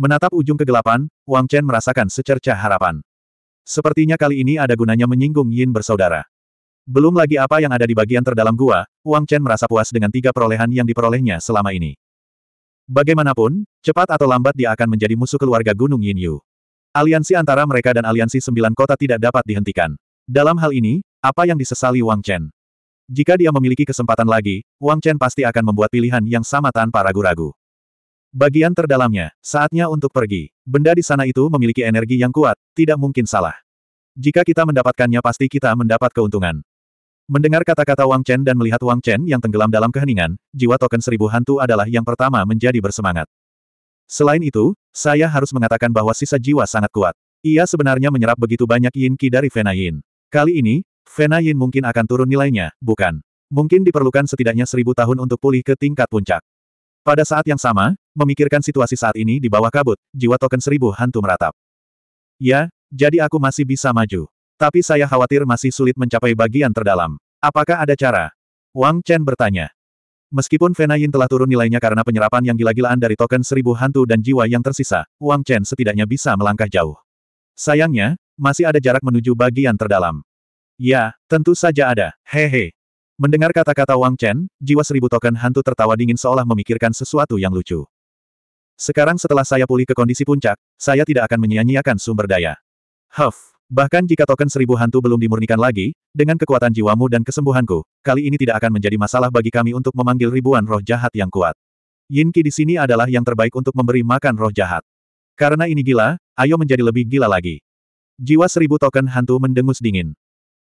Menatap ujung kegelapan, Wang Chen merasakan secercah harapan. Sepertinya kali ini ada gunanya menyinggung Yin bersaudara. Belum lagi apa yang ada di bagian terdalam gua, Wang Chen merasa puas dengan tiga perolehan yang diperolehnya selama ini. Bagaimanapun, cepat atau lambat dia akan menjadi musuh keluarga Gunung Yin Yu. Aliansi antara mereka dan aliansi sembilan kota tidak dapat dihentikan. Dalam hal ini, apa yang disesali Wang Chen? Jika dia memiliki kesempatan lagi, Wang Chen pasti akan membuat pilihan yang sama tanpa ragu-ragu. Bagian terdalamnya, saatnya untuk pergi. Benda di sana itu memiliki energi yang kuat, tidak mungkin salah. Jika kita mendapatkannya pasti kita mendapat keuntungan. Mendengar kata-kata Wang Chen dan melihat Wang Chen yang tenggelam dalam keheningan, jiwa token seribu hantu adalah yang pertama menjadi bersemangat. Selain itu, saya harus mengatakan bahwa sisa jiwa sangat kuat. Ia sebenarnya menyerap begitu banyak yin ki dari Vena Yin. Kali ini, Vena Yin mungkin akan turun nilainya, bukan? Mungkin diperlukan setidaknya seribu tahun untuk pulih ke tingkat puncak. Pada saat yang sama, memikirkan situasi saat ini di bawah kabut, jiwa token seribu hantu meratap. Ya, jadi aku masih bisa maju. Tapi saya khawatir masih sulit mencapai bagian terdalam. Apakah ada cara? Wang Chen bertanya. Meskipun Fena Yin telah turun nilainya karena penyerapan yang gila-gilaan dari token seribu hantu dan jiwa yang tersisa, Wang Chen setidaknya bisa melangkah jauh. Sayangnya, masih ada jarak menuju bagian terdalam. Ya, tentu saja ada, hehe. Mendengar kata-kata Wang Chen, jiwa seribu token hantu tertawa dingin seolah memikirkan sesuatu yang lucu. Sekarang setelah saya pulih ke kondisi puncak, saya tidak akan menyia-nyiakan sumber daya. Huff, bahkan jika token seribu hantu belum dimurnikan lagi, dengan kekuatan jiwamu dan kesembuhanku, kali ini tidak akan menjadi masalah bagi kami untuk memanggil ribuan roh jahat yang kuat. Yin Qi di sini adalah yang terbaik untuk memberi makan roh jahat. Karena ini gila, ayo menjadi lebih gila lagi. Jiwa seribu token hantu mendengus dingin.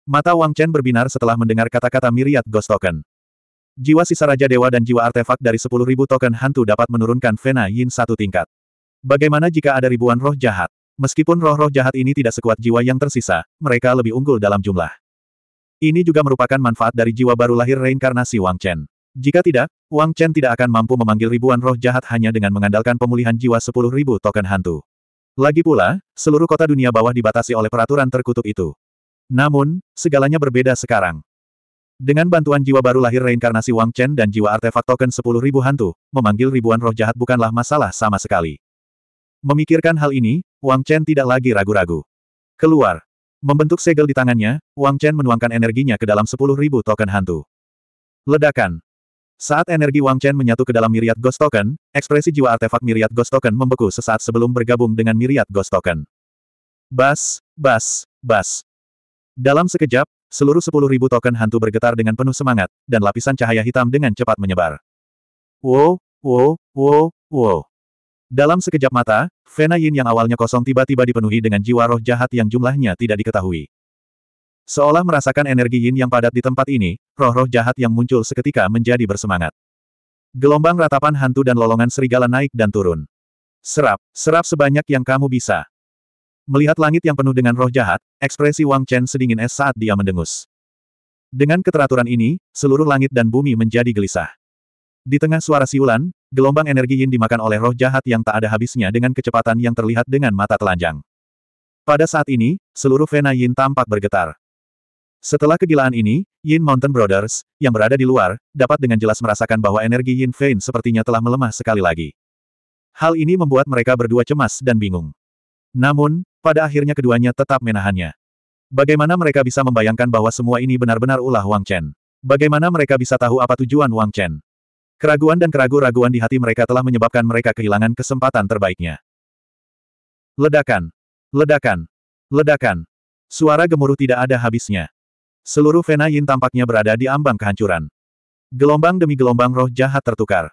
Mata Wang Chen berbinar setelah mendengar kata-kata miriat Ghost Token. Jiwa sisa Raja Dewa dan jiwa artefak dari 10.000 token hantu dapat menurunkan Vena Yin satu tingkat. Bagaimana jika ada ribuan roh jahat? Meskipun roh-roh jahat ini tidak sekuat jiwa yang tersisa, mereka lebih unggul dalam jumlah. Ini juga merupakan manfaat dari jiwa baru lahir reinkarnasi Wang Chen. Jika tidak, Wang Chen tidak akan mampu memanggil ribuan roh jahat hanya dengan mengandalkan pemulihan jiwa 10.000 token hantu. Lagi pula, seluruh kota dunia bawah dibatasi oleh peraturan terkutuk itu. Namun, segalanya berbeda sekarang. Dengan bantuan jiwa baru lahir reinkarnasi Wang Chen dan jiwa artefak token 10.000 hantu, memanggil ribuan roh jahat bukanlah masalah sama sekali. Memikirkan hal ini, Wang Chen tidak lagi ragu-ragu. Keluar. Membentuk segel di tangannya, Wang Chen menuangkan energinya ke dalam 10.000 token hantu. Ledakan. Saat energi Wang Chen menyatu ke dalam miriat ghost token, ekspresi jiwa artefak miriat ghost token membeku sesaat sebelum bergabung dengan miriat ghost token. Bas, bas, bas. Dalam sekejap, seluruh sepuluh ribu token hantu bergetar dengan penuh semangat, dan lapisan cahaya hitam dengan cepat menyebar. Wow, wow, wow, wow. Dalam sekejap mata, Vena Yin yang awalnya kosong tiba-tiba dipenuhi dengan jiwa roh jahat yang jumlahnya tidak diketahui. Seolah merasakan energi Yin yang padat di tempat ini, roh-roh jahat yang muncul seketika menjadi bersemangat. Gelombang ratapan hantu dan lolongan serigala naik dan turun. Serap, serap sebanyak yang kamu bisa. Melihat langit yang penuh dengan roh jahat, ekspresi Wang Chen sedingin es saat dia mendengus. Dengan keteraturan ini, seluruh langit dan bumi menjadi gelisah. Di tengah suara siulan, gelombang energi yin dimakan oleh roh jahat yang tak ada habisnya dengan kecepatan yang terlihat dengan mata telanjang. Pada saat ini, seluruh vena yin tampak bergetar. Setelah kegilaan ini, Yin Mountain Brothers, yang berada di luar, dapat dengan jelas merasakan bahwa energi Yin Vein sepertinya telah melemah sekali lagi. Hal ini membuat mereka berdua cemas dan bingung. Namun, pada akhirnya keduanya tetap menahannya. Bagaimana mereka bisa membayangkan bahwa semua ini benar-benar ulah Wang Chen? Bagaimana mereka bisa tahu apa tujuan Wang Chen? Keraguan dan keragu-raguan di hati mereka telah menyebabkan mereka kehilangan kesempatan terbaiknya. Ledakan! Ledakan! Ledakan! Suara gemuruh tidak ada habisnya. Seluruh Vena Yin tampaknya berada di ambang kehancuran. Gelombang demi gelombang roh jahat tertukar.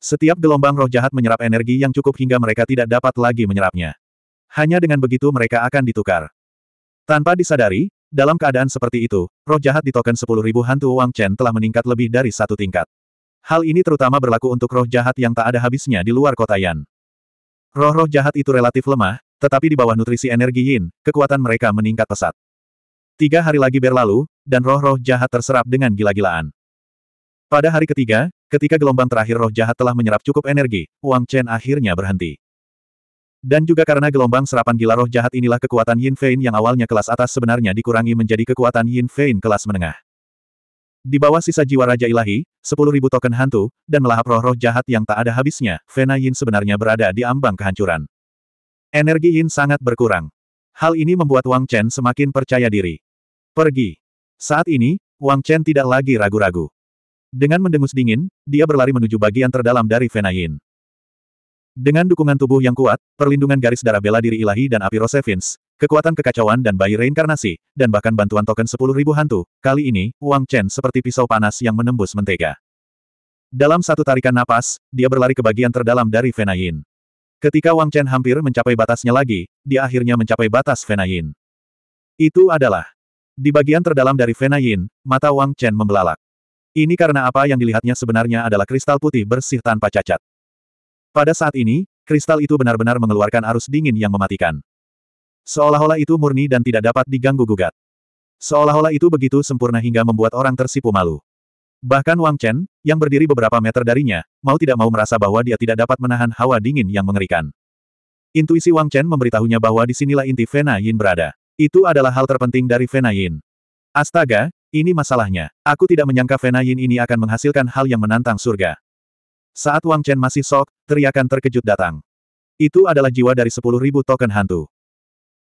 Setiap gelombang roh jahat menyerap energi yang cukup hingga mereka tidak dapat lagi menyerapnya hanya dengan begitu mereka akan ditukar. Tanpa disadari, dalam keadaan seperti itu, roh jahat di token 10.000 hantu Wang Chen telah meningkat lebih dari satu tingkat. Hal ini terutama berlaku untuk roh jahat yang tak ada habisnya di luar kota Yan. Roh-roh jahat itu relatif lemah, tetapi di bawah nutrisi energi Yin, kekuatan mereka meningkat pesat. Tiga hari lagi berlalu, dan roh-roh jahat terserap dengan gila-gilaan. Pada hari ketiga, ketika gelombang terakhir roh jahat telah menyerap cukup energi, Wang Chen akhirnya berhenti. Dan juga karena gelombang serapan gila roh jahat inilah kekuatan Yin Fein yang awalnya kelas atas sebenarnya dikurangi menjadi kekuatan Yin Fein kelas menengah. Di bawah sisa jiwa Raja Ilahi, 10.000 token hantu, dan melahap roh-roh jahat yang tak ada habisnya, Vena Yin sebenarnya berada di ambang kehancuran. Energi Yin sangat berkurang. Hal ini membuat Wang Chen semakin percaya diri. Pergi. Saat ini, Wang Chen tidak lagi ragu-ragu. Dengan mendengus dingin, dia berlari menuju bagian terdalam dari Vena Yin. Dengan dukungan tubuh yang kuat, perlindungan garis darah bela diri ilahi dan api Rosevins, kekuatan kekacauan dan bayi reinkarnasi, dan bahkan bantuan token 10.000 hantu, kali ini, Wang Chen seperti pisau panas yang menembus mentega. Dalam satu tarikan napas, dia berlari ke bagian terdalam dari Fenayin. Ketika Wang Chen hampir mencapai batasnya lagi, dia akhirnya mencapai batas Fenayin. Itu adalah di bagian terdalam dari Fenayin, mata Wang Chen membelalak. Ini karena apa yang dilihatnya sebenarnya adalah kristal putih bersih tanpa cacat. Pada saat ini, kristal itu benar-benar mengeluarkan arus dingin yang mematikan. Seolah-olah itu murni dan tidak dapat diganggu-gugat. Seolah-olah itu begitu sempurna hingga membuat orang tersipu malu. Bahkan Wang Chen, yang berdiri beberapa meter darinya, mau tidak mau merasa bahwa dia tidak dapat menahan hawa dingin yang mengerikan. Intuisi Wang Chen memberitahunya bahwa disinilah inti Vena Yin berada. Itu adalah hal terpenting dari Vena Yin. Astaga, ini masalahnya. Aku tidak menyangka Vena Yin ini akan menghasilkan hal yang menantang surga. Saat Wang Chen masih sok, teriakan terkejut datang. Itu adalah jiwa dari sepuluh ribu token hantu.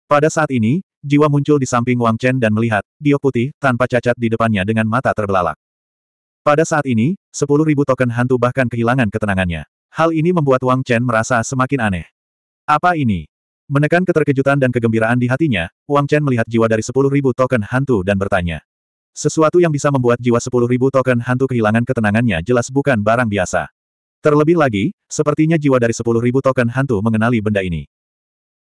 Pada saat ini, jiwa muncul di samping Wang Chen dan melihat, Dio putih, tanpa cacat di depannya dengan mata terbelalak. Pada saat ini, sepuluh ribu token hantu bahkan kehilangan ketenangannya. Hal ini membuat Wang Chen merasa semakin aneh. Apa ini? Menekan keterkejutan dan kegembiraan di hatinya, Wang Chen melihat jiwa dari sepuluh ribu token hantu dan bertanya. Sesuatu yang bisa membuat jiwa sepuluh ribu token hantu kehilangan ketenangannya jelas bukan barang biasa. Terlebih lagi, sepertinya jiwa dari sepuluh ribu token hantu mengenali benda ini.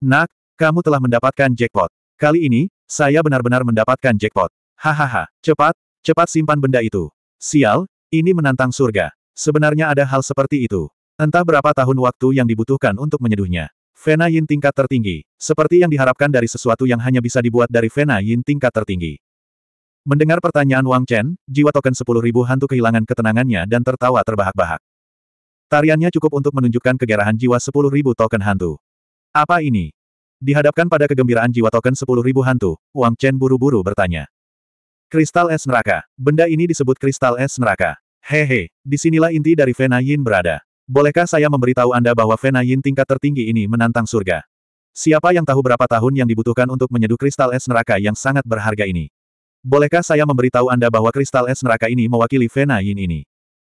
Nak, kamu telah mendapatkan jackpot. Kali ini, saya benar-benar mendapatkan jackpot. Hahaha, cepat, cepat simpan benda itu. Sial, ini menantang surga. Sebenarnya ada hal seperti itu. Entah berapa tahun waktu yang dibutuhkan untuk menyeduhnya. Vena Yin tingkat tertinggi, seperti yang diharapkan dari sesuatu yang hanya bisa dibuat dari Vena Yin tingkat tertinggi. Mendengar pertanyaan Wang Chen, jiwa token sepuluh ribu hantu kehilangan ketenangannya dan tertawa terbahak-bahak. Tariannya cukup untuk menunjukkan kegerahan jiwa 10.000 token hantu. Apa ini? Dihadapkan pada kegembiraan jiwa token 10.000 hantu, Wang Chen buru-buru bertanya. Kristal es neraka. Benda ini disebut kristal es neraka. Hehe, disinilah inti dari Vena Yin berada. Bolehkah saya memberitahu Anda bahwa Vena Yin tingkat tertinggi ini menantang surga? Siapa yang tahu berapa tahun yang dibutuhkan untuk menyeduh kristal es neraka yang sangat berharga ini? Bolehkah saya memberitahu Anda bahwa kristal es neraka ini mewakili Vena Yin ini?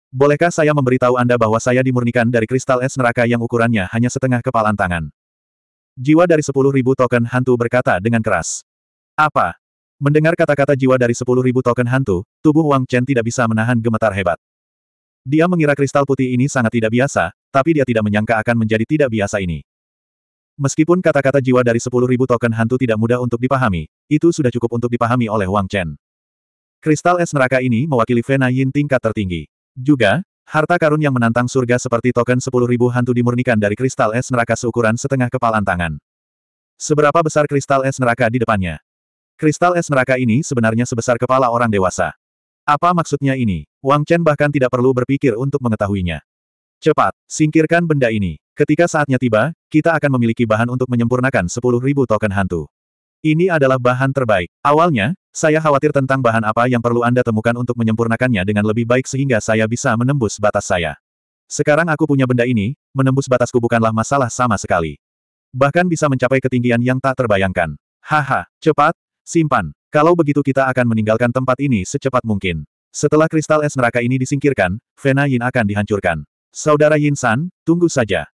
Bolehkah saya memberitahu Anda bahwa saya dimurnikan dari kristal es neraka yang ukurannya hanya setengah kepalan tangan? Jiwa dari sepuluh ribu token hantu berkata dengan keras. Apa? Mendengar kata-kata jiwa dari sepuluh ribu token hantu, tubuh Wang Chen tidak bisa menahan gemetar hebat. Dia mengira kristal putih ini sangat tidak biasa, tapi dia tidak menyangka akan menjadi tidak biasa ini. Meskipun kata-kata jiwa dari sepuluh ribu token hantu tidak mudah untuk dipahami, itu sudah cukup untuk dipahami oleh Wang Chen. Kristal es neraka ini mewakili Vena Yin tingkat tertinggi. Juga, harta karun yang menantang surga seperti token 10.000 hantu dimurnikan dari kristal es neraka seukuran setengah kepalan tangan. Seberapa besar kristal es neraka di depannya? Kristal es neraka ini sebenarnya sebesar kepala orang dewasa. Apa maksudnya ini? Wang Chen bahkan tidak perlu berpikir untuk mengetahuinya. Cepat, singkirkan benda ini. Ketika saatnya tiba, kita akan memiliki bahan untuk menyempurnakan 10.000 token hantu. Ini adalah bahan terbaik. Awalnya, saya khawatir tentang bahan apa yang perlu Anda temukan untuk menyempurnakannya dengan lebih baik sehingga saya bisa menembus batas saya. Sekarang aku punya benda ini, menembus batasku bukanlah masalah sama sekali. Bahkan bisa mencapai ketinggian yang tak terbayangkan. Haha, cepat, simpan. Kalau begitu kita akan meninggalkan tempat ini secepat mungkin. Setelah kristal es neraka ini disingkirkan, Vena Yin akan dihancurkan. Saudara Yin San, tunggu saja.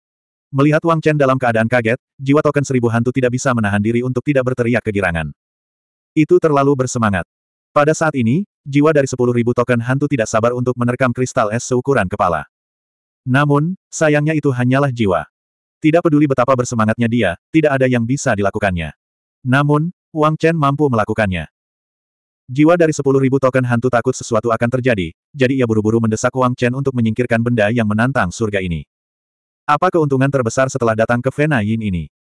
Melihat Wang Chen dalam keadaan kaget, jiwa token seribu hantu tidak bisa menahan diri untuk tidak berteriak kegirangan. Itu terlalu bersemangat. Pada saat ini, jiwa dari sepuluh ribu token hantu tidak sabar untuk menerkam kristal es seukuran kepala. Namun, sayangnya itu hanyalah jiwa. Tidak peduli betapa bersemangatnya dia, tidak ada yang bisa dilakukannya. Namun, Wang Chen mampu melakukannya. Jiwa dari sepuluh ribu token hantu takut sesuatu akan terjadi, jadi ia buru-buru mendesak Wang Chen untuk menyingkirkan benda yang menantang surga ini. Apa keuntungan terbesar setelah datang ke Vena Yin ini?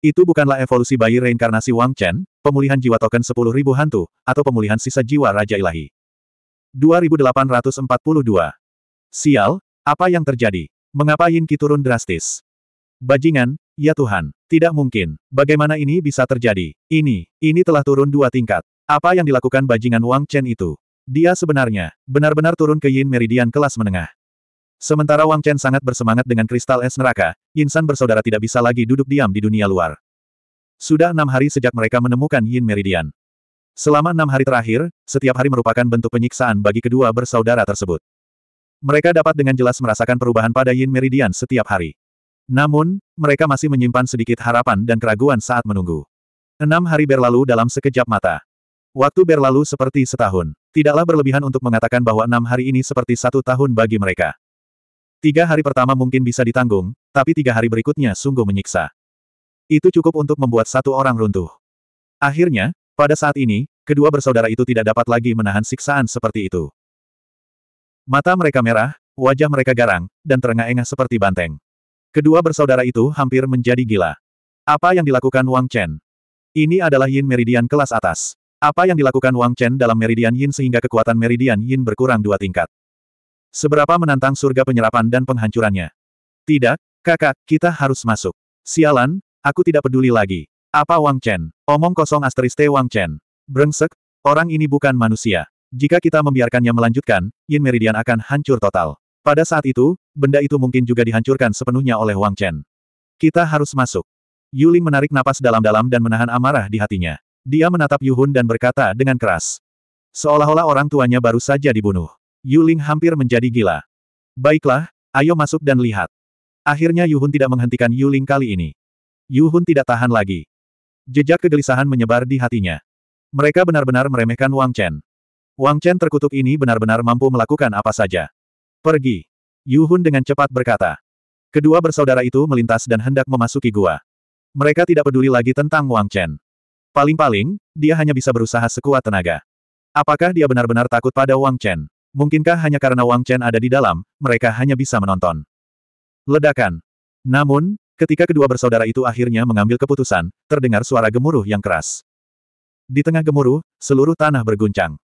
Itu bukanlah evolusi bayi reinkarnasi Wang Chen, pemulihan jiwa token 10.000 hantu, atau pemulihan sisa jiwa Raja Ilahi. 2842. Sial, apa yang terjadi? Mengapa Yin Ki turun drastis? Bajingan, ya Tuhan, tidak mungkin. Bagaimana ini bisa terjadi? Ini, ini telah turun dua tingkat. Apa yang dilakukan bajingan Wang Chen itu? Dia sebenarnya, benar-benar turun ke Yin Meridian kelas menengah. Sementara Wang Chen sangat bersemangat dengan kristal es neraka, insan bersaudara tidak bisa lagi duduk diam di dunia luar. Sudah enam hari sejak mereka menemukan Yin Meridian. Selama enam hari terakhir, setiap hari merupakan bentuk penyiksaan bagi kedua bersaudara tersebut. Mereka dapat dengan jelas merasakan perubahan pada Yin Meridian setiap hari. Namun, mereka masih menyimpan sedikit harapan dan keraguan saat menunggu. Enam hari berlalu dalam sekejap mata. Waktu berlalu seperti setahun. Tidaklah berlebihan untuk mengatakan bahwa enam hari ini seperti satu tahun bagi mereka. Tiga hari pertama mungkin bisa ditanggung, tapi tiga hari berikutnya sungguh menyiksa. Itu cukup untuk membuat satu orang runtuh. Akhirnya, pada saat ini, kedua bersaudara itu tidak dapat lagi menahan siksaan seperti itu. Mata mereka merah, wajah mereka garang, dan terengah-engah seperti banteng. Kedua bersaudara itu hampir menjadi gila. Apa yang dilakukan Wang Chen? Ini adalah yin meridian kelas atas. Apa yang dilakukan Wang Chen dalam meridian yin sehingga kekuatan meridian yin berkurang dua tingkat. Seberapa menantang surga penyerapan dan penghancurannya. Tidak, kakak, kita harus masuk. Sialan, aku tidak peduli lagi. Apa Wang Chen? Omong kosong asteriste Wang Chen. Brengsek, orang ini bukan manusia. Jika kita membiarkannya melanjutkan, Yin Meridian akan hancur total. Pada saat itu, benda itu mungkin juga dihancurkan sepenuhnya oleh Wang Chen. Kita harus masuk. Yuling menarik napas dalam-dalam dan menahan amarah di hatinya. Dia menatap Yuhun dan berkata dengan keras. Seolah-olah orang tuanya baru saja dibunuh. Yuling hampir menjadi gila. Baiklah, ayo masuk dan lihat. Akhirnya Yuhun tidak menghentikan Yuling kali ini. Yuhun tidak tahan lagi. Jejak kegelisahan menyebar di hatinya. Mereka benar-benar meremehkan Wang Chen. Wang Chen terkutuk ini benar-benar mampu melakukan apa saja. Pergi. Yuhun dengan cepat berkata. Kedua bersaudara itu melintas dan hendak memasuki gua. Mereka tidak peduli lagi tentang Wang Chen. Paling-paling, dia hanya bisa berusaha sekuat tenaga. Apakah dia benar-benar takut pada Wang Chen? Mungkinkah hanya karena Wang Chen ada di dalam, mereka hanya bisa menonton. Ledakan. Namun, ketika kedua bersaudara itu akhirnya mengambil keputusan, terdengar suara gemuruh yang keras. Di tengah gemuruh, seluruh tanah berguncang.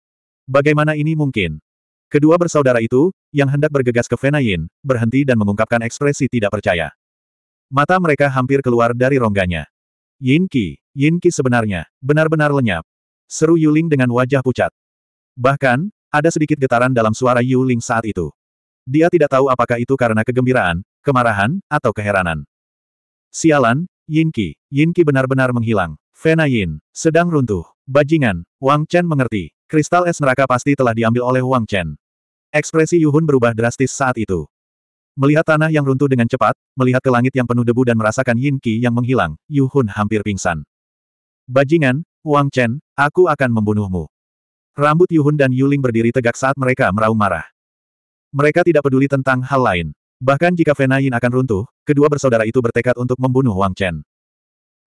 Bagaimana ini mungkin? Kedua bersaudara itu, yang hendak bergegas ke Fenayin, berhenti dan mengungkapkan ekspresi tidak percaya. Mata mereka hampir keluar dari rongganya. Yin Qi, Yin Qi sebenarnya, benar-benar lenyap. Seru Yuling dengan wajah pucat. Bahkan, ada sedikit getaran dalam suara Yu Ling saat itu. Dia tidak tahu apakah itu karena kegembiraan, kemarahan, atau keheranan. Sialan, Yin Qi, Yin Qi benar-benar menghilang. Fena Yin, sedang runtuh. Bajingan, Wang Chen mengerti. Kristal es neraka pasti telah diambil oleh Wang Chen. Ekspresi Yu Hun berubah drastis saat itu. Melihat tanah yang runtuh dengan cepat, melihat ke langit yang penuh debu dan merasakan Yin Qi yang menghilang, Yu Hun hampir pingsan. Bajingan, Wang Chen, aku akan membunuhmu. Rambut Yuhun dan Yuling berdiri tegak saat mereka meraung marah. Mereka tidak peduli tentang hal lain. Bahkan jika Fenayin akan runtuh, kedua bersaudara itu bertekad untuk membunuh Wang Chen.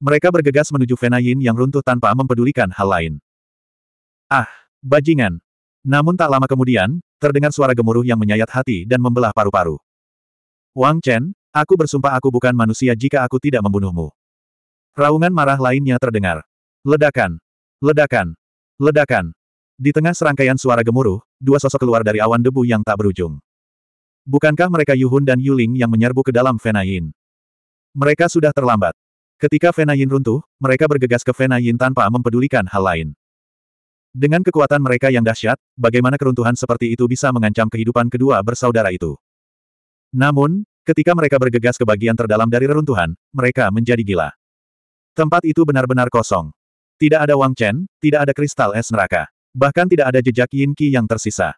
Mereka bergegas menuju Fenayin yang runtuh tanpa mempedulikan hal lain. Ah, bajingan. Namun tak lama kemudian, terdengar suara gemuruh yang menyayat hati dan membelah paru-paru. Wang Chen, aku bersumpah aku bukan manusia jika aku tidak membunuhmu. Raungan marah lainnya terdengar. Ledakan. Ledakan. Ledakan. Di tengah serangkaian suara gemuruh, dua sosok keluar dari awan debu yang tak berujung. Bukankah mereka Yuhun dan Yuling yang menyerbu ke dalam Fenayin? Mereka sudah terlambat. Ketika Fenayin runtuh, mereka bergegas ke Fenayin tanpa mempedulikan hal lain. Dengan kekuatan mereka yang dahsyat, bagaimana keruntuhan seperti itu bisa mengancam kehidupan kedua bersaudara itu? Namun, ketika mereka bergegas ke bagian terdalam dari reruntuhan, mereka menjadi gila. Tempat itu benar-benar kosong. Tidak ada Wang Chen, tidak ada kristal es neraka. Bahkan tidak ada jejak Yin Qi yang tersisa.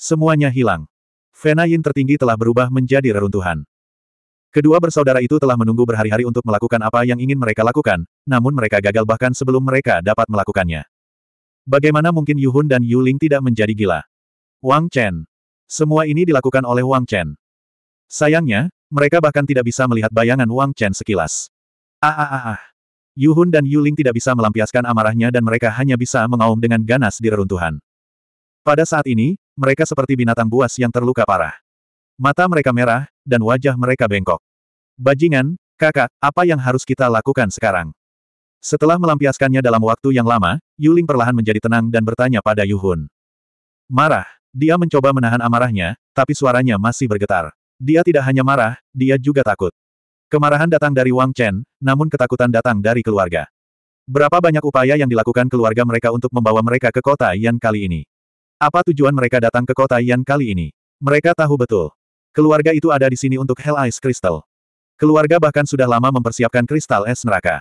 Semuanya hilang. Vena Yin tertinggi telah berubah menjadi reruntuhan. Kedua bersaudara itu telah menunggu berhari-hari untuk melakukan apa yang ingin mereka lakukan, namun mereka gagal bahkan sebelum mereka dapat melakukannya. Bagaimana mungkin Yuhun dan Yu Ling tidak menjadi gila? Wang Chen. Semua ini dilakukan oleh Wang Chen. Sayangnya, mereka bahkan tidak bisa melihat bayangan Wang Chen sekilas. Ah ah ah ah. Yuhun dan Yuling tidak bisa melampiaskan amarahnya dan mereka hanya bisa mengaum dengan ganas di reruntuhan. Pada saat ini, mereka seperti binatang buas yang terluka parah. Mata mereka merah, dan wajah mereka bengkok. Bajingan, kakak, apa yang harus kita lakukan sekarang? Setelah melampiaskannya dalam waktu yang lama, Yuling perlahan menjadi tenang dan bertanya pada Yuhun. Marah. Dia mencoba menahan amarahnya, tapi suaranya masih bergetar. Dia tidak hanya marah, dia juga takut. Kemarahan datang dari Wang Chen, namun ketakutan datang dari keluarga. Berapa banyak upaya yang dilakukan keluarga mereka untuk membawa mereka ke kota Yan kali ini? Apa tujuan mereka datang ke kota Yan kali ini? Mereka tahu betul. Keluarga itu ada di sini untuk Hell Ice Crystal. Keluarga bahkan sudah lama mempersiapkan kristal es neraka.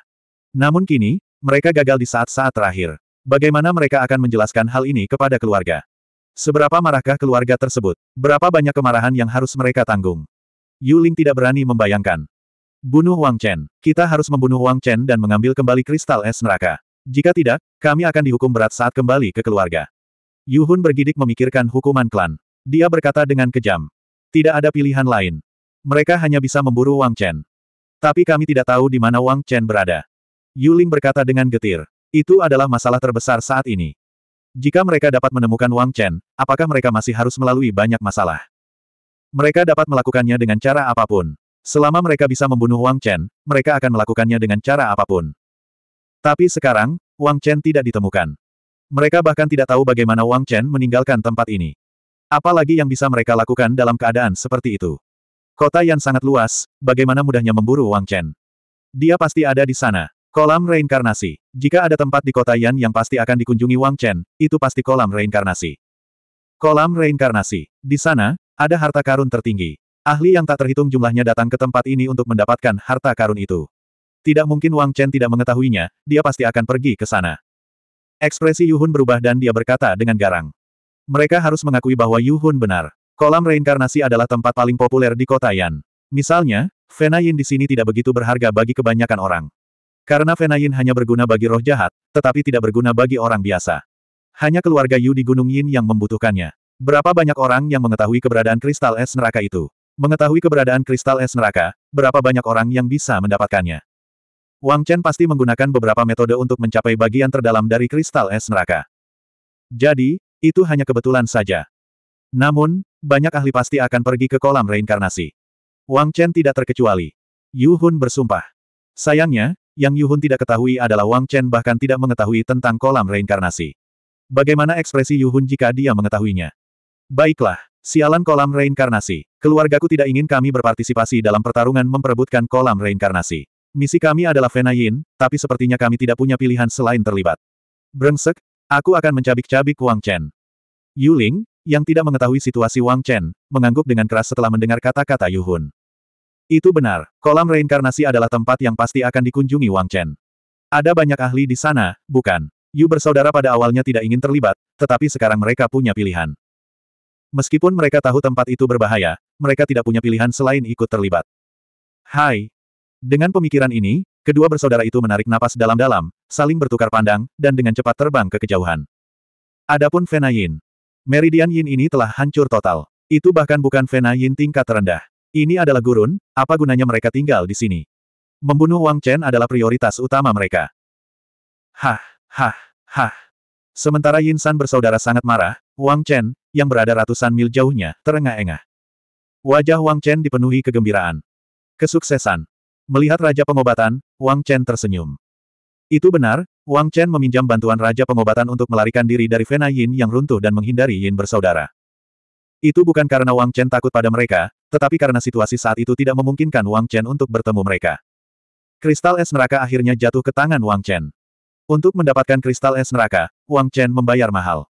Namun kini, mereka gagal di saat-saat terakhir. Bagaimana mereka akan menjelaskan hal ini kepada keluarga? Seberapa marahkah keluarga tersebut? Berapa banyak kemarahan yang harus mereka tanggung? Yuling tidak berani membayangkan. Bunuh Wang Chen. Kita harus membunuh Wang Chen dan mengambil kembali kristal es neraka. Jika tidak, kami akan dihukum berat saat kembali ke keluarga. Yuhun bergidik memikirkan hukuman klan. Dia berkata dengan kejam. Tidak ada pilihan lain. Mereka hanya bisa memburu Wang Chen. Tapi kami tidak tahu di mana Wang Chen berada. Yuling berkata dengan getir. Itu adalah masalah terbesar saat ini. Jika mereka dapat menemukan Wang Chen, apakah mereka masih harus melalui banyak masalah? Mereka dapat melakukannya dengan cara apapun. Selama mereka bisa membunuh Wang Chen, mereka akan melakukannya dengan cara apapun. Tapi sekarang, Wang Chen tidak ditemukan. Mereka bahkan tidak tahu bagaimana Wang Chen meninggalkan tempat ini. Apalagi yang bisa mereka lakukan dalam keadaan seperti itu. Kota yang sangat luas, bagaimana mudahnya memburu Wang Chen. Dia pasti ada di sana. Kolam reinkarnasi. Jika ada tempat di kota Yan yang pasti akan dikunjungi Wang Chen, itu pasti kolam reinkarnasi. Kolam reinkarnasi. Di sana, ada harta karun tertinggi. Ahli yang tak terhitung jumlahnya datang ke tempat ini untuk mendapatkan harta karun itu. Tidak mungkin Wang Chen tidak mengetahuinya, dia pasti akan pergi ke sana. Ekspresi Yuhun berubah dan dia berkata dengan garang. Mereka harus mengakui bahwa Yuhun benar. Kolam reinkarnasi adalah tempat paling populer di kota Yan. Misalnya, Fenayin di sini tidak begitu berharga bagi kebanyakan orang. Karena Fenayin hanya berguna bagi roh jahat, tetapi tidak berguna bagi orang biasa. Hanya keluarga Yu di Gunung Yin yang membutuhkannya. Berapa banyak orang yang mengetahui keberadaan kristal es neraka itu? Mengetahui keberadaan kristal es neraka, berapa banyak orang yang bisa mendapatkannya. Wang Chen pasti menggunakan beberapa metode untuk mencapai bagian terdalam dari kristal es neraka. Jadi, itu hanya kebetulan saja. Namun, banyak ahli pasti akan pergi ke kolam reinkarnasi. Wang Chen tidak terkecuali. Yu Hun bersumpah. Sayangnya, yang Yu Hun tidak ketahui adalah Wang Chen bahkan tidak mengetahui tentang kolam reinkarnasi. Bagaimana ekspresi Yu Hun jika dia mengetahuinya? Baiklah, Sialan kolam reinkarnasi. Keluargaku tidak ingin kami berpartisipasi dalam pertarungan memperebutkan kolam reinkarnasi. Misi kami adalah Fena tapi sepertinya kami tidak punya pilihan selain terlibat. Brengsek, aku akan mencabik-cabik Wang Chen. Yuling, yang tidak mengetahui situasi Wang Chen, mengangguk dengan keras setelah mendengar kata-kata Yuhun. Itu benar, kolam reinkarnasi adalah tempat yang pasti akan dikunjungi Wang Chen. Ada banyak ahli di sana, bukan? Yu bersaudara pada awalnya tidak ingin terlibat, tetapi sekarang mereka punya pilihan. Meskipun mereka tahu tempat itu berbahaya, mereka tidak punya pilihan selain ikut terlibat. Hai. Dengan pemikiran ini, kedua bersaudara itu menarik napas dalam-dalam, saling bertukar pandang, dan dengan cepat terbang ke kejauhan. Adapun Vena Yin. Meridian Yin ini telah hancur total. Itu bahkan bukan Vena Yin tingkat terendah. Ini adalah gurun, apa gunanya mereka tinggal di sini? Membunuh Wang Chen adalah prioritas utama mereka. Hah, hah, hah. Sementara Yin San bersaudara sangat marah, Wang Chen, yang berada ratusan mil jauhnya, terengah-engah. Wajah Wang Chen dipenuhi kegembiraan. Kesuksesan. Melihat Raja Pengobatan, Wang Chen tersenyum. Itu benar, Wang Chen meminjam bantuan Raja Pengobatan untuk melarikan diri dari Vena Yin yang runtuh dan menghindari Yin bersaudara. Itu bukan karena Wang Chen takut pada mereka, tetapi karena situasi saat itu tidak memungkinkan Wang Chen untuk bertemu mereka. Kristal es neraka akhirnya jatuh ke tangan Wang Chen. Untuk mendapatkan kristal es neraka, Wang Chen membayar mahal.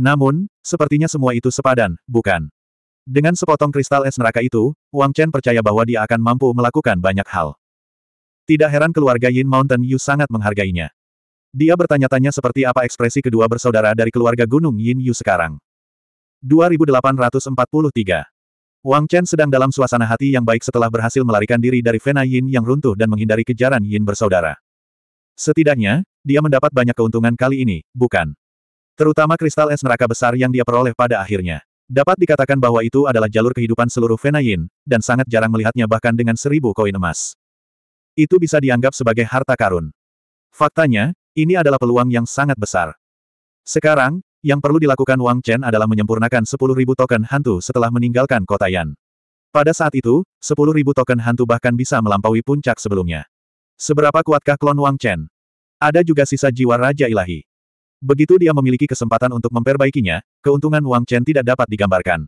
Namun, sepertinya semua itu sepadan, bukan? Dengan sepotong kristal es neraka itu, Wang Chen percaya bahwa dia akan mampu melakukan banyak hal. Tidak heran keluarga Yin Mountain Yu sangat menghargainya. Dia bertanya-tanya seperti apa ekspresi kedua bersaudara dari keluarga Gunung Yin Yu sekarang. 2843 Wang Chen sedang dalam suasana hati yang baik setelah berhasil melarikan diri dari Vena Yin yang runtuh dan menghindari kejaran Yin bersaudara. Setidaknya, dia mendapat banyak keuntungan kali ini, bukan? Terutama kristal es neraka besar yang dia peroleh pada akhirnya. Dapat dikatakan bahwa itu adalah jalur kehidupan seluruh Venayin, dan sangat jarang melihatnya bahkan dengan seribu koin emas. Itu bisa dianggap sebagai harta karun. Faktanya, ini adalah peluang yang sangat besar. Sekarang, yang perlu dilakukan Wang Chen adalah menyempurnakan 10.000 token hantu setelah meninggalkan kota Yan. Pada saat itu, 10.000 token hantu bahkan bisa melampaui puncak sebelumnya. Seberapa kuatkah klon Wang Chen? Ada juga sisa jiwa Raja Ilahi. Begitu dia memiliki kesempatan untuk memperbaikinya, keuntungan Wang Chen tidak dapat digambarkan.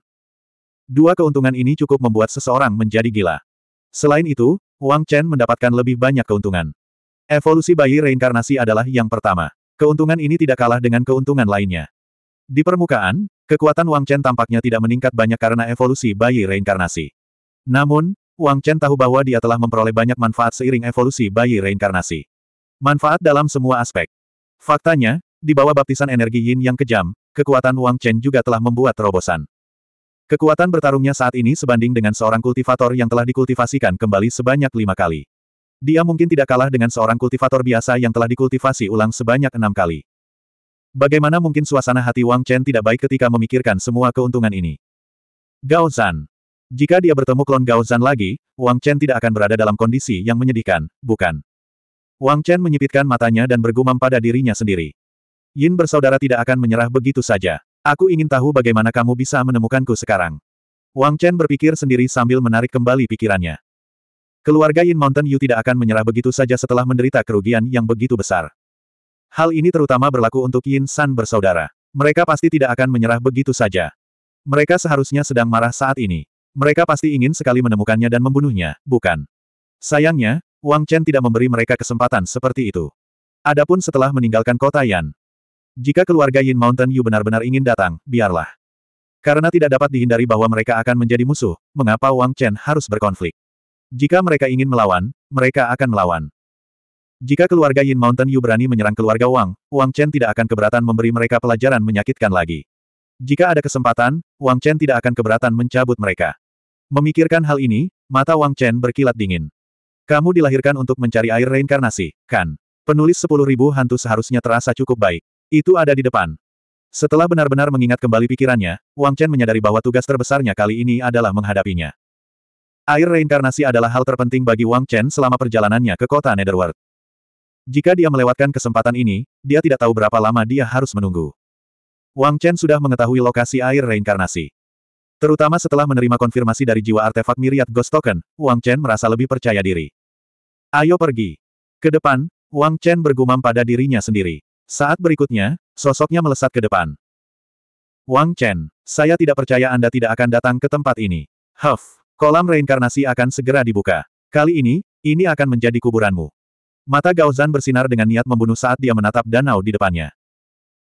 Dua keuntungan ini cukup membuat seseorang menjadi gila. Selain itu, Wang Chen mendapatkan lebih banyak keuntungan. Evolusi bayi reinkarnasi adalah yang pertama. Keuntungan ini tidak kalah dengan keuntungan lainnya. Di permukaan, kekuatan Wang Chen tampaknya tidak meningkat banyak karena evolusi bayi reinkarnasi. Namun, Wang Chen tahu bahwa dia telah memperoleh banyak manfaat seiring evolusi bayi reinkarnasi. Manfaat dalam semua aspek. Faktanya, di bawah baptisan energi yin yang kejam, kekuatan Wang Chen juga telah membuat terobosan. Kekuatan bertarungnya saat ini sebanding dengan seorang kultivator yang telah dikultivasikan kembali sebanyak lima kali. Dia mungkin tidak kalah dengan seorang kultivator biasa yang telah dikultivasi ulang sebanyak enam kali. Bagaimana mungkin suasana hati Wang Chen tidak baik ketika memikirkan semua keuntungan ini? Gao Zan. Jika dia bertemu klon Gao Zan lagi, Wang Chen tidak akan berada dalam kondisi yang menyedihkan, bukan? Wang Chen menyipitkan matanya dan bergumam pada dirinya sendiri. Yin bersaudara tidak akan menyerah begitu saja. Aku ingin tahu bagaimana kamu bisa menemukanku sekarang. Wang Chen berpikir sendiri sambil menarik kembali pikirannya. Keluarga Yin Mountain Yu tidak akan menyerah begitu saja setelah menderita kerugian yang begitu besar. Hal ini terutama berlaku untuk Yin San bersaudara. Mereka pasti tidak akan menyerah begitu saja. Mereka seharusnya sedang marah saat ini. Mereka pasti ingin sekali menemukannya dan membunuhnya, bukan? Sayangnya, Wang Chen tidak memberi mereka kesempatan seperti itu. Adapun setelah meninggalkan kota Yan, jika keluarga Yin Mountain Yu benar-benar ingin datang, biarlah. Karena tidak dapat dihindari bahwa mereka akan menjadi musuh, mengapa Wang Chen harus berkonflik? Jika mereka ingin melawan, mereka akan melawan. Jika keluarga Yin Mountain Yu berani menyerang keluarga Wang, Wang Chen tidak akan keberatan memberi mereka pelajaran menyakitkan lagi. Jika ada kesempatan, Wang Chen tidak akan keberatan mencabut mereka. Memikirkan hal ini, mata Wang Chen berkilat dingin. Kamu dilahirkan untuk mencari air reinkarnasi, kan? Penulis 10.000 hantu seharusnya terasa cukup baik. Itu ada di depan. Setelah benar-benar mengingat kembali pikirannya, Wang Chen menyadari bahwa tugas terbesarnya kali ini adalah menghadapinya. Air reinkarnasi adalah hal terpenting bagi Wang Chen selama perjalanannya ke kota Netherworld. Jika dia melewatkan kesempatan ini, dia tidak tahu berapa lama dia harus menunggu. Wang Chen sudah mengetahui lokasi air reinkarnasi. Terutama setelah menerima konfirmasi dari jiwa artefak miriat Ghost Token, Wang Chen merasa lebih percaya diri. Ayo pergi. Ke depan, Wang Chen bergumam pada dirinya sendiri. Saat berikutnya, sosoknya melesat ke depan. Wang Chen, saya tidak percaya Anda tidak akan datang ke tempat ini. Huff, kolam reinkarnasi akan segera dibuka. Kali ini, ini akan menjadi kuburanmu. Mata Gaozan bersinar dengan niat membunuh saat dia menatap danau di depannya.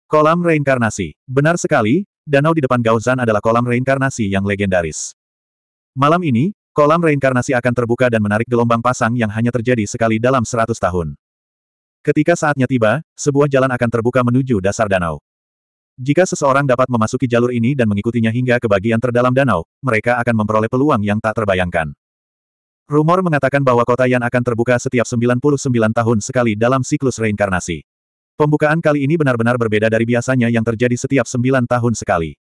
Kolam reinkarnasi. Benar sekali, danau di depan Gaozan adalah kolam reinkarnasi yang legendaris. Malam ini, kolam reinkarnasi akan terbuka dan menarik gelombang pasang yang hanya terjadi sekali dalam seratus tahun. Ketika saatnya tiba, sebuah jalan akan terbuka menuju dasar danau. Jika seseorang dapat memasuki jalur ini dan mengikutinya hingga ke bagian terdalam danau, mereka akan memperoleh peluang yang tak terbayangkan. Rumor mengatakan bahwa kota Yan akan terbuka setiap 99 tahun sekali dalam siklus reinkarnasi. Pembukaan kali ini benar-benar berbeda dari biasanya yang terjadi setiap 9 tahun sekali.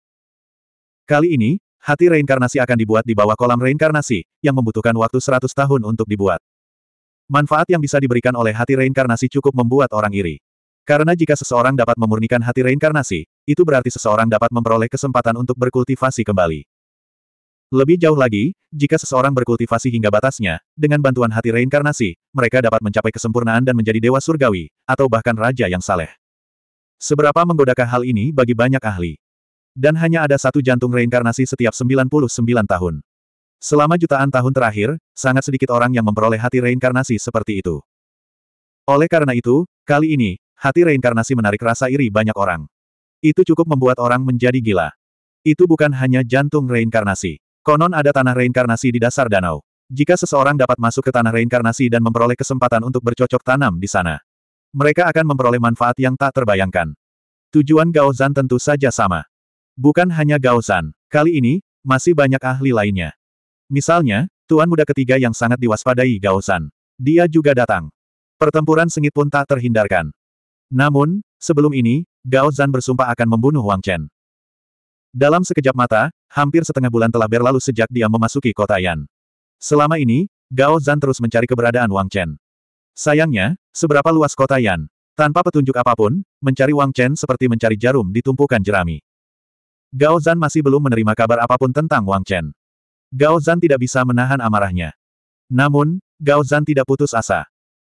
Kali ini, hati reinkarnasi akan dibuat di bawah kolam reinkarnasi, yang membutuhkan waktu 100 tahun untuk dibuat. Manfaat yang bisa diberikan oleh hati reinkarnasi cukup membuat orang iri. Karena jika seseorang dapat memurnikan hati reinkarnasi, itu berarti seseorang dapat memperoleh kesempatan untuk berkultivasi kembali. Lebih jauh lagi, jika seseorang berkultivasi hingga batasnya, dengan bantuan hati reinkarnasi, mereka dapat mencapai kesempurnaan dan menjadi dewa surgawi, atau bahkan raja yang saleh. Seberapa menggodakah hal ini bagi banyak ahli? Dan hanya ada satu jantung reinkarnasi setiap 99 tahun. Selama jutaan tahun terakhir, sangat sedikit orang yang memperoleh hati reinkarnasi seperti itu. Oleh karena itu, kali ini, hati reinkarnasi menarik rasa iri banyak orang. Itu cukup membuat orang menjadi gila. Itu bukan hanya jantung reinkarnasi. Konon ada tanah reinkarnasi di dasar danau. Jika seseorang dapat masuk ke tanah reinkarnasi dan memperoleh kesempatan untuk bercocok tanam di sana, mereka akan memperoleh manfaat yang tak terbayangkan. Tujuan Gaozan tentu saja sama. Bukan hanya Gaozan, kali ini, masih banyak ahli lainnya. Misalnya, Tuan Muda ketiga yang sangat diwaspadai Gao Dia juga datang. Pertempuran sengit pun tak terhindarkan. Namun, sebelum ini, Gao Zan bersumpah akan membunuh Wang Chen. Dalam sekejap mata, hampir setengah bulan telah berlalu sejak dia memasuki kota Yan. Selama ini, Gao Zan terus mencari keberadaan Wang Chen. Sayangnya, seberapa luas kota Yan, tanpa petunjuk apapun, mencari Wang Chen seperti mencari jarum di tumpukan jerami. Gao Zan masih belum menerima kabar apapun tentang Wang Chen. Gao Zan tidak bisa menahan amarahnya. Namun, Gao Zan tidak putus asa.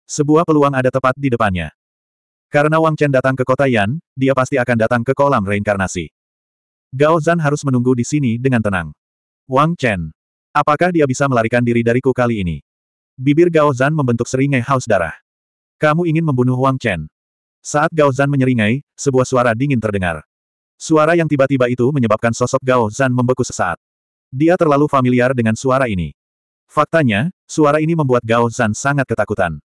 Sebuah peluang ada tepat di depannya. Karena Wang Chen datang ke kota Yan, dia pasti akan datang ke kolam reinkarnasi. Gao Zan harus menunggu di sini dengan tenang. Wang Chen, apakah dia bisa melarikan diri dariku kali ini? Bibir Gao Zan membentuk seringai haus darah. Kamu ingin membunuh Wang Chen? Saat Gao Zan menyeringai, sebuah suara dingin terdengar. Suara yang tiba-tiba itu menyebabkan sosok Gao Zan membeku sesaat. Dia terlalu familiar dengan suara ini. Faktanya, suara ini membuat Gao Zan sangat ketakutan.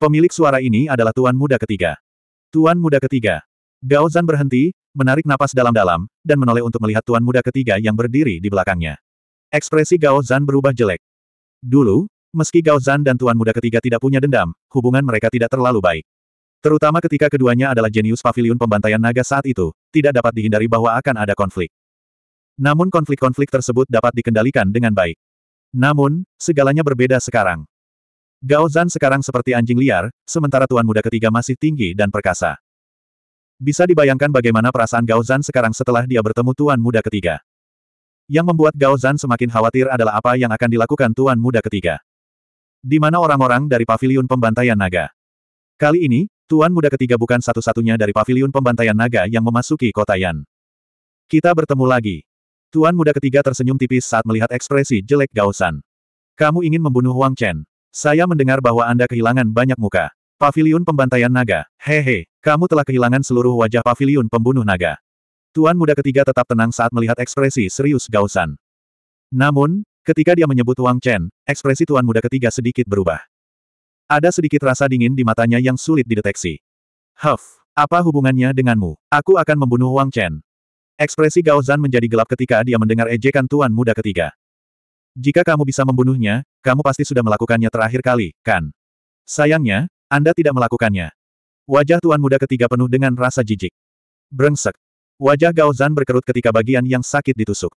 Pemilik suara ini adalah tuan muda ketiga. Tuan muda ketiga. Gao Zan berhenti, menarik napas dalam-dalam, dan menoleh untuk melihat tuan muda ketiga yang berdiri di belakangnya. Ekspresi Gao Zan berubah jelek. Dulu, meski Gao Zan dan tuan muda ketiga tidak punya dendam, hubungan mereka tidak terlalu baik. Terutama ketika keduanya adalah jenius pavilion pembantaian naga saat itu, tidak dapat dihindari bahwa akan ada konflik. Namun konflik-konflik tersebut dapat dikendalikan dengan baik. Namun, segalanya berbeda sekarang. Gao Zan sekarang seperti anjing liar, sementara tuan muda ketiga masih tinggi dan perkasa. Bisa dibayangkan bagaimana perasaan Gao Zan sekarang setelah dia bertemu tuan muda ketiga. Yang membuat Gao Zan semakin khawatir adalah apa yang akan dilakukan tuan muda ketiga. Di mana orang-orang dari paviliun pembantaian naga. Kali ini, tuan muda ketiga bukan satu-satunya dari paviliun pembantaian naga yang memasuki kota Yan. Kita bertemu lagi. Tuan muda ketiga tersenyum tipis saat melihat ekspresi jelek Gaosan. Kamu ingin membunuh Wang Chen. Saya mendengar bahwa Anda kehilangan banyak muka. Paviliun pembantaian naga. Hehe, kamu telah kehilangan seluruh wajah paviliun pembunuh naga. Tuan muda ketiga tetap tenang saat melihat ekspresi serius Gaosan. Namun, ketika dia menyebut Wang Chen, ekspresi tuan muda ketiga sedikit berubah. Ada sedikit rasa dingin di matanya yang sulit dideteksi. Huff, apa hubungannya denganmu? Aku akan membunuh Wang Chen. Ekspresi Gao Zan menjadi gelap ketika dia mendengar ejekan tuan muda ketiga. Jika kamu bisa membunuhnya, kamu pasti sudah melakukannya terakhir kali, kan? Sayangnya, Anda tidak melakukannya. Wajah tuan muda ketiga penuh dengan rasa jijik. Brengsek. Wajah Gao Zan berkerut ketika bagian yang sakit ditusuk.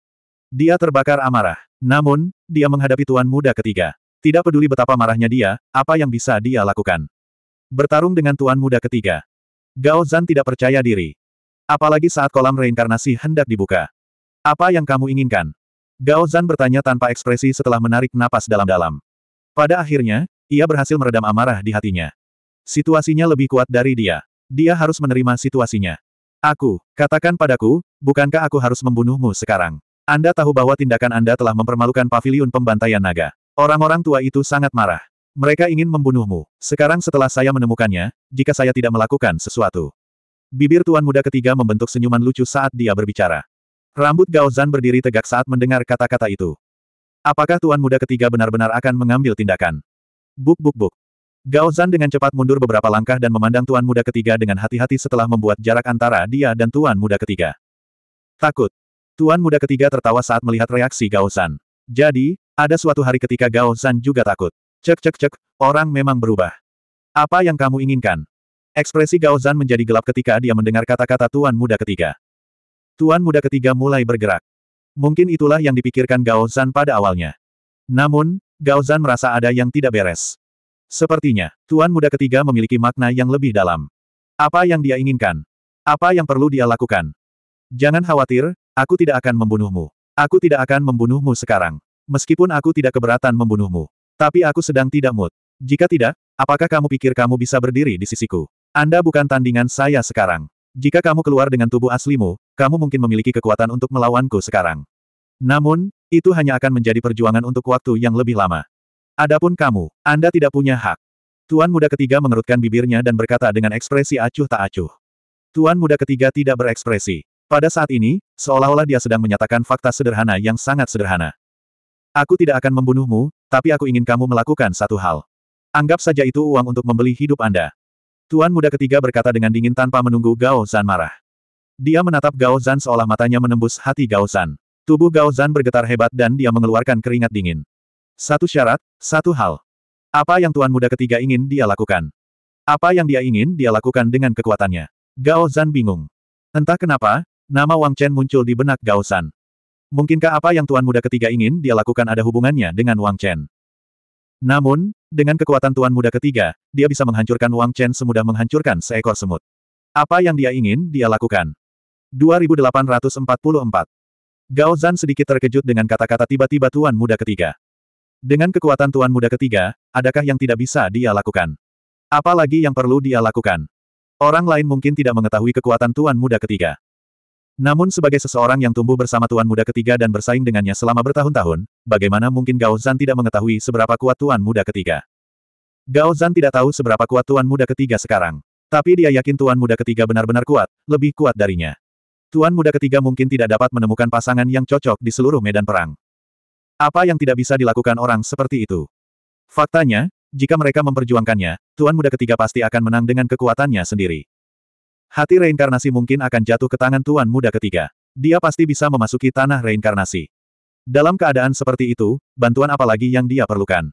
Dia terbakar amarah. Namun, dia menghadapi tuan muda ketiga. Tidak peduli betapa marahnya dia, apa yang bisa dia lakukan. Bertarung dengan tuan muda ketiga. Gao Zan tidak percaya diri. Apalagi saat kolam reinkarnasi hendak dibuka. Apa yang kamu inginkan? Gao Zan bertanya tanpa ekspresi setelah menarik napas dalam-dalam. Pada akhirnya, ia berhasil meredam amarah di hatinya. Situasinya lebih kuat dari dia. Dia harus menerima situasinya. Aku, katakan padaku, bukankah aku harus membunuhmu sekarang? Anda tahu bahwa tindakan Anda telah mempermalukan paviliun pembantaian naga. Orang-orang tua itu sangat marah. Mereka ingin membunuhmu. Sekarang setelah saya menemukannya, jika saya tidak melakukan sesuatu. Bibir tuan muda ketiga membentuk senyuman lucu saat dia berbicara. Rambut Gao Zan berdiri tegak saat mendengar kata-kata itu. Apakah tuan muda ketiga benar-benar akan mengambil tindakan? Buk buk buk. Gao Zan dengan cepat mundur beberapa langkah dan memandang tuan muda ketiga dengan hati-hati setelah membuat jarak antara dia dan tuan muda ketiga. Takut. Tuan muda ketiga tertawa saat melihat reaksi Gao Zan. Jadi, ada suatu hari ketika Gao Zan juga takut. Cek cek cek, orang memang berubah. Apa yang kamu inginkan? Ekspresi Gao Zan menjadi gelap ketika dia mendengar kata-kata Tuan Muda ketiga. Tuan Muda ketiga mulai bergerak. Mungkin itulah yang dipikirkan Gao Zan pada awalnya. Namun, Gao Zan merasa ada yang tidak beres. Sepertinya, Tuan Muda ketiga memiliki makna yang lebih dalam. Apa yang dia inginkan? Apa yang perlu dia lakukan? Jangan khawatir, aku tidak akan membunuhmu. Aku tidak akan membunuhmu sekarang. Meskipun aku tidak keberatan membunuhmu. Tapi aku sedang tidak mood. Jika tidak, apakah kamu pikir kamu bisa berdiri di sisiku? Anda bukan tandingan saya sekarang. Jika kamu keluar dengan tubuh aslimu, kamu mungkin memiliki kekuatan untuk melawanku sekarang. Namun, itu hanya akan menjadi perjuangan untuk waktu yang lebih lama. Adapun kamu, Anda tidak punya hak. Tuan muda ketiga mengerutkan bibirnya dan berkata dengan ekspresi acuh tak acuh. Tuan muda ketiga tidak berekspresi. Pada saat ini, seolah-olah dia sedang menyatakan fakta sederhana yang sangat sederhana. Aku tidak akan membunuhmu, tapi aku ingin kamu melakukan satu hal. Anggap saja itu uang untuk membeli hidup Anda. Tuan muda ketiga berkata dengan dingin tanpa menunggu Gao Zan marah. Dia menatap Gao Zan seolah matanya menembus hati Gao Zan. Tubuh Gao Zan bergetar hebat dan dia mengeluarkan keringat dingin. Satu syarat, satu hal. Apa yang tuan muda ketiga ingin dia lakukan? Apa yang dia ingin dia lakukan dengan kekuatannya? Gao Zan bingung. Entah kenapa, nama Wang Chen muncul di benak Gao Zan. Mungkinkah apa yang tuan muda ketiga ingin dia lakukan ada hubungannya dengan Wang Chen? Namun, dengan kekuatan Tuan Muda ketiga, dia bisa menghancurkan Wang Chen semudah menghancurkan seekor semut. Apa yang dia ingin, dia lakukan. 2844 Gao Zan sedikit terkejut dengan kata-kata tiba-tiba Tuan Muda ketiga. Dengan kekuatan Tuan Muda ketiga, adakah yang tidak bisa dia lakukan? Apalagi yang perlu dia lakukan? Orang lain mungkin tidak mengetahui kekuatan Tuan Muda ketiga. Namun sebagai seseorang yang tumbuh bersama Tuan Muda ketiga dan bersaing dengannya selama bertahun-tahun, bagaimana mungkin Gao Zan tidak mengetahui seberapa kuat Tuan Muda ketiga? Gao Zan tidak tahu seberapa kuat Tuan Muda ketiga sekarang. Tapi dia yakin Tuan Muda ketiga benar-benar kuat, lebih kuat darinya. Tuan Muda ketiga mungkin tidak dapat menemukan pasangan yang cocok di seluruh medan perang. Apa yang tidak bisa dilakukan orang seperti itu? Faktanya, jika mereka memperjuangkannya, Tuan Muda ketiga pasti akan menang dengan kekuatannya sendiri. Hati reinkarnasi mungkin akan jatuh ke tangan tuan muda ketiga. Dia pasti bisa memasuki tanah reinkarnasi. Dalam keadaan seperti itu, bantuan apa lagi yang dia perlukan?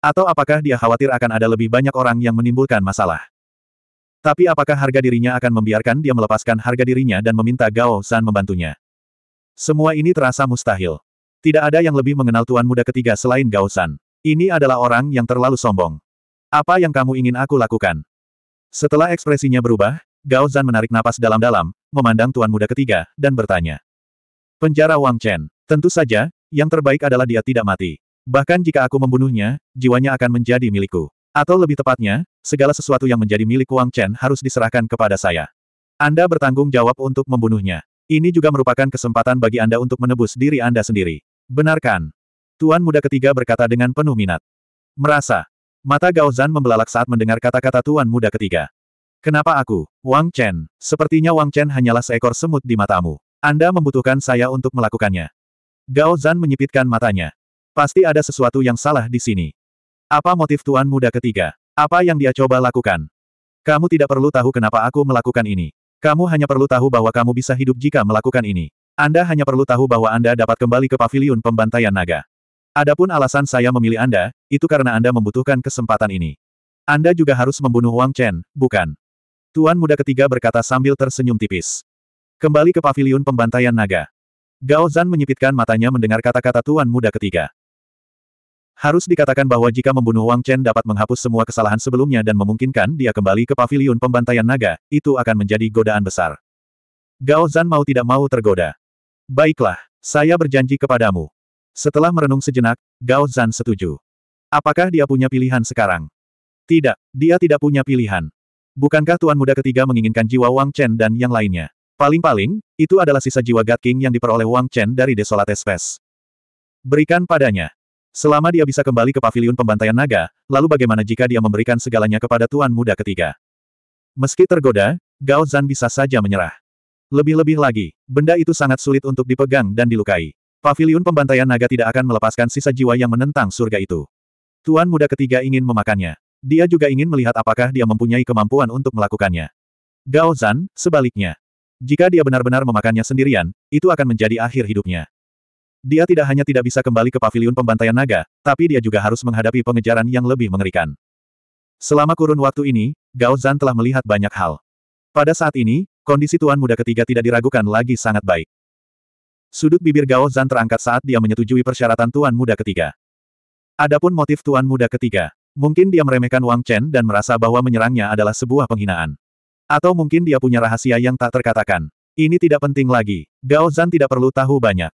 Atau apakah dia khawatir akan ada lebih banyak orang yang menimbulkan masalah? Tapi apakah harga dirinya akan membiarkan dia melepaskan harga dirinya dan meminta Gao San membantunya? Semua ini terasa mustahil. Tidak ada yang lebih mengenal tuan muda ketiga selain Gao San. Ini adalah orang yang terlalu sombong. Apa yang kamu ingin aku lakukan? Setelah ekspresinya berubah, Gao Zan menarik napas dalam-dalam, memandang tuan muda ketiga, dan bertanya. Penjara Wang Chen. Tentu saja, yang terbaik adalah dia tidak mati. Bahkan jika aku membunuhnya, jiwanya akan menjadi milikku. Atau lebih tepatnya, segala sesuatu yang menjadi milik Wang Chen harus diserahkan kepada saya. Anda bertanggung jawab untuk membunuhnya. Ini juga merupakan kesempatan bagi Anda untuk menebus diri Anda sendiri. Benarkan. Tuan muda ketiga berkata dengan penuh minat. Merasa. Mata Gaozan membelalak saat mendengar kata-kata tuan muda ketiga. Kenapa aku? Wang Chen. Sepertinya Wang Chen hanyalah seekor semut di matamu. Anda membutuhkan saya untuk melakukannya. Gao Zan menyipitkan matanya. Pasti ada sesuatu yang salah di sini. Apa motif Tuan Muda ketiga? Apa yang dia coba lakukan? Kamu tidak perlu tahu kenapa aku melakukan ini. Kamu hanya perlu tahu bahwa kamu bisa hidup jika melakukan ini. Anda hanya perlu tahu bahwa Anda dapat kembali ke paviliun pembantaian naga. Adapun alasan saya memilih Anda, itu karena Anda membutuhkan kesempatan ini. Anda juga harus membunuh Wang Chen, bukan? Tuan muda ketiga berkata sambil tersenyum tipis. Kembali ke pavilion pembantaian naga. Gao Zan menyipitkan matanya mendengar kata-kata tuan muda ketiga. Harus dikatakan bahwa jika membunuh Wang Chen dapat menghapus semua kesalahan sebelumnya dan memungkinkan dia kembali ke pavilion pembantaian naga, itu akan menjadi godaan besar. Gao Zan mau tidak mau tergoda. Baiklah, saya berjanji kepadamu. Setelah merenung sejenak, Gao Zan setuju. Apakah dia punya pilihan sekarang? Tidak, dia tidak punya pilihan. Bukankah Tuan Muda ketiga menginginkan jiwa Wang Chen dan yang lainnya? Paling-paling, itu adalah sisa jiwa God King yang diperoleh Wang Chen dari Desolate Space. Berikan padanya. Selama dia bisa kembali ke pavilion pembantaian naga, lalu bagaimana jika dia memberikan segalanya kepada Tuan Muda ketiga? Meski tergoda, Gao Zan bisa saja menyerah. Lebih-lebih lagi, benda itu sangat sulit untuk dipegang dan dilukai. Pavilion pembantaian naga tidak akan melepaskan sisa jiwa yang menentang surga itu. Tuan muda ketiga ingin memakannya. Dia juga ingin melihat apakah dia mempunyai kemampuan untuk melakukannya. Gao Zan, sebaliknya. Jika dia benar-benar memakannya sendirian, itu akan menjadi akhir hidupnya. Dia tidak hanya tidak bisa kembali ke pavilion pembantaian naga, tapi dia juga harus menghadapi pengejaran yang lebih mengerikan. Selama kurun waktu ini, Gao Zan telah melihat banyak hal. Pada saat ini, kondisi tuan muda ketiga tidak diragukan lagi sangat baik. Sudut bibir Gao Zan terangkat saat dia menyetujui persyaratan tuan muda ketiga. Adapun motif tuan muda ketiga. Mungkin dia meremehkan Wang Chen dan merasa bahwa menyerangnya adalah sebuah penghinaan. Atau mungkin dia punya rahasia yang tak terkatakan. Ini tidak penting lagi. Gao Zan tidak perlu tahu banyak.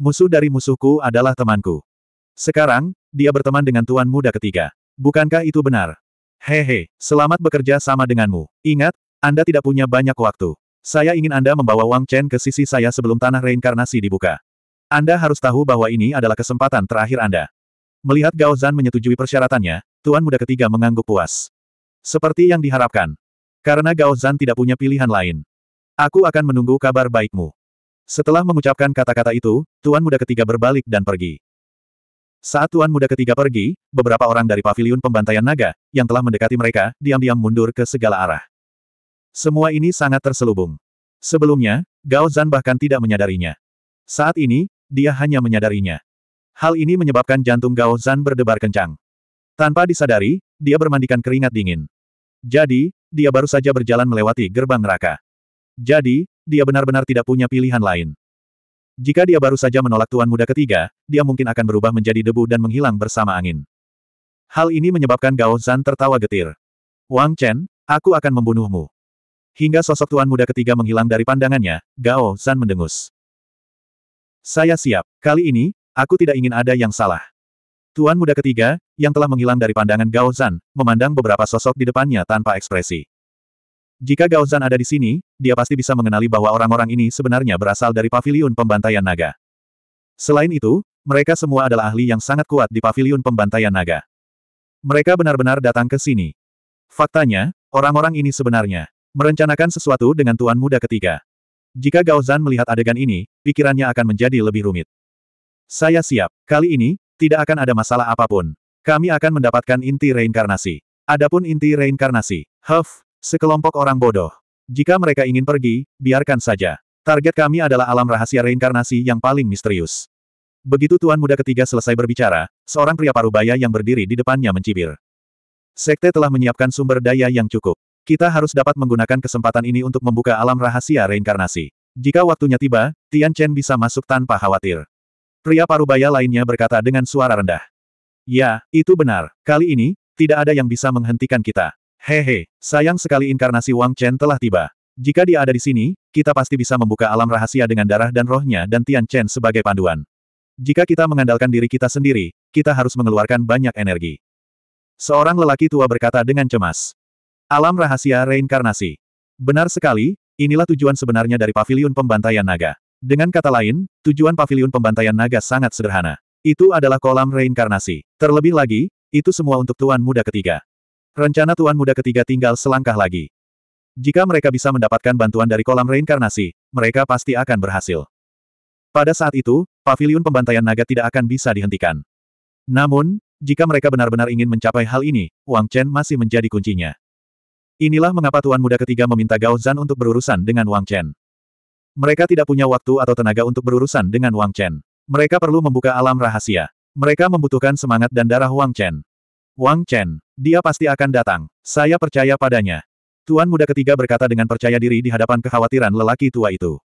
Musuh dari musuhku adalah temanku. Sekarang, dia berteman dengan tuan muda ketiga. Bukankah itu benar? Hehe, selamat bekerja sama denganmu. Ingat, Anda tidak punya banyak waktu. Saya ingin Anda membawa Wang Chen ke sisi saya sebelum tanah reinkarnasi dibuka. Anda harus tahu bahwa ini adalah kesempatan terakhir Anda. Melihat Gao Zan menyetujui persyaratannya, Tuan muda ketiga mengangguk puas. Seperti yang diharapkan. Karena Gao Zan tidak punya pilihan lain. Aku akan menunggu kabar baikmu. Setelah mengucapkan kata-kata itu, Tuan muda ketiga berbalik dan pergi. Saat Tuan muda ketiga pergi, beberapa orang dari paviliun pembantaian naga, yang telah mendekati mereka, diam-diam mundur ke segala arah. Semua ini sangat terselubung. Sebelumnya, Gao Zan bahkan tidak menyadarinya. Saat ini, dia hanya menyadarinya. Hal ini menyebabkan jantung Gao Zan berdebar kencang. Tanpa disadari, dia bermandikan keringat dingin. Jadi, dia baru saja berjalan melewati gerbang neraka. Jadi, dia benar-benar tidak punya pilihan lain. Jika dia baru saja menolak tuan muda ketiga, dia mungkin akan berubah menjadi debu dan menghilang bersama angin. Hal ini menyebabkan Gao Zan tertawa getir. Wang Chen, aku akan membunuhmu. Hingga sosok tuan muda ketiga menghilang dari pandangannya, Gao Zan mendengus. Saya siap. Kali ini, aku tidak ingin ada yang salah. Tuan muda ketiga, yang telah menghilang dari pandangan Gao Zan, memandang beberapa sosok di depannya tanpa ekspresi. Jika Gao Zan ada di sini, dia pasti bisa mengenali bahwa orang-orang ini sebenarnya berasal dari paviliun pembantaian naga. Selain itu, mereka semua adalah ahli yang sangat kuat di paviliun pembantaian naga. Mereka benar-benar datang ke sini. Faktanya, orang-orang ini sebenarnya merencanakan sesuatu dengan tuan muda ketiga. Jika Gaozan melihat adegan ini, pikirannya akan menjadi lebih rumit. Saya siap. Kali ini, tidak akan ada masalah apapun. Kami akan mendapatkan inti reinkarnasi. Adapun inti reinkarnasi, huff, sekelompok orang bodoh. Jika mereka ingin pergi, biarkan saja. Target kami adalah alam rahasia reinkarnasi yang paling misterius. Begitu tuan muda ketiga selesai berbicara, seorang pria parubaya yang berdiri di depannya mencibir. Sekte telah menyiapkan sumber daya yang cukup. Kita harus dapat menggunakan kesempatan ini untuk membuka alam rahasia reinkarnasi. Jika waktunya tiba, Tian Chen bisa masuk tanpa khawatir. Pria parubaya lainnya berkata dengan suara rendah. Ya, itu benar. Kali ini, tidak ada yang bisa menghentikan kita. Hehe, sayang sekali inkarnasi Wang Chen telah tiba. Jika dia ada di sini, kita pasti bisa membuka alam rahasia dengan darah dan rohnya dan Tian Chen sebagai panduan. Jika kita mengandalkan diri kita sendiri, kita harus mengeluarkan banyak energi. Seorang lelaki tua berkata dengan cemas. Alam rahasia reinkarnasi. Benar sekali, inilah tujuan sebenarnya dari pavilion pembantaian naga. Dengan kata lain, tujuan pavilion pembantaian naga sangat sederhana. Itu adalah kolam reinkarnasi. Terlebih lagi, itu semua untuk Tuan Muda ketiga. Rencana Tuan Muda ketiga tinggal selangkah lagi. Jika mereka bisa mendapatkan bantuan dari kolam reinkarnasi, mereka pasti akan berhasil. Pada saat itu, pavilion pembantaian naga tidak akan bisa dihentikan. Namun, jika mereka benar-benar ingin mencapai hal ini, Wang Chen masih menjadi kuncinya. Inilah mengapa Tuan Muda ketiga meminta Gao Zan untuk berurusan dengan Wang Chen. Mereka tidak punya waktu atau tenaga untuk berurusan dengan Wang Chen. Mereka perlu membuka alam rahasia. Mereka membutuhkan semangat dan darah Wang Chen. Wang Chen, dia pasti akan datang. Saya percaya padanya. Tuan muda ketiga berkata dengan percaya diri di hadapan kekhawatiran lelaki tua itu.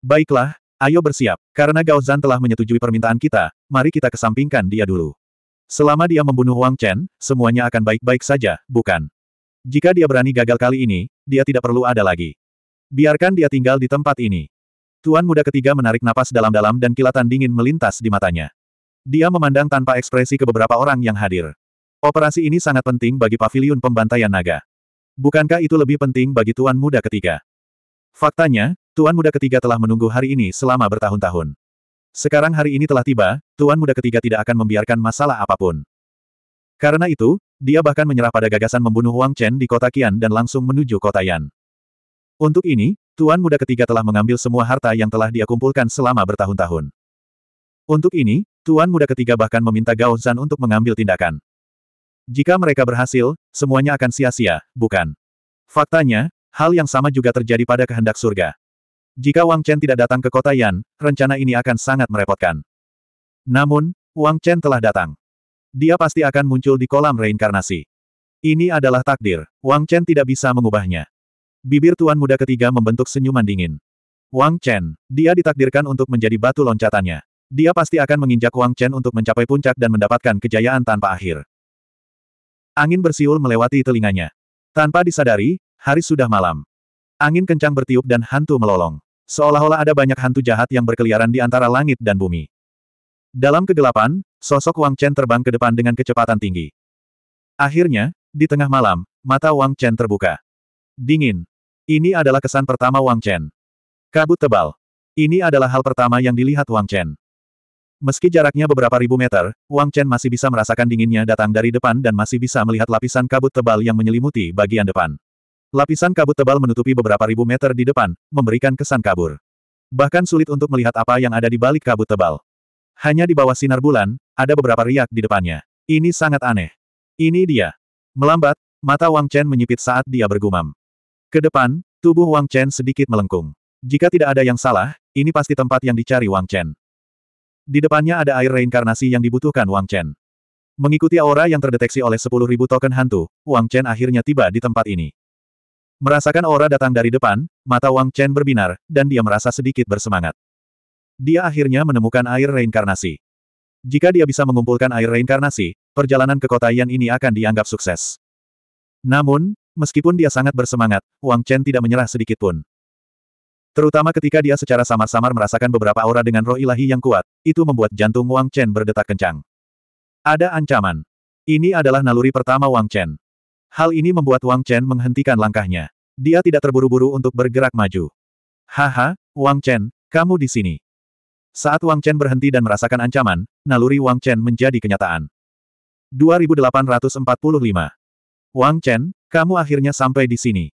Baiklah, ayo bersiap. Karena Gao Zan telah menyetujui permintaan kita, mari kita kesampingkan dia dulu. Selama dia membunuh Wang Chen, semuanya akan baik-baik saja, bukan? Jika dia berani gagal kali ini, dia tidak perlu ada lagi. Biarkan dia tinggal di tempat ini. Tuan muda ketiga menarik napas dalam-dalam dan kilatan dingin melintas di matanya. Dia memandang tanpa ekspresi ke beberapa orang yang hadir. Operasi ini sangat penting bagi pavilion pembantaian naga. Bukankah itu lebih penting bagi tuan muda ketiga? Faktanya, tuan muda ketiga telah menunggu hari ini selama bertahun-tahun. Sekarang hari ini telah tiba, tuan muda ketiga tidak akan membiarkan masalah apapun. Karena itu, dia bahkan menyerah pada gagasan membunuh Wang Chen di kota Qian dan langsung menuju kota Yan. Untuk ini, Tuan Muda ketiga telah mengambil semua harta yang telah dia kumpulkan selama bertahun-tahun. Untuk ini, Tuan Muda ketiga bahkan meminta Gao Zan untuk mengambil tindakan. Jika mereka berhasil, semuanya akan sia-sia, bukan? Faktanya, hal yang sama juga terjadi pada kehendak surga. Jika Wang Chen tidak datang ke kota Yan, rencana ini akan sangat merepotkan. Namun, Wang Chen telah datang. Dia pasti akan muncul di kolam reinkarnasi. Ini adalah takdir, Wang Chen tidak bisa mengubahnya. Bibir tuan muda ketiga membentuk senyuman dingin. Wang Chen, dia ditakdirkan untuk menjadi batu loncatannya. Dia pasti akan menginjak Wang Chen untuk mencapai puncak dan mendapatkan kejayaan tanpa akhir. Angin bersiul melewati telinganya. Tanpa disadari, hari sudah malam. Angin kencang bertiup dan hantu melolong. Seolah-olah ada banyak hantu jahat yang berkeliaran di antara langit dan bumi. Dalam kegelapan, sosok Wang Chen terbang ke depan dengan kecepatan tinggi. Akhirnya, di tengah malam, mata Wang Chen terbuka. Dingin, ini adalah kesan pertama Wang Chen. Kabut tebal. Ini adalah hal pertama yang dilihat Wang Chen. Meski jaraknya beberapa ribu meter, Wang Chen masih bisa merasakan dinginnya datang dari depan dan masih bisa melihat lapisan kabut tebal yang menyelimuti bagian depan. Lapisan kabut tebal menutupi beberapa ribu meter di depan, memberikan kesan kabur. Bahkan sulit untuk melihat apa yang ada di balik kabut tebal. Hanya di bawah sinar bulan, ada beberapa riak di depannya. Ini sangat aneh. Ini dia. Melambat, mata Wang Chen menyipit saat dia bergumam. Ke depan, tubuh Wang Chen sedikit melengkung. Jika tidak ada yang salah, ini pasti tempat yang dicari Wang Chen. Di depannya ada air reinkarnasi yang dibutuhkan Wang Chen. Mengikuti aura yang terdeteksi oleh 10.000 token hantu, Wang Chen akhirnya tiba di tempat ini. Merasakan aura datang dari depan, mata Wang Chen berbinar, dan dia merasa sedikit bersemangat. Dia akhirnya menemukan air reinkarnasi. Jika dia bisa mengumpulkan air reinkarnasi, perjalanan ke kota Yan ini akan dianggap sukses. Namun, Meskipun dia sangat bersemangat, Wang Chen tidak menyerah sedikit pun. Terutama ketika dia secara samar-samar merasakan beberapa aura dengan roh ilahi yang kuat, itu membuat jantung Wang Chen berdetak kencang. Ada ancaman. Ini adalah naluri pertama Wang Chen. Hal ini membuat Wang Chen menghentikan langkahnya. Dia tidak terburu-buru untuk bergerak maju. Haha, Wang Chen, kamu di sini. Saat Wang Chen berhenti dan merasakan ancaman, naluri Wang Chen menjadi kenyataan. 2845. Wang Chen, kamu akhirnya sampai di sini.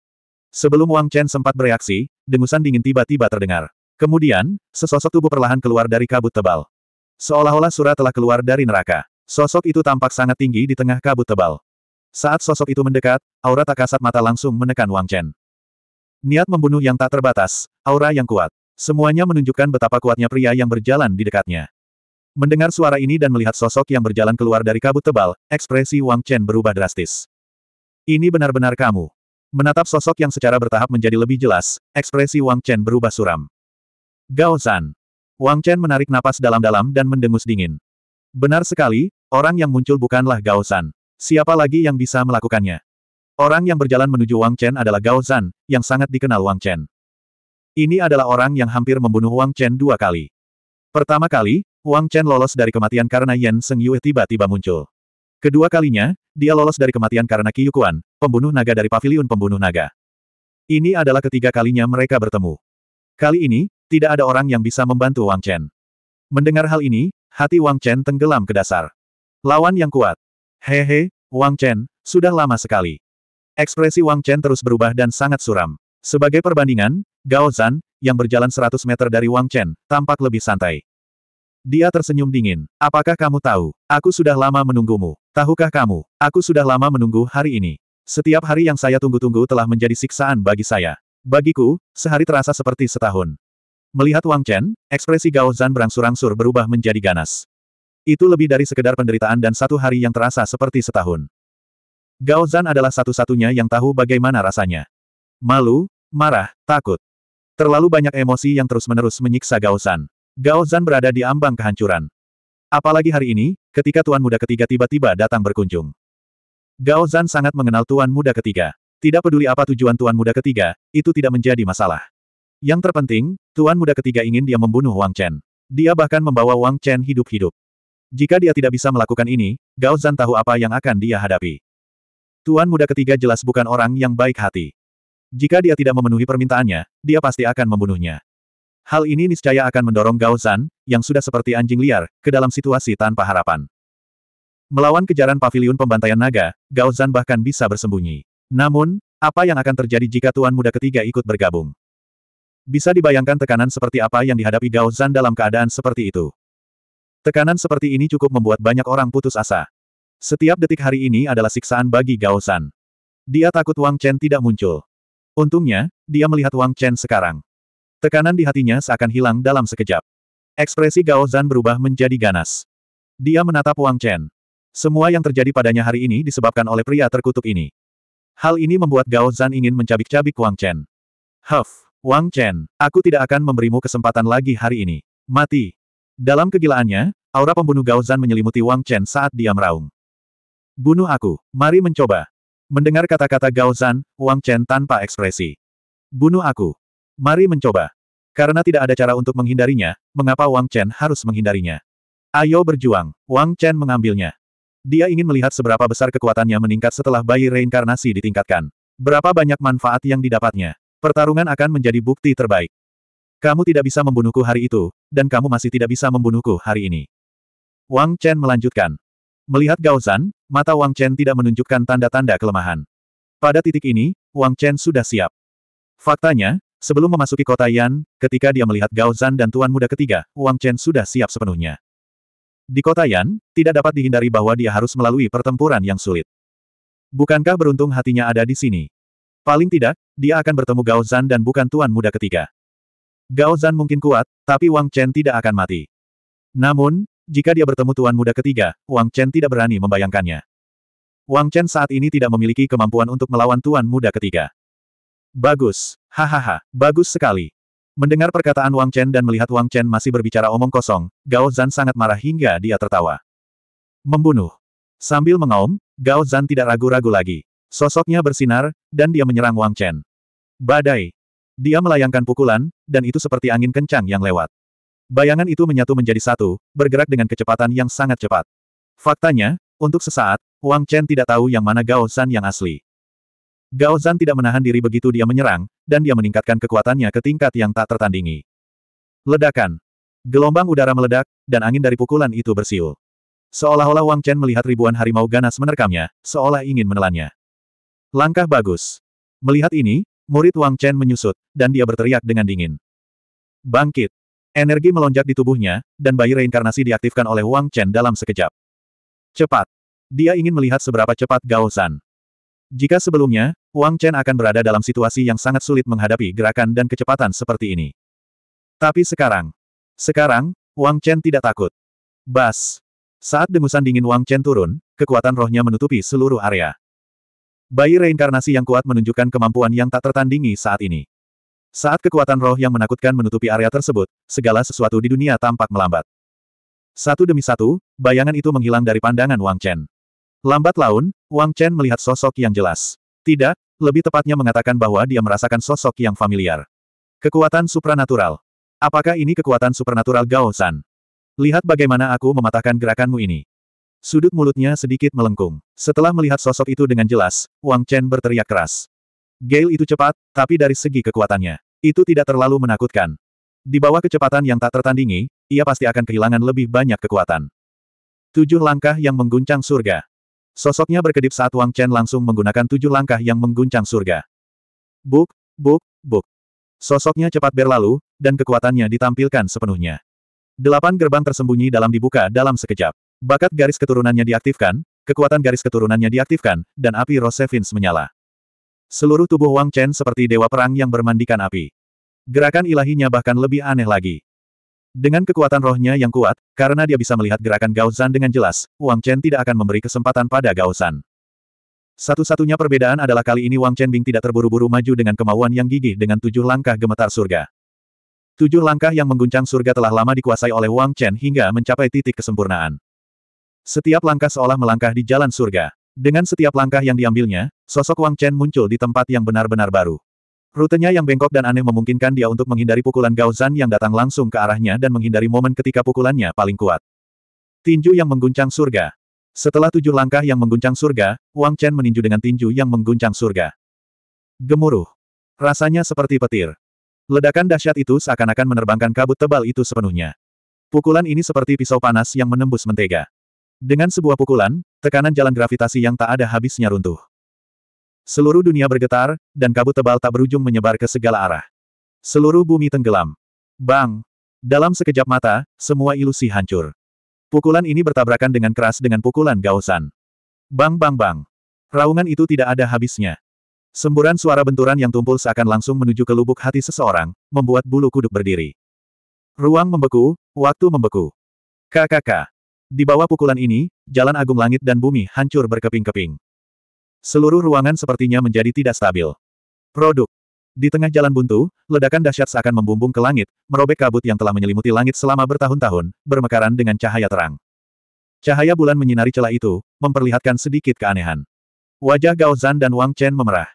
Sebelum Wang Chen sempat bereaksi, dengusan dingin tiba-tiba terdengar. Kemudian, sesosok tubuh perlahan keluar dari kabut tebal. Seolah-olah surat telah keluar dari neraka. Sosok itu tampak sangat tinggi di tengah kabut tebal. Saat sosok itu mendekat, aura tak kasat mata langsung menekan Wang Chen. Niat membunuh yang tak terbatas, aura yang kuat. Semuanya menunjukkan betapa kuatnya pria yang berjalan di dekatnya. Mendengar suara ini dan melihat sosok yang berjalan keluar dari kabut tebal, ekspresi Wang Chen berubah drastis. Ini benar-benar kamu. Menatap sosok yang secara bertahap menjadi lebih jelas, ekspresi Wang Chen berubah suram. Gao San. Wang Chen menarik napas dalam-dalam dan mendengus dingin. Benar sekali, orang yang muncul bukanlah Gao San. Siapa lagi yang bisa melakukannya? Orang yang berjalan menuju Wang Chen adalah Gao San, yang sangat dikenal Wang Chen. Ini adalah orang yang hampir membunuh Wang Chen dua kali. Pertama kali, Wang Chen lolos dari kematian karena Yan Seng Yue tiba-tiba muncul. Kedua kalinya, dia lolos dari kematian karena Kiyukuan, pembunuh naga dari paviliun pembunuh naga. Ini adalah ketiga kalinya mereka bertemu. Kali ini, tidak ada orang yang bisa membantu Wang Chen. Mendengar hal ini, hati Wang Chen tenggelam ke dasar. Lawan yang kuat. Hehe, Wang Chen, sudah lama sekali. Ekspresi Wang Chen terus berubah dan sangat suram. Sebagai perbandingan, Gao Zan, yang berjalan 100 meter dari Wang Chen, tampak lebih santai. Dia tersenyum dingin. Apakah kamu tahu? Aku sudah lama menunggumu. Tahukah kamu? Aku sudah lama menunggu hari ini. Setiap hari yang saya tunggu-tunggu telah menjadi siksaan bagi saya. Bagiku, sehari terasa seperti setahun. Melihat Wang Chen, ekspresi Gao Zan berangsur-angsur berubah menjadi ganas. Itu lebih dari sekedar penderitaan dan satu hari yang terasa seperti setahun. Gao Zan adalah satu-satunya yang tahu bagaimana rasanya. Malu, marah, takut. Terlalu banyak emosi yang terus-menerus menyiksa Gao Zan. Gao Zan berada di ambang kehancuran. Apalagi hari ini, ketika tuan muda ketiga tiba-tiba datang berkunjung. Gao Zan sangat mengenal tuan muda ketiga. Tidak peduli apa tujuan tuan muda ketiga, itu tidak menjadi masalah. Yang terpenting, tuan muda ketiga ingin dia membunuh Wang Chen. Dia bahkan membawa Wang Chen hidup-hidup. Jika dia tidak bisa melakukan ini, Gao Zan tahu apa yang akan dia hadapi. Tuan muda ketiga jelas bukan orang yang baik hati. Jika dia tidak memenuhi permintaannya, dia pasti akan membunuhnya. Hal ini niscaya akan mendorong Gao Zan, yang sudah seperti anjing liar, ke dalam situasi tanpa harapan. Melawan kejaran pavilion pembantaian naga, Gao Zan bahkan bisa bersembunyi. Namun, apa yang akan terjadi jika Tuan Muda ketiga ikut bergabung? Bisa dibayangkan tekanan seperti apa yang dihadapi Gao Zan dalam keadaan seperti itu. Tekanan seperti ini cukup membuat banyak orang putus asa. Setiap detik hari ini adalah siksaan bagi Gao Zan. Dia takut Wang Chen tidak muncul. Untungnya, dia melihat Wang Chen sekarang. Tekanan di hatinya seakan hilang dalam sekejap. Ekspresi Gao Zan berubah menjadi ganas. Dia menatap Wang Chen. Semua yang terjadi padanya hari ini disebabkan oleh pria terkutuk ini. Hal ini membuat Gao Zan ingin mencabik-cabik Wang Chen. Huff, Wang Chen, aku tidak akan memberimu kesempatan lagi hari ini. Mati. Dalam kegilaannya, aura pembunuh Gao Zan menyelimuti Wang Chen saat dia meraung. Bunuh aku, mari mencoba. Mendengar kata-kata Gao Zan, Wang Chen tanpa ekspresi. Bunuh aku, Mari mencoba. Karena tidak ada cara untuk menghindarinya, mengapa Wang Chen harus menghindarinya? Ayo berjuang, Wang Chen mengambilnya. Dia ingin melihat seberapa besar kekuatannya meningkat setelah bayi reinkarnasi ditingkatkan. Berapa banyak manfaat yang didapatnya. Pertarungan akan menjadi bukti terbaik. Kamu tidak bisa membunuhku hari itu, dan kamu masih tidak bisa membunuhku hari ini. Wang Chen melanjutkan. Melihat Gaozan, mata Wang Chen tidak menunjukkan tanda-tanda kelemahan. Pada titik ini, Wang Chen sudah siap. Faktanya, Sebelum memasuki kota Yan, ketika dia melihat Gao Zan dan Tuan Muda ketiga, Wang Chen sudah siap sepenuhnya. Di kota Yan, tidak dapat dihindari bahwa dia harus melalui pertempuran yang sulit. Bukankah beruntung hatinya ada di sini? Paling tidak, dia akan bertemu Gao Zan dan bukan Tuan Muda ketiga. Gao Zan mungkin kuat, tapi Wang Chen tidak akan mati. Namun, jika dia bertemu Tuan Muda ketiga, Wang Chen tidak berani membayangkannya. Wang Chen saat ini tidak memiliki kemampuan untuk melawan Tuan Muda ketiga. Bagus. Hahaha, bagus sekali. Mendengar perkataan Wang Chen dan melihat Wang Chen masih berbicara omong kosong, Gao Zan sangat marah hingga dia tertawa. Membunuh. Sambil mengaum, Gao Zan tidak ragu-ragu lagi. Sosoknya bersinar, dan dia menyerang Wang Chen. Badai. Dia melayangkan pukulan, dan itu seperti angin kencang yang lewat. Bayangan itu menyatu menjadi satu, bergerak dengan kecepatan yang sangat cepat. Faktanya, untuk sesaat, Wang Chen tidak tahu yang mana Gao Zan yang asli. Gao Zan tidak menahan diri begitu dia menyerang, dan dia meningkatkan kekuatannya ke tingkat yang tak tertandingi. Ledakan. Gelombang udara meledak, dan angin dari pukulan itu bersiul. Seolah-olah Wang Chen melihat ribuan harimau ganas menerkamnya, seolah ingin menelannya. Langkah bagus. Melihat ini, murid Wang Chen menyusut, dan dia berteriak dengan dingin. Bangkit. Energi melonjak di tubuhnya, dan bayi reinkarnasi diaktifkan oleh Wang Chen dalam sekejap. Cepat. Dia ingin melihat seberapa cepat Gao San. Jika sebelumnya, Wang Chen akan berada dalam situasi yang sangat sulit menghadapi gerakan dan kecepatan seperti ini. Tapi sekarang, sekarang, Wang Chen tidak takut. Bas. Saat dengusan dingin Wang Chen turun, kekuatan rohnya menutupi seluruh area. Bayi reinkarnasi yang kuat menunjukkan kemampuan yang tak tertandingi saat ini. Saat kekuatan roh yang menakutkan menutupi area tersebut, segala sesuatu di dunia tampak melambat. Satu demi satu, bayangan itu menghilang dari pandangan Wang Chen. Lambat laun, Wang Chen melihat sosok yang jelas. Tidak, lebih tepatnya mengatakan bahwa dia merasakan sosok yang familiar. Kekuatan supranatural. Apakah ini kekuatan supranatural Gao San? Lihat bagaimana aku mematahkan gerakanmu ini. Sudut mulutnya sedikit melengkung. Setelah melihat sosok itu dengan jelas, Wang Chen berteriak keras. Gale itu cepat, tapi dari segi kekuatannya, itu tidak terlalu menakutkan. Di bawah kecepatan yang tak tertandingi, ia pasti akan kehilangan lebih banyak kekuatan. Tujuh langkah yang mengguncang surga. Sosoknya berkedip saat Wang Chen langsung menggunakan tujuh langkah yang mengguncang surga. Buk, buk, buk. Sosoknya cepat berlalu, dan kekuatannya ditampilkan sepenuhnya. Delapan gerbang tersembunyi dalam dibuka dalam sekejap. Bakat garis keturunannya diaktifkan, kekuatan garis keturunannya diaktifkan, dan api Rosevins menyala. Seluruh tubuh Wang Chen seperti dewa perang yang bermandikan api. Gerakan ilahinya bahkan lebih aneh lagi. Dengan kekuatan rohnya yang kuat, karena dia bisa melihat gerakan Gao Zan dengan jelas, Wang Chen tidak akan memberi kesempatan pada Gao Zan. Satu-satunya perbedaan adalah kali ini Wang Chen Bing tidak terburu-buru maju dengan kemauan yang gigih dengan tujuh langkah gemetar surga. Tujuh langkah yang mengguncang surga telah lama dikuasai oleh Wang Chen hingga mencapai titik kesempurnaan. Setiap langkah seolah melangkah di jalan surga. Dengan setiap langkah yang diambilnya, sosok Wang Chen muncul di tempat yang benar-benar baru. Rutenya yang bengkok dan aneh memungkinkan dia untuk menghindari pukulan Gao Zan yang datang langsung ke arahnya dan menghindari momen ketika pukulannya paling kuat. Tinju yang mengguncang surga. Setelah tujuh langkah yang mengguncang surga, Wang Chen meninju dengan tinju yang mengguncang surga. Gemuruh. Rasanya seperti petir. Ledakan dahsyat itu seakan-akan menerbangkan kabut tebal itu sepenuhnya. Pukulan ini seperti pisau panas yang menembus mentega. Dengan sebuah pukulan, tekanan jalan gravitasi yang tak ada habisnya runtuh. Seluruh dunia bergetar, dan kabut tebal tak berujung menyebar ke segala arah. Seluruh bumi tenggelam. Bang! Dalam sekejap mata, semua ilusi hancur. Pukulan ini bertabrakan dengan keras dengan pukulan gausan. Bang bang bang! Raungan itu tidak ada habisnya. Semburan suara benturan yang tumpul seakan langsung menuju ke lubuk hati seseorang, membuat bulu kuduk berdiri. Ruang membeku, waktu membeku. KKK. Di bawah pukulan ini, jalan agung langit dan bumi hancur berkeping-keping. Seluruh ruangan sepertinya menjadi tidak stabil. Produk. Di tengah jalan buntu, ledakan dahsyat seakan membumbung ke langit, merobek kabut yang telah menyelimuti langit selama bertahun-tahun, bermekaran dengan cahaya terang. Cahaya bulan menyinari celah itu, memperlihatkan sedikit keanehan. Wajah Gao Zan dan Wang Chen memerah.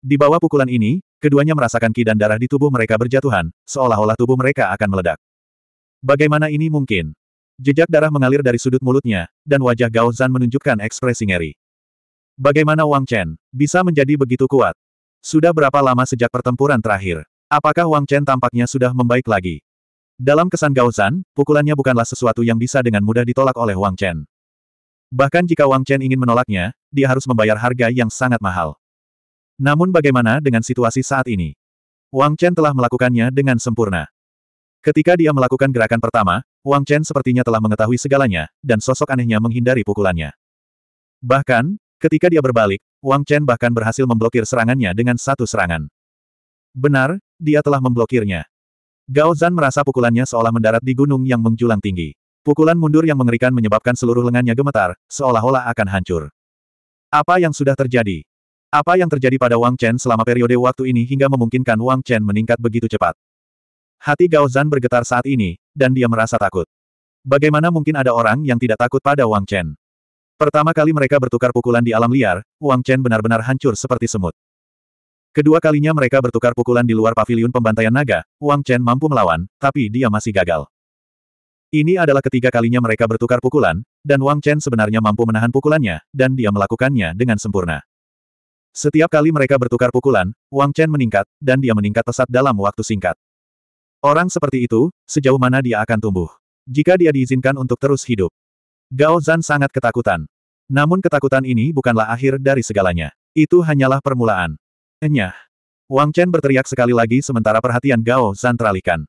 Di bawah pukulan ini, keduanya merasakan ki dan darah di tubuh mereka berjatuhan, seolah-olah tubuh mereka akan meledak. Bagaimana ini mungkin? Jejak darah mengalir dari sudut mulutnya, dan wajah Gao Zan menunjukkan ekspresi ngeri. Bagaimana Wang Chen bisa menjadi begitu kuat? Sudah berapa lama sejak pertempuran terakhir? Apakah Wang Chen tampaknya sudah membaik lagi? Dalam kesan Gaozan, pukulannya bukanlah sesuatu yang bisa dengan mudah ditolak oleh Wang Chen. Bahkan jika Wang Chen ingin menolaknya, dia harus membayar harga yang sangat mahal. Namun bagaimana dengan situasi saat ini? Wang Chen telah melakukannya dengan sempurna. Ketika dia melakukan gerakan pertama, Wang Chen sepertinya telah mengetahui segalanya, dan sosok anehnya menghindari pukulannya. Bahkan, Ketika dia berbalik, Wang Chen bahkan berhasil memblokir serangannya dengan satu serangan. Benar, dia telah memblokirnya. Gao Zan merasa pukulannya seolah mendarat di gunung yang menjulang tinggi. Pukulan mundur yang mengerikan menyebabkan seluruh lengannya gemetar, seolah-olah akan hancur. Apa yang sudah terjadi? Apa yang terjadi pada Wang Chen selama periode waktu ini hingga memungkinkan Wang Chen meningkat begitu cepat? Hati Gao Zan bergetar saat ini, dan dia merasa takut. Bagaimana mungkin ada orang yang tidak takut pada Wang Chen? Pertama kali mereka bertukar pukulan di alam liar, Wang Chen benar-benar hancur seperti semut. Kedua kalinya mereka bertukar pukulan di luar paviliun pembantaian naga, Wang Chen mampu melawan, tapi dia masih gagal. Ini adalah ketiga kalinya mereka bertukar pukulan, dan Wang Chen sebenarnya mampu menahan pukulannya, dan dia melakukannya dengan sempurna. Setiap kali mereka bertukar pukulan, Wang Chen meningkat, dan dia meningkat pesat dalam waktu singkat. Orang seperti itu, sejauh mana dia akan tumbuh? Jika dia diizinkan untuk terus hidup, Gao Zan sangat ketakutan. Namun ketakutan ini bukanlah akhir dari segalanya. Itu hanyalah permulaan. Enyah. Wang Chen berteriak sekali lagi sementara perhatian Gao Zan teralihkan.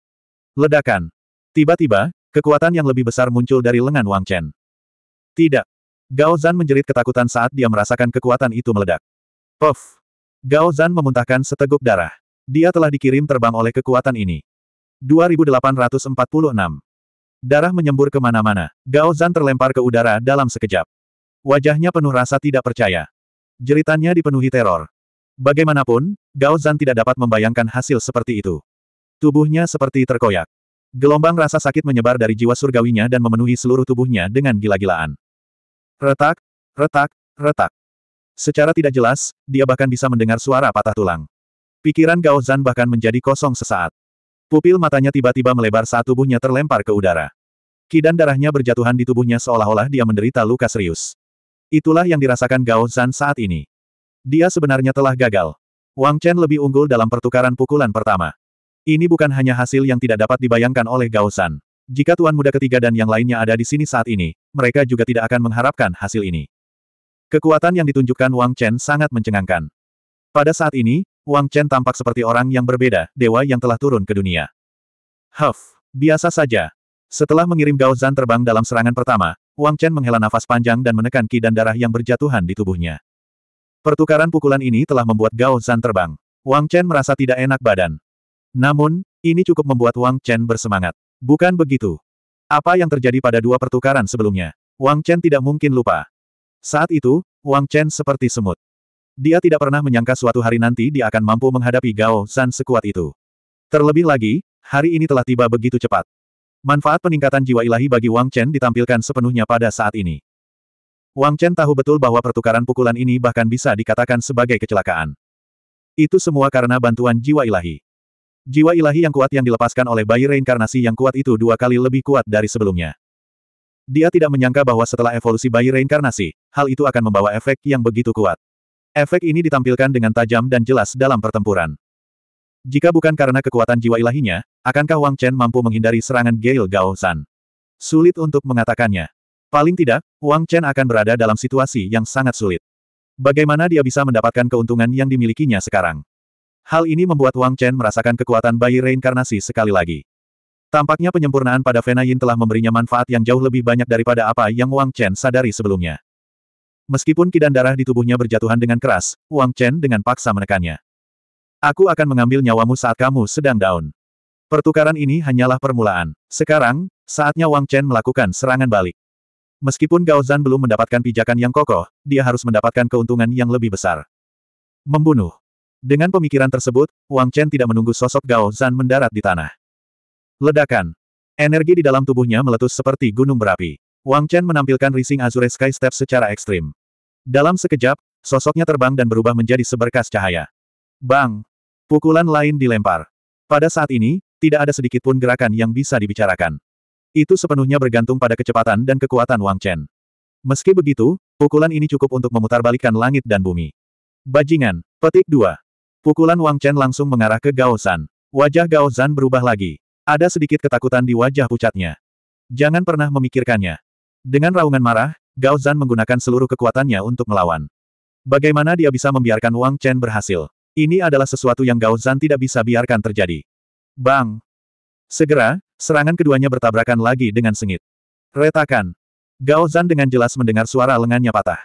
Ledakan. Tiba-tiba, kekuatan yang lebih besar muncul dari lengan Wang Chen. Tidak. Gao Zan menjerit ketakutan saat dia merasakan kekuatan itu meledak. Puff. Gao Zan memuntahkan seteguk darah. Dia telah dikirim terbang oleh kekuatan ini. 2846 Darah menyembur kemana-mana. Gao Zan terlempar ke udara dalam sekejap. Wajahnya penuh rasa tidak percaya. Jeritannya dipenuhi teror. Bagaimanapun, Gao Zan tidak dapat membayangkan hasil seperti itu. Tubuhnya seperti terkoyak. Gelombang rasa sakit menyebar dari jiwa surgawinya dan memenuhi seluruh tubuhnya dengan gila-gilaan. Retak, retak, retak. Secara tidak jelas, dia bahkan bisa mendengar suara patah tulang. Pikiran Gao Zan bahkan menjadi kosong sesaat. Pupil matanya tiba-tiba melebar saat tubuhnya terlempar ke udara. Kidan darahnya berjatuhan di tubuhnya seolah-olah dia menderita luka serius. Itulah yang dirasakan Gao Zan saat ini. Dia sebenarnya telah gagal. Wang Chen lebih unggul dalam pertukaran pukulan pertama. Ini bukan hanya hasil yang tidak dapat dibayangkan oleh Gao Zan. Jika Tuan Muda ketiga dan yang lainnya ada di sini saat ini, mereka juga tidak akan mengharapkan hasil ini. Kekuatan yang ditunjukkan Wang Chen sangat mencengangkan. Pada saat ini, Wang Chen tampak seperti orang yang berbeda, dewa yang telah turun ke dunia. Huff, biasa saja, setelah mengirim Gao Zan terbang dalam serangan pertama, Wang Chen menghela nafas panjang dan menekan ki dan darah yang berjatuhan di tubuhnya. Pertukaran pukulan ini telah membuat Gao Zan terbang. Wang Chen merasa tidak enak badan. Namun, ini cukup membuat Wang Chen bersemangat. Bukan begitu. Apa yang terjadi pada dua pertukaran sebelumnya? Wang Chen tidak mungkin lupa. Saat itu, Wang Chen seperti semut. Dia tidak pernah menyangka suatu hari nanti dia akan mampu menghadapi Gao Zan sekuat itu. Terlebih lagi, hari ini telah tiba begitu cepat. Manfaat peningkatan jiwa ilahi bagi Wang Chen ditampilkan sepenuhnya pada saat ini. Wang Chen tahu betul bahwa pertukaran pukulan ini bahkan bisa dikatakan sebagai kecelakaan. Itu semua karena bantuan jiwa ilahi. Jiwa ilahi yang kuat yang dilepaskan oleh bayi reinkarnasi yang kuat itu dua kali lebih kuat dari sebelumnya. Dia tidak menyangka bahwa setelah evolusi bayi reinkarnasi, hal itu akan membawa efek yang begitu kuat. Efek ini ditampilkan dengan tajam dan jelas dalam pertempuran. Jika bukan karena kekuatan jiwa ilahinya, akankah Wang Chen mampu menghindari serangan Gale Gao San? Sulit untuk mengatakannya. Paling tidak, Wang Chen akan berada dalam situasi yang sangat sulit. Bagaimana dia bisa mendapatkan keuntungan yang dimilikinya sekarang? Hal ini membuat Wang Chen merasakan kekuatan bayi reinkarnasi sekali lagi. Tampaknya penyempurnaan pada Fena Yin telah memberinya manfaat yang jauh lebih banyak daripada apa yang Wang Chen sadari sebelumnya. Meskipun kidan darah di tubuhnya berjatuhan dengan keras, Wang Chen dengan paksa menekannya. Aku akan mengambil nyawamu saat kamu sedang down. Pertukaran ini hanyalah permulaan. Sekarang, saatnya Wang Chen melakukan serangan balik. Meskipun Gao Zan belum mendapatkan pijakan yang kokoh, dia harus mendapatkan keuntungan yang lebih besar. Membunuh. Dengan pemikiran tersebut, Wang Chen tidak menunggu sosok Gao Zan mendarat di tanah. Ledakan. Energi di dalam tubuhnya meletus seperti gunung berapi. Wang Chen menampilkan Rising Azure Sky Step secara ekstrim. Dalam sekejap, sosoknya terbang dan berubah menjadi seberkas cahaya. Bang! Pukulan lain dilempar. Pada saat ini, tidak ada sedikit pun gerakan yang bisa dibicarakan. Itu sepenuhnya bergantung pada kecepatan dan kekuatan Wang Chen. Meski begitu, pukulan ini cukup untuk memutarbalikkan langit dan bumi. Bajingan, petik dua. Pukulan Wang Chen langsung mengarah ke Gao San. Wajah Gao San berubah lagi. Ada sedikit ketakutan di wajah pucatnya. Jangan pernah memikirkannya. Dengan raungan marah, Gao Zan menggunakan seluruh kekuatannya untuk melawan. Bagaimana dia bisa membiarkan Wang Chen berhasil? Ini adalah sesuatu yang Gao Zan tidak bisa biarkan terjadi. Bang! Segera, serangan keduanya bertabrakan lagi dengan sengit. Retakan! Gao Zan dengan jelas mendengar suara lengannya patah.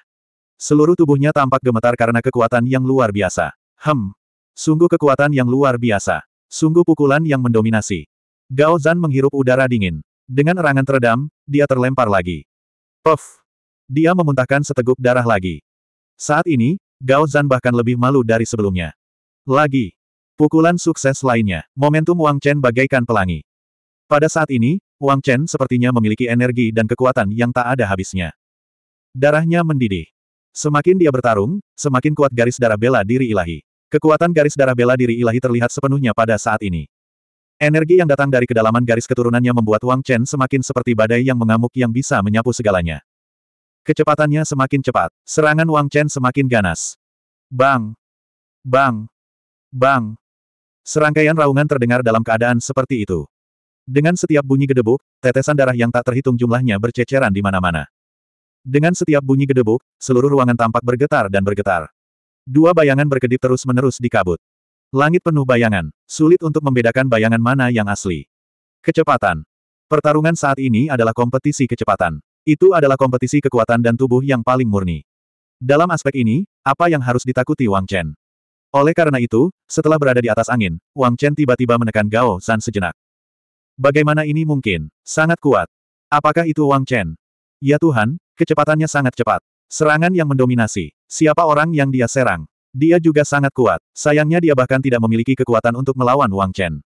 Seluruh tubuhnya tampak gemetar karena kekuatan yang luar biasa. Hem! Sungguh kekuatan yang luar biasa. Sungguh pukulan yang mendominasi. Gao Zan menghirup udara dingin. Dengan erangan teredam, dia terlempar lagi. Puff! Dia memuntahkan seteguk darah lagi. Saat ini, Gao Zan bahkan lebih malu dari sebelumnya. Lagi. Pukulan sukses lainnya, momentum Wang Chen bagaikan pelangi. Pada saat ini, Wang Chen sepertinya memiliki energi dan kekuatan yang tak ada habisnya. Darahnya mendidih. Semakin dia bertarung, semakin kuat garis darah bela diri ilahi. Kekuatan garis darah bela diri ilahi terlihat sepenuhnya pada saat ini. Energi yang datang dari kedalaman garis keturunannya membuat Wang Chen semakin seperti badai yang mengamuk yang bisa menyapu segalanya. Kecepatannya semakin cepat, serangan Wang Chen semakin ganas. Bang! Bang! Bang! Serangkaian raungan terdengar dalam keadaan seperti itu. Dengan setiap bunyi gedebuk, tetesan darah yang tak terhitung jumlahnya berceceran di mana-mana. Dengan setiap bunyi gedebuk, seluruh ruangan tampak bergetar dan bergetar. Dua bayangan berkedip terus-menerus di kabut. Langit penuh bayangan, sulit untuk membedakan bayangan mana yang asli. Kecepatan. Pertarungan saat ini adalah kompetisi kecepatan. Itu adalah kompetisi kekuatan dan tubuh yang paling murni. Dalam aspek ini, apa yang harus ditakuti Wang Chen? Oleh karena itu, setelah berada di atas angin, Wang Chen tiba-tiba menekan Gao Zan sejenak. Bagaimana ini mungkin? Sangat kuat. Apakah itu Wang Chen? Ya Tuhan, kecepatannya sangat cepat. Serangan yang mendominasi. Siapa orang yang dia serang? Dia juga sangat kuat. Sayangnya dia bahkan tidak memiliki kekuatan untuk melawan Wang Chen.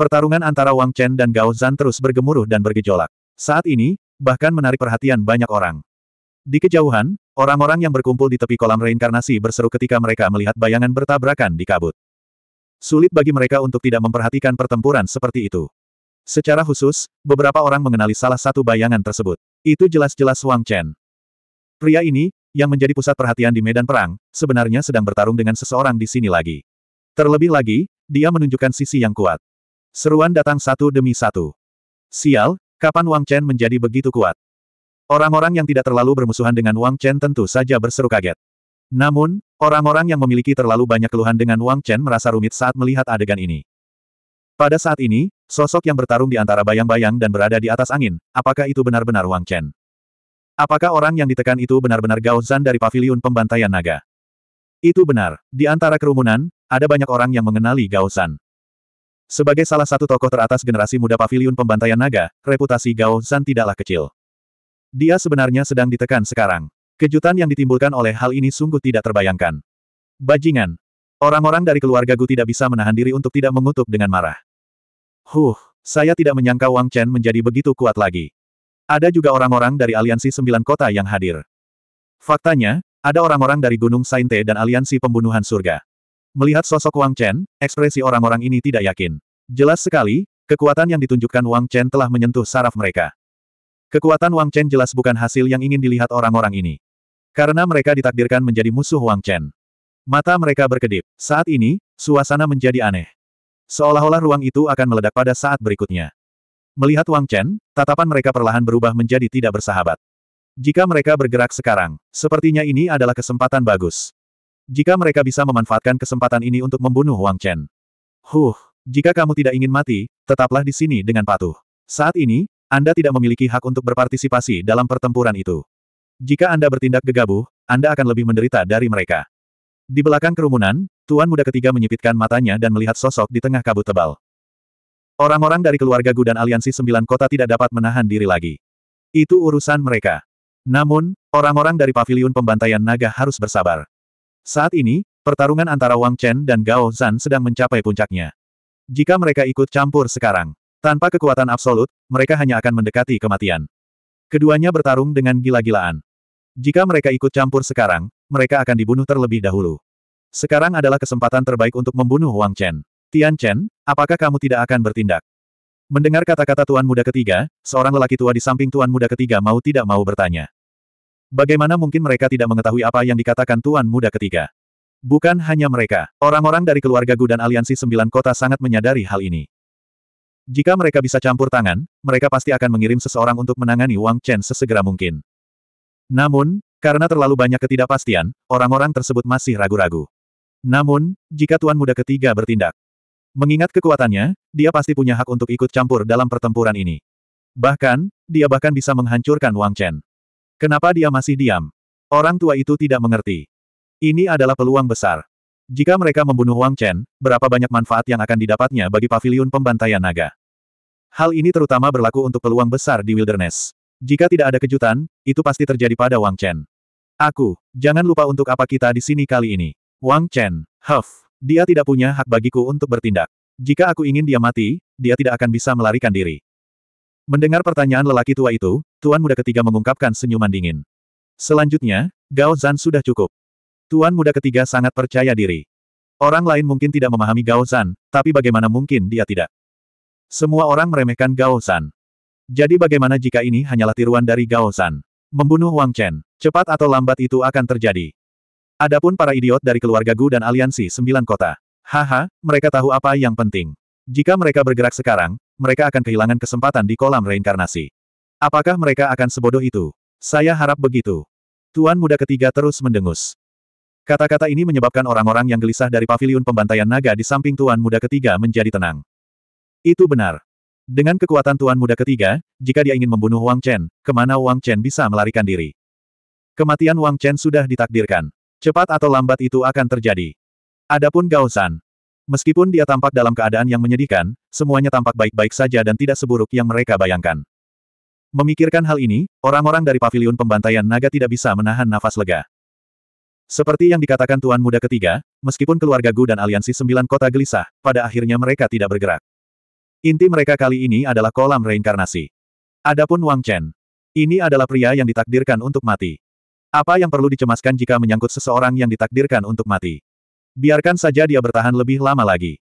Pertarungan antara Wang Chen dan Gao Zan terus bergemuruh dan bergejolak. Saat ini, bahkan menarik perhatian banyak orang. Di kejauhan, orang-orang yang berkumpul di tepi kolam reinkarnasi berseru ketika mereka melihat bayangan bertabrakan di kabut. Sulit bagi mereka untuk tidak memperhatikan pertempuran seperti itu. Secara khusus, beberapa orang mengenali salah satu bayangan tersebut. Itu jelas-jelas Wang Chen. Pria ini, yang menjadi pusat perhatian di medan perang, sebenarnya sedang bertarung dengan seseorang di sini lagi. Terlebih lagi, dia menunjukkan sisi yang kuat. Seruan datang satu demi satu. Sial, kapan Wang Chen menjadi begitu kuat? Orang-orang yang tidak terlalu bermusuhan dengan Wang Chen tentu saja berseru kaget. Namun, orang-orang yang memiliki terlalu banyak keluhan dengan Wang Chen merasa rumit saat melihat adegan ini. Pada saat ini, sosok yang bertarung di antara bayang-bayang dan berada di atas angin, apakah itu benar-benar Wang Chen? Apakah orang yang ditekan itu benar-benar Gao Zan dari paviliun pembantaian naga? Itu benar, di antara kerumunan, ada banyak orang yang mengenali Gao Zan. Sebagai salah satu tokoh teratas generasi muda paviliun pembantaian naga, reputasi Gao Zan tidaklah kecil. Dia sebenarnya sedang ditekan sekarang. Kejutan yang ditimbulkan oleh hal ini sungguh tidak terbayangkan. Bajingan. Orang-orang dari keluarga Gu tidak bisa menahan diri untuk tidak mengutuk dengan marah. Huh, saya tidak menyangka Wang Chen menjadi begitu kuat lagi. Ada juga orang-orang dari aliansi sembilan kota yang hadir. Faktanya, ada orang-orang dari Gunung Sainte dan aliansi pembunuhan surga. Melihat sosok Wang Chen, ekspresi orang-orang ini tidak yakin. Jelas sekali, kekuatan yang ditunjukkan Wang Chen telah menyentuh saraf mereka. Kekuatan Wang Chen jelas bukan hasil yang ingin dilihat orang-orang ini. Karena mereka ditakdirkan menjadi musuh Wang Chen. Mata mereka berkedip. Saat ini, suasana menjadi aneh. Seolah-olah ruang itu akan meledak pada saat berikutnya. Melihat Wang Chen, tatapan mereka perlahan berubah menjadi tidak bersahabat. Jika mereka bergerak sekarang, sepertinya ini adalah kesempatan bagus. Jika mereka bisa memanfaatkan kesempatan ini untuk membunuh Wang Chen. Huh, jika kamu tidak ingin mati, tetaplah di sini dengan patuh. Saat ini, anda tidak memiliki hak untuk berpartisipasi dalam pertempuran itu. Jika Anda bertindak gegabah, Anda akan lebih menderita dari mereka. Di belakang kerumunan, Tuan Muda ketiga menyipitkan matanya dan melihat sosok di tengah kabut tebal. Orang-orang dari keluarga Gu dan aliansi sembilan kota tidak dapat menahan diri lagi. Itu urusan mereka. Namun, orang-orang dari paviliun pembantaian naga harus bersabar. Saat ini, pertarungan antara Wang Chen dan Gao Zan sedang mencapai puncaknya. Jika mereka ikut campur sekarang, tanpa kekuatan absolut, mereka hanya akan mendekati kematian. Keduanya bertarung dengan gila-gilaan. Jika mereka ikut campur sekarang, mereka akan dibunuh terlebih dahulu. Sekarang adalah kesempatan terbaik untuk membunuh Wang Chen. Tian Chen, apakah kamu tidak akan bertindak? Mendengar kata-kata tuan muda ketiga, seorang lelaki tua di samping tuan muda ketiga mau tidak mau bertanya. Bagaimana mungkin mereka tidak mengetahui apa yang dikatakan tuan muda ketiga? Bukan hanya mereka, orang-orang dari keluarga Gu dan aliansi sembilan kota sangat menyadari hal ini. Jika mereka bisa campur tangan, mereka pasti akan mengirim seseorang untuk menangani Wang Chen sesegera mungkin. Namun, karena terlalu banyak ketidakpastian, orang-orang tersebut masih ragu-ragu. Namun, jika Tuan Muda ketiga bertindak, mengingat kekuatannya, dia pasti punya hak untuk ikut campur dalam pertempuran ini. Bahkan, dia bahkan bisa menghancurkan Wang Chen. Kenapa dia masih diam? Orang tua itu tidak mengerti. Ini adalah peluang besar. Jika mereka membunuh Wang Chen, berapa banyak manfaat yang akan didapatnya bagi pavilion pembantaian naga? Hal ini terutama berlaku untuk peluang besar di wilderness. Jika tidak ada kejutan, itu pasti terjadi pada Wang Chen. Aku, jangan lupa untuk apa kita di sini kali ini. Wang Chen, huff, dia tidak punya hak bagiku untuk bertindak. Jika aku ingin dia mati, dia tidak akan bisa melarikan diri. Mendengar pertanyaan lelaki tua itu, Tuan Muda Ketiga mengungkapkan senyuman dingin. Selanjutnya, Gao Zan sudah cukup. Tuan Muda Ketiga sangat percaya diri. Orang lain mungkin tidak memahami Gao Zan, tapi bagaimana mungkin dia tidak? Semua orang meremehkan Gao San. Jadi bagaimana jika ini hanyalah tiruan dari Gao San? Membunuh Wang Chen, cepat atau lambat itu akan terjadi. Adapun para idiot dari keluarga Gu dan aliansi sembilan kota. Haha, mereka tahu apa yang penting. Jika mereka bergerak sekarang, mereka akan kehilangan kesempatan di kolam reinkarnasi. Apakah mereka akan sebodoh itu? Saya harap begitu. Tuan muda ketiga terus mendengus. Kata-kata ini menyebabkan orang-orang yang gelisah dari paviliun pembantaian naga di samping tuan muda ketiga menjadi tenang. Itu benar. Dengan kekuatan Tuan Muda ketiga, jika dia ingin membunuh Wang Chen, kemana Wang Chen bisa melarikan diri? Kematian Wang Chen sudah ditakdirkan. Cepat atau lambat itu akan terjadi. Adapun Gao San. Meskipun dia tampak dalam keadaan yang menyedihkan, semuanya tampak baik-baik saja dan tidak seburuk yang mereka bayangkan. Memikirkan hal ini, orang-orang dari Paviliun pembantaian naga tidak bisa menahan nafas lega. Seperti yang dikatakan Tuan Muda ketiga, meskipun keluarga Gu dan aliansi sembilan kota gelisah, pada akhirnya mereka tidak bergerak. Inti mereka kali ini adalah kolam reinkarnasi. Adapun Wang Chen. Ini adalah pria yang ditakdirkan untuk mati. Apa yang perlu dicemaskan jika menyangkut seseorang yang ditakdirkan untuk mati? Biarkan saja dia bertahan lebih lama lagi.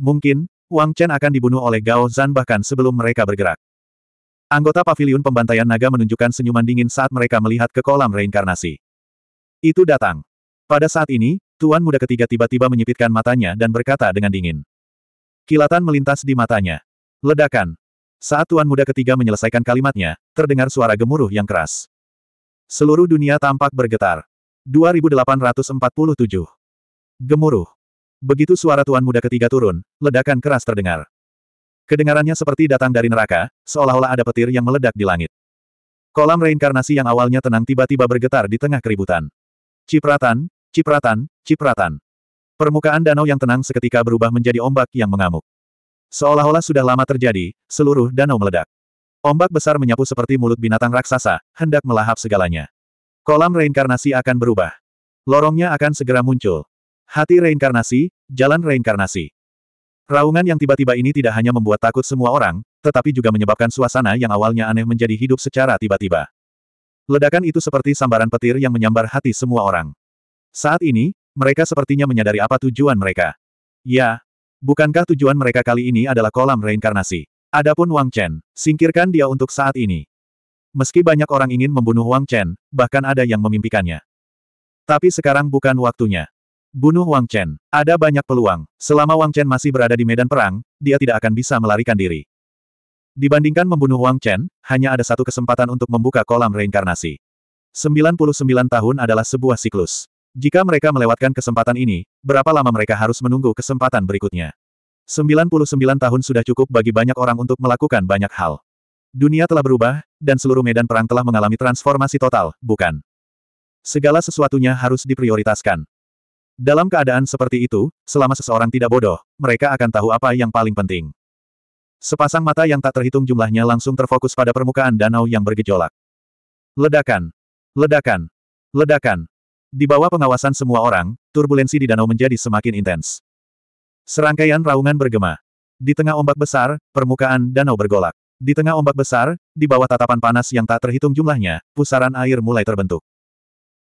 Mungkin, Wang Chen akan dibunuh oleh Gao Zan bahkan sebelum mereka bergerak. Anggota Pavilion pembantaian naga menunjukkan senyuman dingin saat mereka melihat ke kolam reinkarnasi. Itu datang. Pada saat ini, Tuan muda ketiga tiba-tiba menyipitkan matanya dan berkata dengan dingin. Kilatan melintas di matanya. Ledakan. Saat tuan muda ketiga menyelesaikan kalimatnya, terdengar suara gemuruh yang keras. Seluruh dunia tampak bergetar. 2847. Gemuruh. Begitu suara tuan muda ketiga turun, ledakan keras terdengar. Kedengarannya seperti datang dari neraka, seolah-olah ada petir yang meledak di langit. Kolam reinkarnasi yang awalnya tenang tiba-tiba bergetar di tengah keributan. Cipratan, cipratan, cipratan. Permukaan danau yang tenang seketika berubah menjadi ombak yang mengamuk. Seolah-olah sudah lama terjadi, seluruh danau meledak. Ombak besar menyapu seperti mulut binatang raksasa, hendak melahap segalanya. Kolam reinkarnasi akan berubah. Lorongnya akan segera muncul. Hati reinkarnasi, jalan reinkarnasi. Raungan yang tiba-tiba ini tidak hanya membuat takut semua orang, tetapi juga menyebabkan suasana yang awalnya aneh menjadi hidup secara tiba-tiba. Ledakan itu seperti sambaran petir yang menyambar hati semua orang. Saat ini, mereka sepertinya menyadari apa tujuan mereka. Ya, bukankah tujuan mereka kali ini adalah kolam reinkarnasi? Adapun Wang Chen, singkirkan dia untuk saat ini. Meski banyak orang ingin membunuh Wang Chen, bahkan ada yang memimpikannya. Tapi sekarang bukan waktunya. Bunuh Wang Chen. Ada banyak peluang. Selama Wang Chen masih berada di medan perang, dia tidak akan bisa melarikan diri. Dibandingkan membunuh Wang Chen, hanya ada satu kesempatan untuk membuka kolam reinkarnasi. 99 tahun adalah sebuah siklus. Jika mereka melewatkan kesempatan ini, berapa lama mereka harus menunggu kesempatan berikutnya? 99 tahun sudah cukup bagi banyak orang untuk melakukan banyak hal. Dunia telah berubah, dan seluruh medan perang telah mengalami transformasi total, bukan? Segala sesuatunya harus diprioritaskan. Dalam keadaan seperti itu, selama seseorang tidak bodoh, mereka akan tahu apa yang paling penting. Sepasang mata yang tak terhitung jumlahnya langsung terfokus pada permukaan danau yang bergejolak. Ledakan! Ledakan! Ledakan! Di bawah pengawasan semua orang, turbulensi di danau menjadi semakin intens. Serangkaian raungan bergema. Di tengah ombak besar, permukaan danau bergolak. Di tengah ombak besar, di bawah tatapan panas yang tak terhitung jumlahnya, pusaran air mulai terbentuk.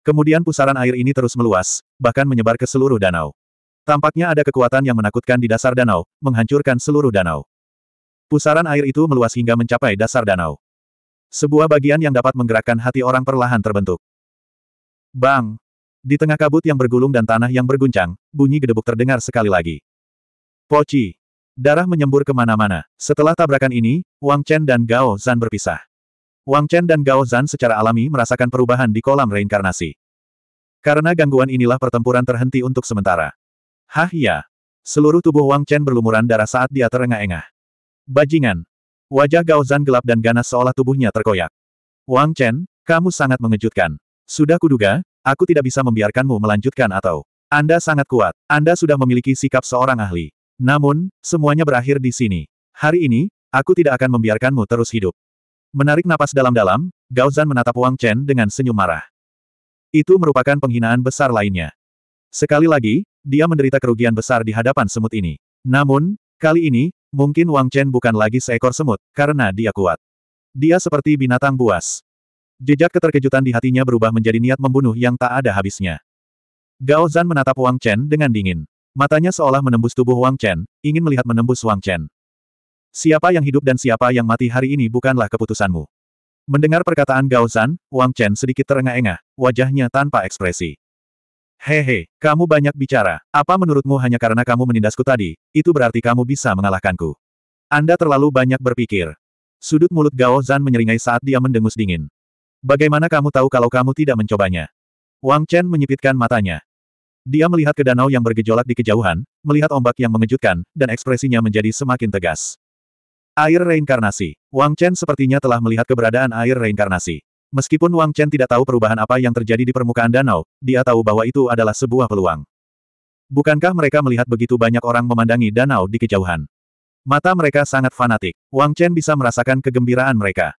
Kemudian pusaran air ini terus meluas, bahkan menyebar ke seluruh danau. Tampaknya ada kekuatan yang menakutkan di dasar danau, menghancurkan seluruh danau. Pusaran air itu meluas hingga mencapai dasar danau. Sebuah bagian yang dapat menggerakkan hati orang perlahan terbentuk. Bang! Di tengah kabut yang bergulung dan tanah yang berguncang, bunyi gedebuk terdengar sekali lagi. Poci! Darah menyembur kemana-mana. Setelah tabrakan ini, Wang Chen dan Gao Zan berpisah. Wang Chen dan Gao Zan secara alami merasakan perubahan di kolam reinkarnasi. Karena gangguan inilah pertempuran terhenti untuk sementara. Hah ya! Seluruh tubuh Wang Chen berlumuran darah saat dia terengah-engah. Bajingan! Wajah Gao Zan gelap dan ganas seolah tubuhnya terkoyak. Wang Chen, kamu sangat mengejutkan. Sudah kuduga, Aku tidak bisa membiarkanmu melanjutkan atau... Anda sangat kuat. Anda sudah memiliki sikap seorang ahli. Namun, semuanya berakhir di sini. Hari ini, aku tidak akan membiarkanmu terus hidup. Menarik napas dalam-dalam, Gao Zan menatap Wang Chen dengan senyum marah. Itu merupakan penghinaan besar lainnya. Sekali lagi, dia menderita kerugian besar di hadapan semut ini. Namun, kali ini, mungkin Wang Chen bukan lagi seekor semut, karena dia kuat. Dia seperti binatang buas. Jejak keterkejutan di hatinya berubah menjadi niat membunuh yang tak ada habisnya. Gao Zan menatap Wang Chen dengan dingin. Matanya seolah menembus tubuh Wang Chen, ingin melihat menembus Wang Chen. Siapa yang hidup dan siapa yang mati hari ini bukanlah keputusanmu. Mendengar perkataan Gao Zan, Wang Chen sedikit terengah-engah, wajahnya tanpa ekspresi. Hehe, kamu banyak bicara. Apa menurutmu hanya karena kamu menindasku tadi, itu berarti kamu bisa mengalahkanku. Anda terlalu banyak berpikir. Sudut mulut Gao Zan menyeringai saat dia mendengus dingin. Bagaimana kamu tahu kalau kamu tidak mencobanya? Wang Chen menyipitkan matanya. Dia melihat ke danau yang bergejolak di kejauhan, melihat ombak yang mengejutkan, dan ekspresinya menjadi semakin tegas. Air reinkarnasi. Wang Chen sepertinya telah melihat keberadaan air reinkarnasi. Meskipun Wang Chen tidak tahu perubahan apa yang terjadi di permukaan danau, dia tahu bahwa itu adalah sebuah peluang. Bukankah mereka melihat begitu banyak orang memandangi danau di kejauhan? Mata mereka sangat fanatik. Wang Chen bisa merasakan kegembiraan mereka.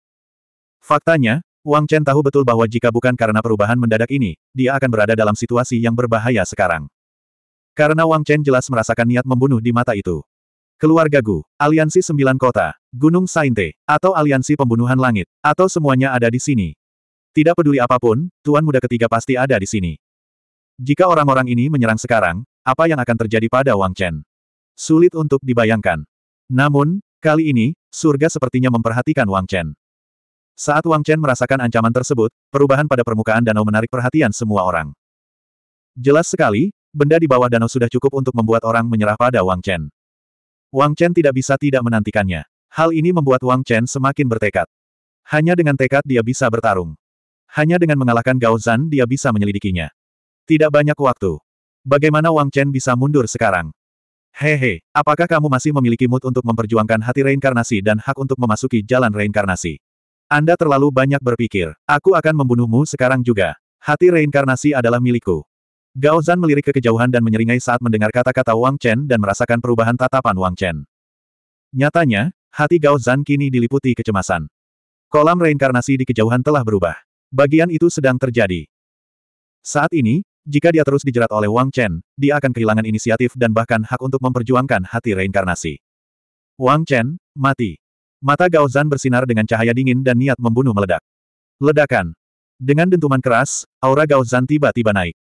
Faktanya, Wang Chen tahu betul bahwa jika bukan karena perubahan mendadak ini, dia akan berada dalam situasi yang berbahaya sekarang. Karena Wang Chen jelas merasakan niat membunuh di mata itu. Keluarga Gu, Aliansi Sembilan Kota, Gunung Sainte, atau Aliansi Pembunuhan Langit, atau semuanya ada di sini. Tidak peduli apapun, Tuan Muda Ketiga pasti ada di sini. Jika orang-orang ini menyerang sekarang, apa yang akan terjadi pada Wang Chen? Sulit untuk dibayangkan. Namun, kali ini, surga sepertinya memperhatikan Wang Chen. Saat Wang Chen merasakan ancaman tersebut, perubahan pada permukaan danau menarik perhatian semua orang. Jelas sekali, benda di bawah danau sudah cukup untuk membuat orang menyerah pada Wang Chen. Wang Chen tidak bisa tidak menantikannya. Hal ini membuat Wang Chen semakin bertekad. Hanya dengan tekad dia bisa bertarung. Hanya dengan mengalahkan Gao Zan dia bisa menyelidikinya. Tidak banyak waktu. Bagaimana Wang Chen bisa mundur sekarang? Hehe, apakah kamu masih memiliki mood untuk memperjuangkan hati reinkarnasi dan hak untuk memasuki jalan reinkarnasi? Anda terlalu banyak berpikir. Aku akan membunuhmu sekarang juga. Hati reinkarnasi adalah milikku. Gao Zan melirik ke kejauhan dan menyeringai saat mendengar kata-kata Wang Chen dan merasakan perubahan tatapan Wang Chen. Nyatanya, hati Gao Zan kini diliputi kecemasan. Kolam reinkarnasi di kejauhan telah berubah. Bagian itu sedang terjadi. Saat ini, jika dia terus dijerat oleh Wang Chen, dia akan kehilangan inisiatif dan bahkan hak untuk memperjuangkan hati reinkarnasi. Wang Chen, mati. Mata Gao Zan bersinar dengan cahaya dingin dan niat membunuh meledak. Ledakan. Dengan dentuman keras, aura Gao Zan tiba-tiba naik.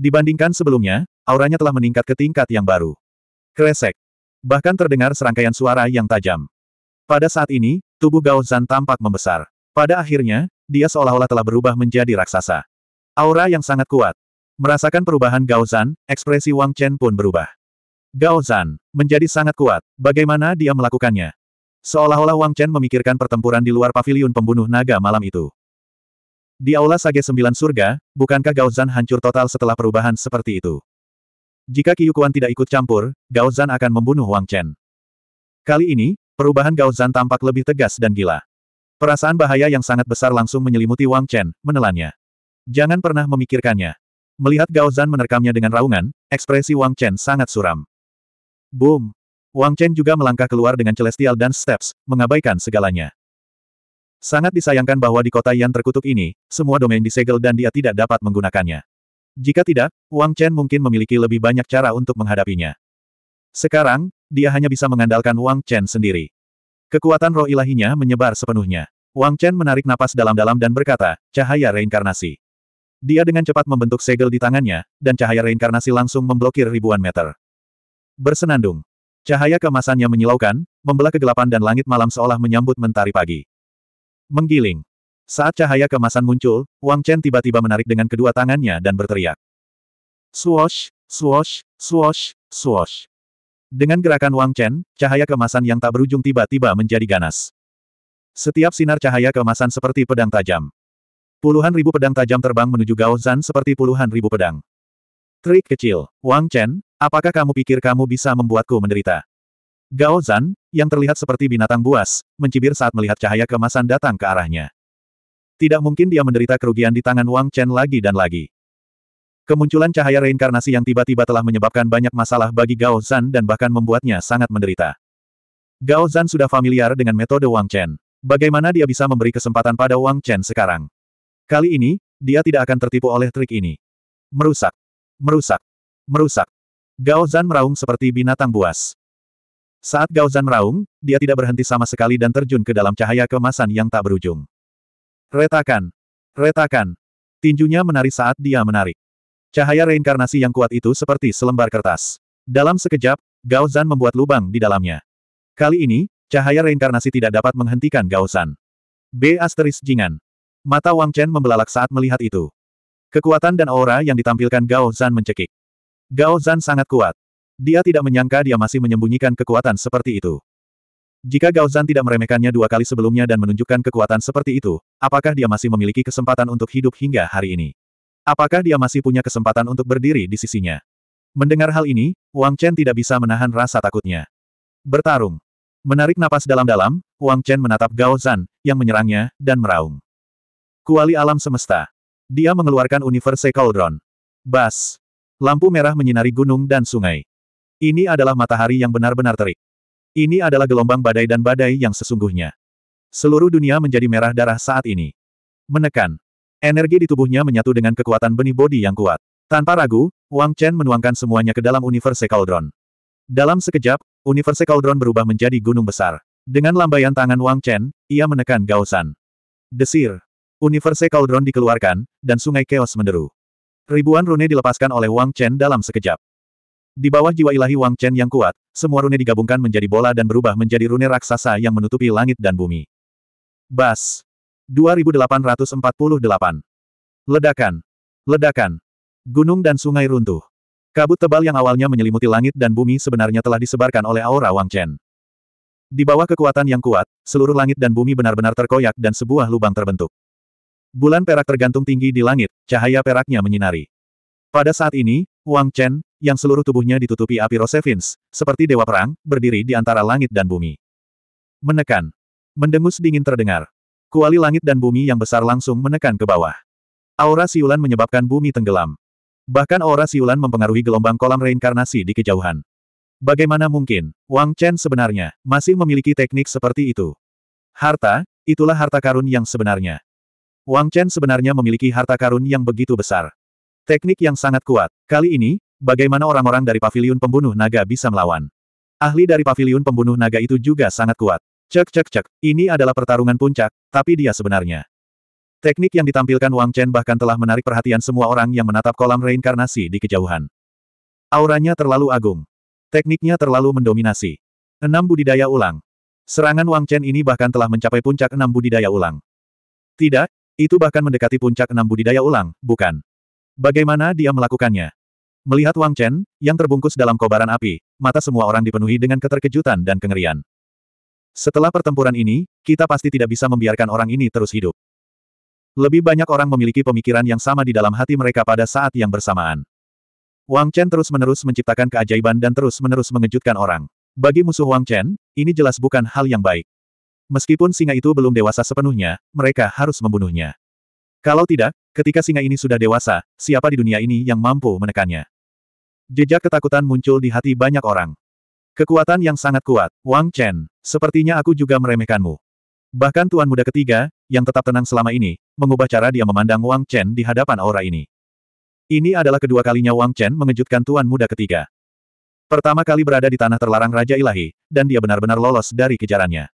Dibandingkan sebelumnya, auranya telah meningkat ke tingkat yang baru. Kresek. Bahkan terdengar serangkaian suara yang tajam. Pada saat ini, tubuh Gao Zan tampak membesar. Pada akhirnya, dia seolah-olah telah berubah menjadi raksasa. Aura yang sangat kuat. Merasakan perubahan Gao Zan, ekspresi Wang Chen pun berubah. Gao Zan menjadi sangat kuat. Bagaimana dia melakukannya? Seolah-olah Wang Chen memikirkan pertempuran di luar paviliun pembunuh naga malam itu. Di Aula Sage Sembilan Surga, bukankah Gao Zan hancur total setelah perubahan seperti itu? Jika Kiyukuan tidak ikut campur, Gao Zan akan membunuh Wang Chen. Kali ini, perubahan Gao Zan tampak lebih tegas dan gila. Perasaan bahaya yang sangat besar langsung menyelimuti Wang Chen, menelannya. Jangan pernah memikirkannya. Melihat Gao Zan menerkamnya dengan raungan, ekspresi Wang Chen sangat suram. Boom! Wang Chen juga melangkah keluar dengan Celestial Dance Steps, mengabaikan segalanya. Sangat disayangkan bahwa di kota yang terkutuk ini, semua domain disegel dan dia tidak dapat menggunakannya. Jika tidak, Wang Chen mungkin memiliki lebih banyak cara untuk menghadapinya. Sekarang, dia hanya bisa mengandalkan Wang Chen sendiri. Kekuatan roh ilahinya menyebar sepenuhnya. Wang Chen menarik napas dalam-dalam dan berkata, cahaya reinkarnasi. Dia dengan cepat membentuk segel di tangannya, dan cahaya reinkarnasi langsung memblokir ribuan meter. Bersenandung, Cahaya kemasannya menyilaukan, membelah kegelapan dan langit malam seolah menyambut mentari pagi. Menggiling. Saat cahaya kemasan muncul, Wang Chen tiba-tiba menarik dengan kedua tangannya dan berteriak. Swosh, swosh, swosh, swosh. Dengan gerakan Wang Chen, cahaya kemasan yang tak berujung tiba-tiba menjadi ganas. Setiap sinar cahaya kemasan seperti pedang tajam. Puluhan ribu pedang tajam terbang menuju Gao Zan seperti puluhan ribu pedang. Trik kecil, Wang Chen, Apakah kamu pikir kamu bisa membuatku menderita? Gao Zan, yang terlihat seperti binatang buas, mencibir saat melihat cahaya kemasan datang ke arahnya. Tidak mungkin dia menderita kerugian di tangan Wang Chen lagi dan lagi. Kemunculan cahaya reinkarnasi yang tiba-tiba telah menyebabkan banyak masalah bagi Gao Zan dan bahkan membuatnya sangat menderita. Gao Zan sudah familiar dengan metode Wang Chen. Bagaimana dia bisa memberi kesempatan pada Wang Chen sekarang? Kali ini, dia tidak akan tertipu oleh trik ini. Merusak. Merusak. Merusak. Gao Zan meraung seperti binatang buas. Saat Gao Zan meraung, dia tidak berhenti sama sekali dan terjun ke dalam cahaya kemasan yang tak berujung. Retakan! Retakan! Tinjunya menari saat dia menarik. Cahaya reinkarnasi yang kuat itu seperti selembar kertas. Dalam sekejap, Gao Zan membuat lubang di dalamnya. Kali ini, cahaya reinkarnasi tidak dapat menghentikan Gao Zan. B. Asteris Jingan. Mata Wang Chen membelalak saat melihat itu. Kekuatan dan aura yang ditampilkan Gao Zan mencekik. Gao Zan sangat kuat. Dia tidak menyangka dia masih menyembunyikan kekuatan seperti itu. Jika Gao Zan tidak meremehkannya dua kali sebelumnya dan menunjukkan kekuatan seperti itu, apakah dia masih memiliki kesempatan untuk hidup hingga hari ini? Apakah dia masih punya kesempatan untuk berdiri di sisinya? Mendengar hal ini, Wang Chen tidak bisa menahan rasa takutnya. Bertarung. Menarik napas dalam-dalam, Wang Chen menatap Gao Zan, yang menyerangnya, dan meraung. Kuali alam semesta. Dia mengeluarkan Universe Cauldron. Bas. Lampu merah menyinari gunung dan sungai. Ini adalah matahari yang benar-benar terik. Ini adalah gelombang badai dan badai yang sesungguhnya. Seluruh dunia menjadi merah darah saat ini. Menekan. Energi di tubuhnya menyatu dengan kekuatan benih bodi yang kuat. Tanpa ragu, Wang Chen menuangkan semuanya ke dalam Universe Cauldron. Dalam sekejap, Universe Cauldron berubah menjadi gunung besar. Dengan lambaian tangan Wang Chen, ia menekan Gausan. Desir. Universe Cauldron dikeluarkan, dan sungai Chaos menderu. Ribuan rune dilepaskan oleh Wang Chen dalam sekejap. Di bawah jiwa ilahi Wang Chen yang kuat, semua rune digabungkan menjadi bola dan berubah menjadi rune raksasa yang menutupi langit dan bumi. Bas. 2848. Ledakan. Ledakan. Gunung dan sungai runtuh. Kabut tebal yang awalnya menyelimuti langit dan bumi sebenarnya telah disebarkan oleh aura Wang Chen. Di bawah kekuatan yang kuat, seluruh langit dan bumi benar-benar terkoyak dan sebuah lubang terbentuk. Bulan perak tergantung tinggi di langit, cahaya peraknya menyinari. Pada saat ini, Wang Chen, yang seluruh tubuhnya ditutupi api Rosevins, seperti dewa perang, berdiri di antara langit dan bumi. Menekan. Mendengus dingin terdengar. Kuali langit dan bumi yang besar langsung menekan ke bawah. Aura siulan menyebabkan bumi tenggelam. Bahkan aura siulan mempengaruhi gelombang kolam reinkarnasi di kejauhan. Bagaimana mungkin, Wang Chen sebenarnya, masih memiliki teknik seperti itu? Harta, itulah harta karun yang sebenarnya. Wang Chen sebenarnya memiliki harta karun yang begitu besar. Teknik yang sangat kuat. Kali ini, bagaimana orang-orang dari paviliun pembunuh naga bisa melawan? Ahli dari paviliun pembunuh naga itu juga sangat kuat. Cek cek cek, ini adalah pertarungan puncak, tapi dia sebenarnya. Teknik yang ditampilkan Wang Chen bahkan telah menarik perhatian semua orang yang menatap kolam reinkarnasi di kejauhan. Auranya terlalu agung. Tekniknya terlalu mendominasi. Enam budidaya ulang. Serangan Wang Chen ini bahkan telah mencapai puncak enam budidaya ulang. Tidak, itu bahkan mendekati puncak enam budidaya ulang, bukan? Bagaimana dia melakukannya? Melihat Wang Chen, yang terbungkus dalam kobaran api, mata semua orang dipenuhi dengan keterkejutan dan kengerian. Setelah pertempuran ini, kita pasti tidak bisa membiarkan orang ini terus hidup. Lebih banyak orang memiliki pemikiran yang sama di dalam hati mereka pada saat yang bersamaan. Wang Chen terus-menerus menciptakan keajaiban dan terus-menerus mengejutkan orang. Bagi musuh Wang Chen, ini jelas bukan hal yang baik. Meskipun singa itu belum dewasa sepenuhnya, mereka harus membunuhnya. Kalau tidak, ketika singa ini sudah dewasa, siapa di dunia ini yang mampu menekannya? Jejak ketakutan muncul di hati banyak orang. Kekuatan yang sangat kuat, Wang Chen, sepertinya aku juga meremehkanmu. Bahkan tuan muda ketiga, yang tetap tenang selama ini, mengubah cara dia memandang Wang Chen di hadapan aura ini. Ini adalah kedua kalinya Wang Chen mengejutkan tuan muda ketiga. Pertama kali berada di tanah terlarang Raja Ilahi, dan dia benar-benar lolos dari kejarannya.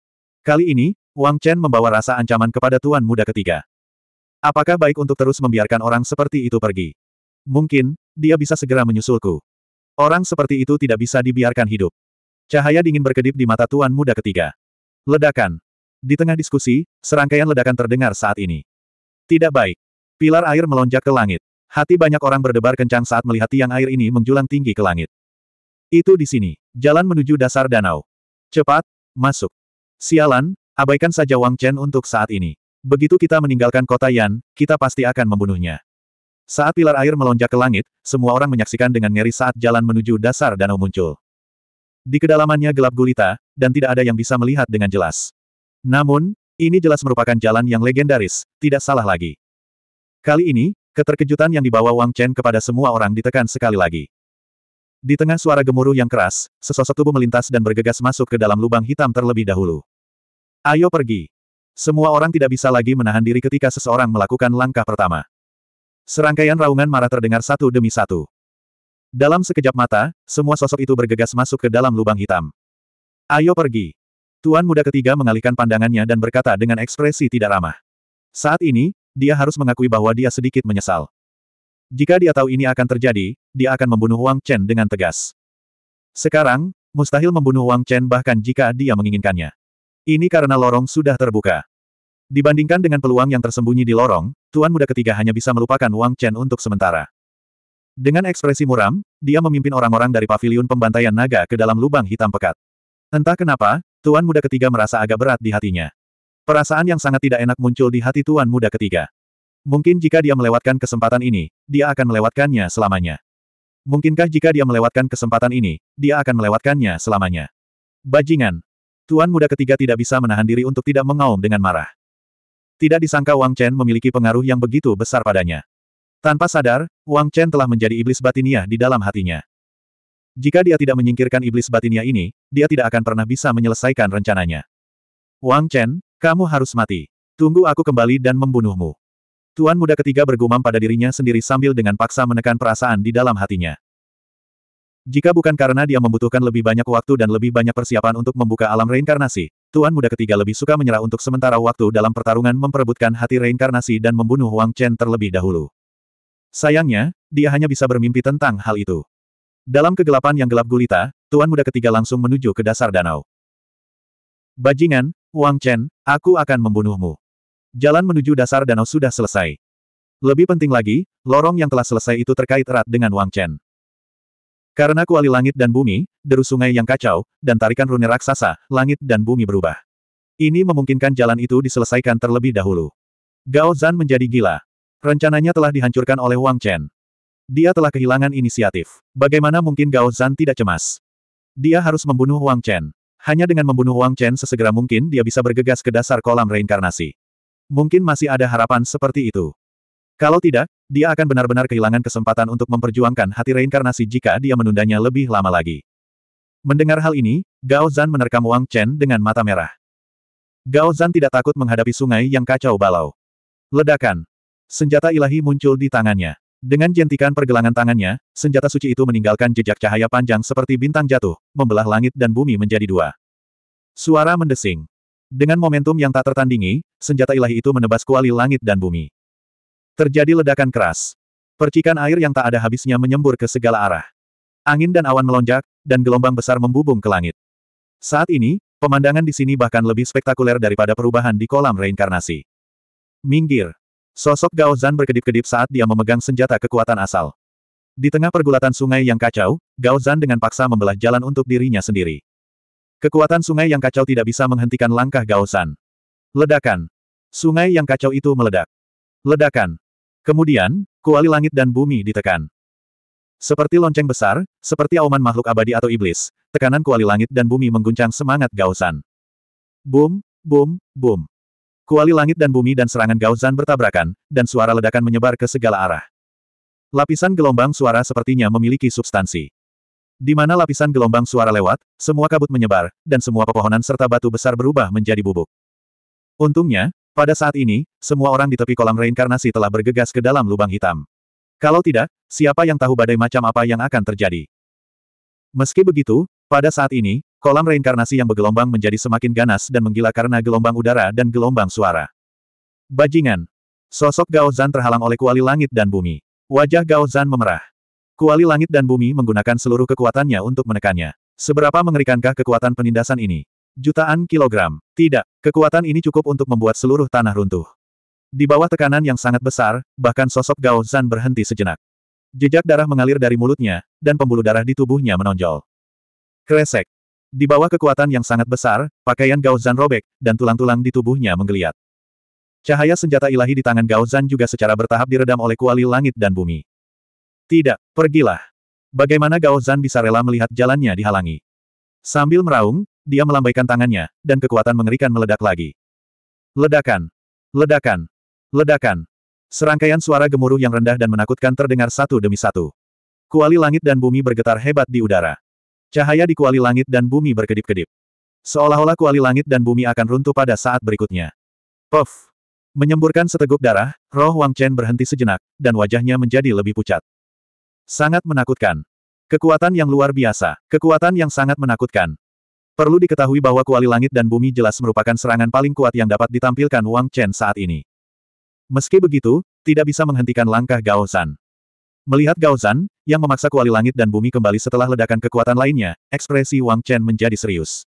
Kali ini, Wang Chen membawa rasa ancaman kepada tuan muda ketiga. Apakah baik untuk terus membiarkan orang seperti itu pergi? Mungkin, dia bisa segera menyusulku. Orang seperti itu tidak bisa dibiarkan hidup. Cahaya dingin berkedip di mata tuan muda ketiga. Ledakan. Di tengah diskusi, serangkaian ledakan terdengar saat ini. Tidak baik. Pilar air melonjak ke langit. Hati banyak orang berdebar kencang saat melihat tiang air ini menjulang tinggi ke langit. Itu di sini. Jalan menuju dasar danau. Cepat, masuk. Sialan, abaikan saja Wang Chen untuk saat ini. Begitu kita meninggalkan kota Yan, kita pasti akan membunuhnya. Saat pilar air melonjak ke langit, semua orang menyaksikan dengan ngeri saat jalan menuju dasar danau muncul. Di kedalamannya gelap gulita, dan tidak ada yang bisa melihat dengan jelas. Namun, ini jelas merupakan jalan yang legendaris, tidak salah lagi. Kali ini, keterkejutan yang dibawa Wang Chen kepada semua orang ditekan sekali lagi. Di tengah suara gemuruh yang keras, sesosok tubuh melintas dan bergegas masuk ke dalam lubang hitam terlebih dahulu. Ayo pergi. Semua orang tidak bisa lagi menahan diri ketika seseorang melakukan langkah pertama. Serangkaian raungan marah terdengar satu demi satu. Dalam sekejap mata, semua sosok itu bergegas masuk ke dalam lubang hitam. Ayo pergi. Tuan muda ketiga mengalihkan pandangannya dan berkata dengan ekspresi tidak ramah. Saat ini, dia harus mengakui bahwa dia sedikit menyesal. Jika dia tahu ini akan terjadi, dia akan membunuh Wang Chen dengan tegas. Sekarang, mustahil membunuh Wang Chen bahkan jika dia menginginkannya. Ini karena lorong sudah terbuka. Dibandingkan dengan peluang yang tersembunyi di lorong, Tuan Muda ketiga hanya bisa melupakan Wang Chen untuk sementara. Dengan ekspresi muram, dia memimpin orang-orang dari paviliun pembantaian naga ke dalam lubang hitam pekat. Entah kenapa, Tuan Muda ketiga merasa agak berat di hatinya. Perasaan yang sangat tidak enak muncul di hati Tuan Muda ketiga. Mungkin jika dia melewatkan kesempatan ini, dia akan melewatkannya selamanya. Mungkinkah jika dia melewatkan kesempatan ini, dia akan melewatkannya selamanya. Bajingan, Tuan muda ketiga tidak bisa menahan diri untuk tidak mengaum dengan marah. Tidak disangka Wang Chen memiliki pengaruh yang begitu besar padanya. Tanpa sadar, Wang Chen telah menjadi iblis batinia di dalam hatinya. Jika dia tidak menyingkirkan iblis batinia ini, dia tidak akan pernah bisa menyelesaikan rencananya. Wang Chen, kamu harus mati. Tunggu aku kembali dan membunuhmu. Tuan muda ketiga bergumam pada dirinya sendiri sambil dengan paksa menekan perasaan di dalam hatinya. Jika bukan karena dia membutuhkan lebih banyak waktu dan lebih banyak persiapan untuk membuka alam reinkarnasi, Tuan Muda ketiga lebih suka menyerah untuk sementara waktu dalam pertarungan memperebutkan hati reinkarnasi dan membunuh Wang Chen terlebih dahulu. Sayangnya, dia hanya bisa bermimpi tentang hal itu. Dalam kegelapan yang gelap gulita, Tuan Muda ketiga langsung menuju ke dasar danau. Bajingan, Wang Chen, aku akan membunuhmu. Jalan menuju dasar danau sudah selesai. Lebih penting lagi, lorong yang telah selesai itu terkait erat dengan Wang Chen. Karena kuali langit dan bumi, deru sungai yang kacau, dan tarikan rune raksasa, langit dan bumi berubah. Ini memungkinkan jalan itu diselesaikan terlebih dahulu. Gao Zan menjadi gila. Rencananya telah dihancurkan oleh Wang Chen. Dia telah kehilangan inisiatif. Bagaimana mungkin Gao Zan tidak cemas? Dia harus membunuh Wang Chen. Hanya dengan membunuh Wang Chen sesegera mungkin dia bisa bergegas ke dasar kolam reinkarnasi. Mungkin masih ada harapan seperti itu. Kalau tidak, dia akan benar-benar kehilangan kesempatan untuk memperjuangkan hati reinkarnasi jika dia menundanya lebih lama lagi. Mendengar hal ini, Gao Zan menerkam Wang Chen dengan mata merah. Gao Zan tidak takut menghadapi sungai yang kacau balau. Ledakan. Senjata ilahi muncul di tangannya. Dengan jentikan pergelangan tangannya, senjata suci itu meninggalkan jejak cahaya panjang seperti bintang jatuh, membelah langit dan bumi menjadi dua. Suara mendesing. Dengan momentum yang tak tertandingi, senjata ilahi itu menebas kuali langit dan bumi. Terjadi ledakan keras. Percikan air yang tak ada habisnya menyembur ke segala arah. Angin dan awan melonjak, dan gelombang besar membubung ke langit. Saat ini, pemandangan di sini bahkan lebih spektakuler daripada perubahan di kolam reinkarnasi. Minggir. Sosok Gao Zan berkedip-kedip saat dia memegang senjata kekuatan asal. Di tengah pergulatan sungai yang kacau, Gao Zan dengan paksa membelah jalan untuk dirinya sendiri. Kekuatan sungai yang kacau tidak bisa menghentikan langkah Gao Zan. Ledakan. Sungai yang kacau itu meledak. Ledakan. Kemudian, kuali langit dan bumi ditekan. Seperti lonceng besar, seperti auman makhluk abadi atau iblis, tekanan kuali langit dan bumi mengguncang semangat Gaosan. Boom, boom, boom. Kuali langit dan bumi dan serangan Gaosan bertabrakan, dan suara ledakan menyebar ke segala arah. Lapisan gelombang suara sepertinya memiliki substansi. Di mana lapisan gelombang suara lewat, semua kabut menyebar, dan semua pepohonan serta batu besar berubah menjadi bubuk. Untungnya, pada saat ini, semua orang di tepi kolam reinkarnasi telah bergegas ke dalam lubang hitam. Kalau tidak, siapa yang tahu badai macam apa yang akan terjadi? Meski begitu, pada saat ini, kolam reinkarnasi yang bergelombang menjadi semakin ganas dan menggila karena gelombang udara dan gelombang suara. Bajingan. Sosok Gao Zan terhalang oleh kuali langit dan bumi. Wajah Gao Zan memerah. Kuali langit dan bumi menggunakan seluruh kekuatannya untuk menekannya. Seberapa mengerikankah kekuatan penindasan ini? Jutaan kilogram. Tidak, kekuatan ini cukup untuk membuat seluruh tanah runtuh. Di bawah tekanan yang sangat besar, bahkan sosok Gao Zan berhenti sejenak. Jejak darah mengalir dari mulutnya, dan pembuluh darah di tubuhnya menonjol. Kresek. Di bawah kekuatan yang sangat besar, pakaian Gao Zan robek, dan tulang-tulang di tubuhnya menggeliat. Cahaya senjata ilahi di tangan Gao Zan juga secara bertahap diredam oleh kuali langit dan bumi. Tidak, pergilah. Bagaimana Gao Zan bisa rela melihat jalannya dihalangi? Sambil meraung, dia melambaikan tangannya, dan kekuatan mengerikan meledak lagi. Ledakan! Ledakan! Ledakan! Serangkaian suara gemuruh yang rendah dan menakutkan terdengar satu demi satu. Kuali langit dan bumi bergetar hebat di udara. Cahaya di kuali langit dan bumi berkedip-kedip. Seolah-olah kuali langit dan bumi akan runtuh pada saat berikutnya. Puff! Menyemburkan seteguk darah, roh Wang Chen berhenti sejenak, dan wajahnya menjadi lebih pucat. Sangat menakutkan. Kekuatan yang luar biasa, kekuatan yang sangat menakutkan, Perlu diketahui bahwa kuali langit dan bumi jelas merupakan serangan paling kuat yang dapat ditampilkan Wang Chen saat ini. Meski begitu, tidak bisa menghentikan langkah Gao Zan. Melihat Gao Zan, yang memaksa kuali langit dan bumi kembali setelah ledakan kekuatan lainnya, ekspresi Wang Chen menjadi serius.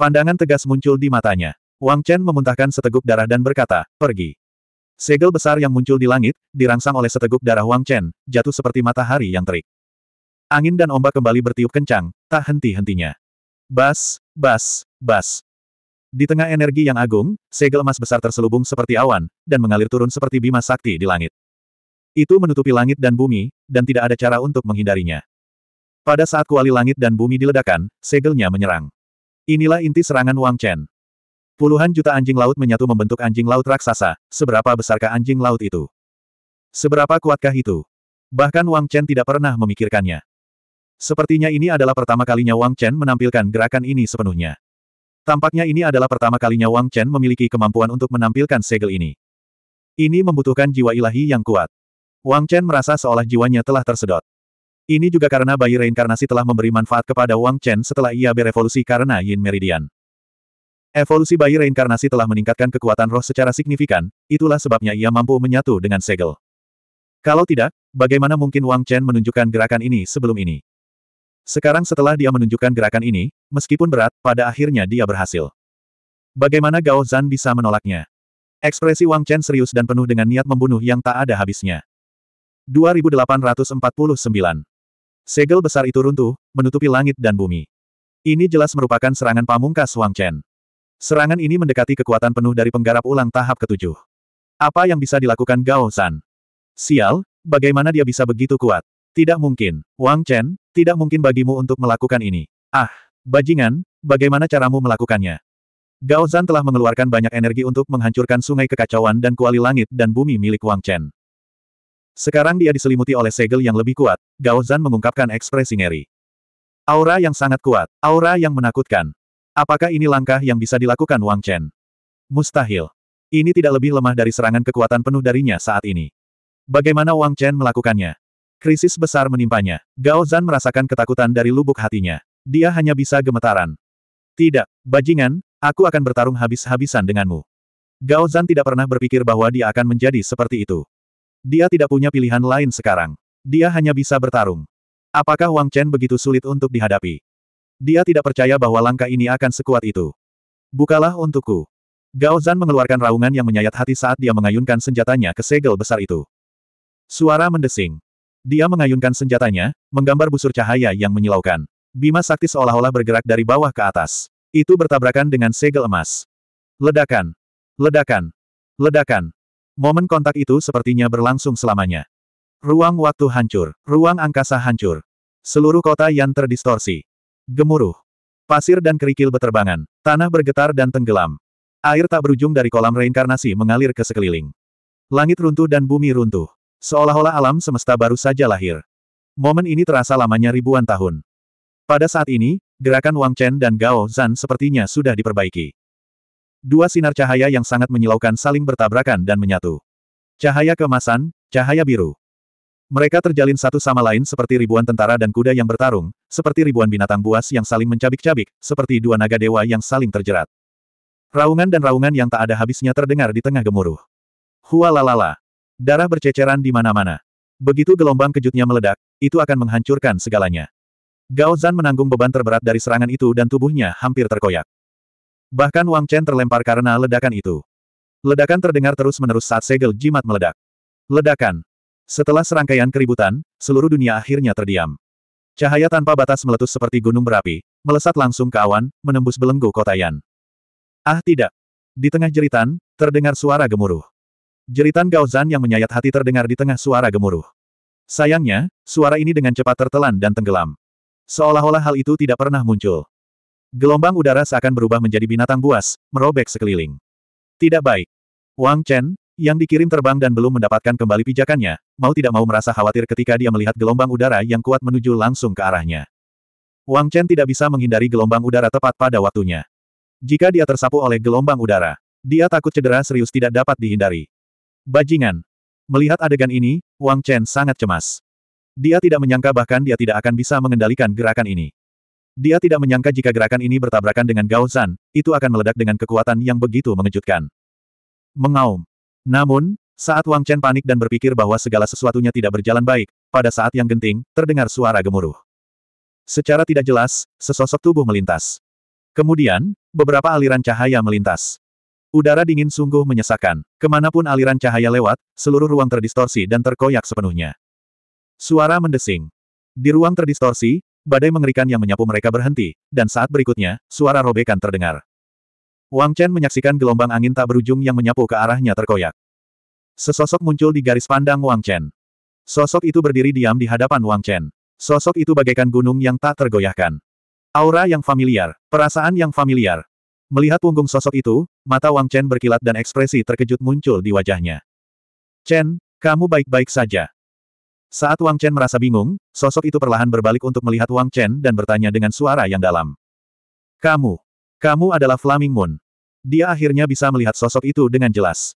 Pandangan tegas muncul di matanya. Wang Chen memuntahkan seteguk darah dan berkata, pergi. Segel besar yang muncul di langit, dirangsang oleh seteguk darah Wang Chen, jatuh seperti matahari yang terik. Angin dan ombak kembali bertiup kencang, tak henti-hentinya. Bas, bas, bas. Di tengah energi yang agung, segel emas besar terselubung seperti awan, dan mengalir turun seperti bima sakti di langit. Itu menutupi langit dan bumi, dan tidak ada cara untuk menghindarinya. Pada saat kuali langit dan bumi diledakan, segelnya menyerang. Inilah inti serangan Wang Chen. Puluhan juta anjing laut menyatu membentuk anjing laut raksasa, seberapa besarkah anjing laut itu? Seberapa kuatkah itu? Bahkan Wang Chen tidak pernah memikirkannya. Sepertinya ini adalah pertama kalinya Wang Chen menampilkan gerakan ini sepenuhnya. Tampaknya ini adalah pertama kalinya Wang Chen memiliki kemampuan untuk menampilkan segel ini. Ini membutuhkan jiwa ilahi yang kuat. Wang Chen merasa seolah jiwanya telah tersedot. Ini juga karena bayi reinkarnasi telah memberi manfaat kepada Wang Chen setelah ia berevolusi karena Yin Meridian. Evolusi bayi reinkarnasi telah meningkatkan kekuatan roh secara signifikan, itulah sebabnya ia mampu menyatu dengan segel. Kalau tidak, bagaimana mungkin Wang Chen menunjukkan gerakan ini sebelum ini? Sekarang setelah dia menunjukkan gerakan ini, meskipun berat, pada akhirnya dia berhasil. Bagaimana Gao Zan bisa menolaknya? Ekspresi Wang Chen serius dan penuh dengan niat membunuh yang tak ada habisnya. 2849. Segel besar itu runtuh, menutupi langit dan bumi. Ini jelas merupakan serangan pamungkas Wang Chen. Serangan ini mendekati kekuatan penuh dari penggarap ulang tahap ketujuh. Apa yang bisa dilakukan Gao San? Sial, bagaimana dia bisa begitu kuat? Tidak mungkin, Wang Chen, tidak mungkin bagimu untuk melakukan ini. Ah, bajingan, bagaimana caramu melakukannya? Gao Zan telah mengeluarkan banyak energi untuk menghancurkan sungai kekacauan dan kuali langit dan bumi milik Wang Chen. Sekarang dia diselimuti oleh segel yang lebih kuat, Gao Zan mengungkapkan ekspresi ngeri. Aura yang sangat kuat, aura yang menakutkan. Apakah ini langkah yang bisa dilakukan Wang Chen? Mustahil. Ini tidak lebih lemah dari serangan kekuatan penuh darinya saat ini. Bagaimana Wang Chen melakukannya? Krisis besar menimpanya. Gao Zan merasakan ketakutan dari lubuk hatinya. Dia hanya bisa gemetaran. Tidak, bajingan, aku akan bertarung habis-habisan denganmu. Gao Zan tidak pernah berpikir bahwa dia akan menjadi seperti itu. Dia tidak punya pilihan lain sekarang. Dia hanya bisa bertarung. Apakah Wang Chen begitu sulit untuk dihadapi? Dia tidak percaya bahwa langkah ini akan sekuat itu. Bukalah untukku. Gao Zan mengeluarkan raungan yang menyayat hati saat dia mengayunkan senjatanya ke segel besar itu. Suara mendesing. Dia mengayunkan senjatanya, menggambar busur cahaya yang menyilaukan. Bima sakti seolah-olah bergerak dari bawah ke atas. Itu bertabrakan dengan segel emas. Ledakan! Ledakan! Ledakan! Momen kontak itu sepertinya berlangsung selamanya. Ruang waktu hancur. Ruang angkasa hancur. Seluruh kota yang terdistorsi. Gemuruh. Pasir dan kerikil beterbangan. Tanah bergetar dan tenggelam. Air tak berujung dari kolam reinkarnasi mengalir ke sekeliling. Langit runtuh dan bumi runtuh. Seolah-olah alam semesta baru saja lahir. Momen ini terasa lamanya ribuan tahun. Pada saat ini, gerakan Wang Chen dan Gao Zan sepertinya sudah diperbaiki. Dua sinar cahaya yang sangat menyilaukan saling bertabrakan dan menyatu. Cahaya kemasan, cahaya biru. Mereka terjalin satu sama lain seperti ribuan tentara dan kuda yang bertarung, seperti ribuan binatang buas yang saling mencabik-cabik, seperti dua naga dewa yang saling terjerat. Raungan dan raungan yang tak ada habisnya terdengar di tengah gemuruh. lalala. Darah berceceran di mana-mana. Begitu gelombang kejutnya meledak, itu akan menghancurkan segalanya. Gao Zan menanggung beban terberat dari serangan itu dan tubuhnya hampir terkoyak. Bahkan Wang Chen terlempar karena ledakan itu. Ledakan terdengar terus-menerus saat segel jimat meledak. Ledakan. Setelah serangkaian keributan, seluruh dunia akhirnya terdiam. Cahaya tanpa batas meletus seperti gunung berapi, melesat langsung ke awan, menembus belenggu kota Yan. Ah tidak! Di tengah jeritan, terdengar suara gemuruh. Jeritan Gao Zan yang menyayat hati terdengar di tengah suara gemuruh. Sayangnya, suara ini dengan cepat tertelan dan tenggelam. Seolah-olah hal itu tidak pernah muncul. Gelombang udara seakan berubah menjadi binatang buas, merobek sekeliling. Tidak baik. Wang Chen, yang dikirim terbang dan belum mendapatkan kembali pijakannya, mau tidak mau merasa khawatir ketika dia melihat gelombang udara yang kuat menuju langsung ke arahnya. Wang Chen tidak bisa menghindari gelombang udara tepat pada waktunya. Jika dia tersapu oleh gelombang udara, dia takut cedera serius tidak dapat dihindari. Bajingan. Melihat adegan ini, Wang Chen sangat cemas. Dia tidak menyangka bahkan dia tidak akan bisa mengendalikan gerakan ini. Dia tidak menyangka jika gerakan ini bertabrakan dengan Gao Zan, itu akan meledak dengan kekuatan yang begitu mengejutkan. Mengaum. Namun, saat Wang Chen panik dan berpikir bahwa segala sesuatunya tidak berjalan baik, pada saat yang genting, terdengar suara gemuruh. Secara tidak jelas, sesosok tubuh melintas. Kemudian, beberapa aliran cahaya melintas. Udara dingin sungguh menyesakan. Kemanapun aliran cahaya lewat, seluruh ruang terdistorsi dan terkoyak sepenuhnya. Suara mendesing. Di ruang terdistorsi, badai mengerikan yang menyapu mereka berhenti, dan saat berikutnya, suara robekan terdengar. Wang Chen menyaksikan gelombang angin tak berujung yang menyapu ke arahnya terkoyak. Sesosok muncul di garis pandang Wang Chen. Sosok itu berdiri diam di hadapan Wang Chen. Sosok itu bagaikan gunung yang tak tergoyahkan. Aura yang familiar, perasaan yang familiar, Melihat punggung sosok itu, mata Wang Chen berkilat dan ekspresi terkejut muncul di wajahnya. Chen, kamu baik-baik saja. Saat Wang Chen merasa bingung, sosok itu perlahan berbalik untuk melihat Wang Chen dan bertanya dengan suara yang dalam. Kamu. Kamu adalah Flaming Moon. Dia akhirnya bisa melihat sosok itu dengan jelas.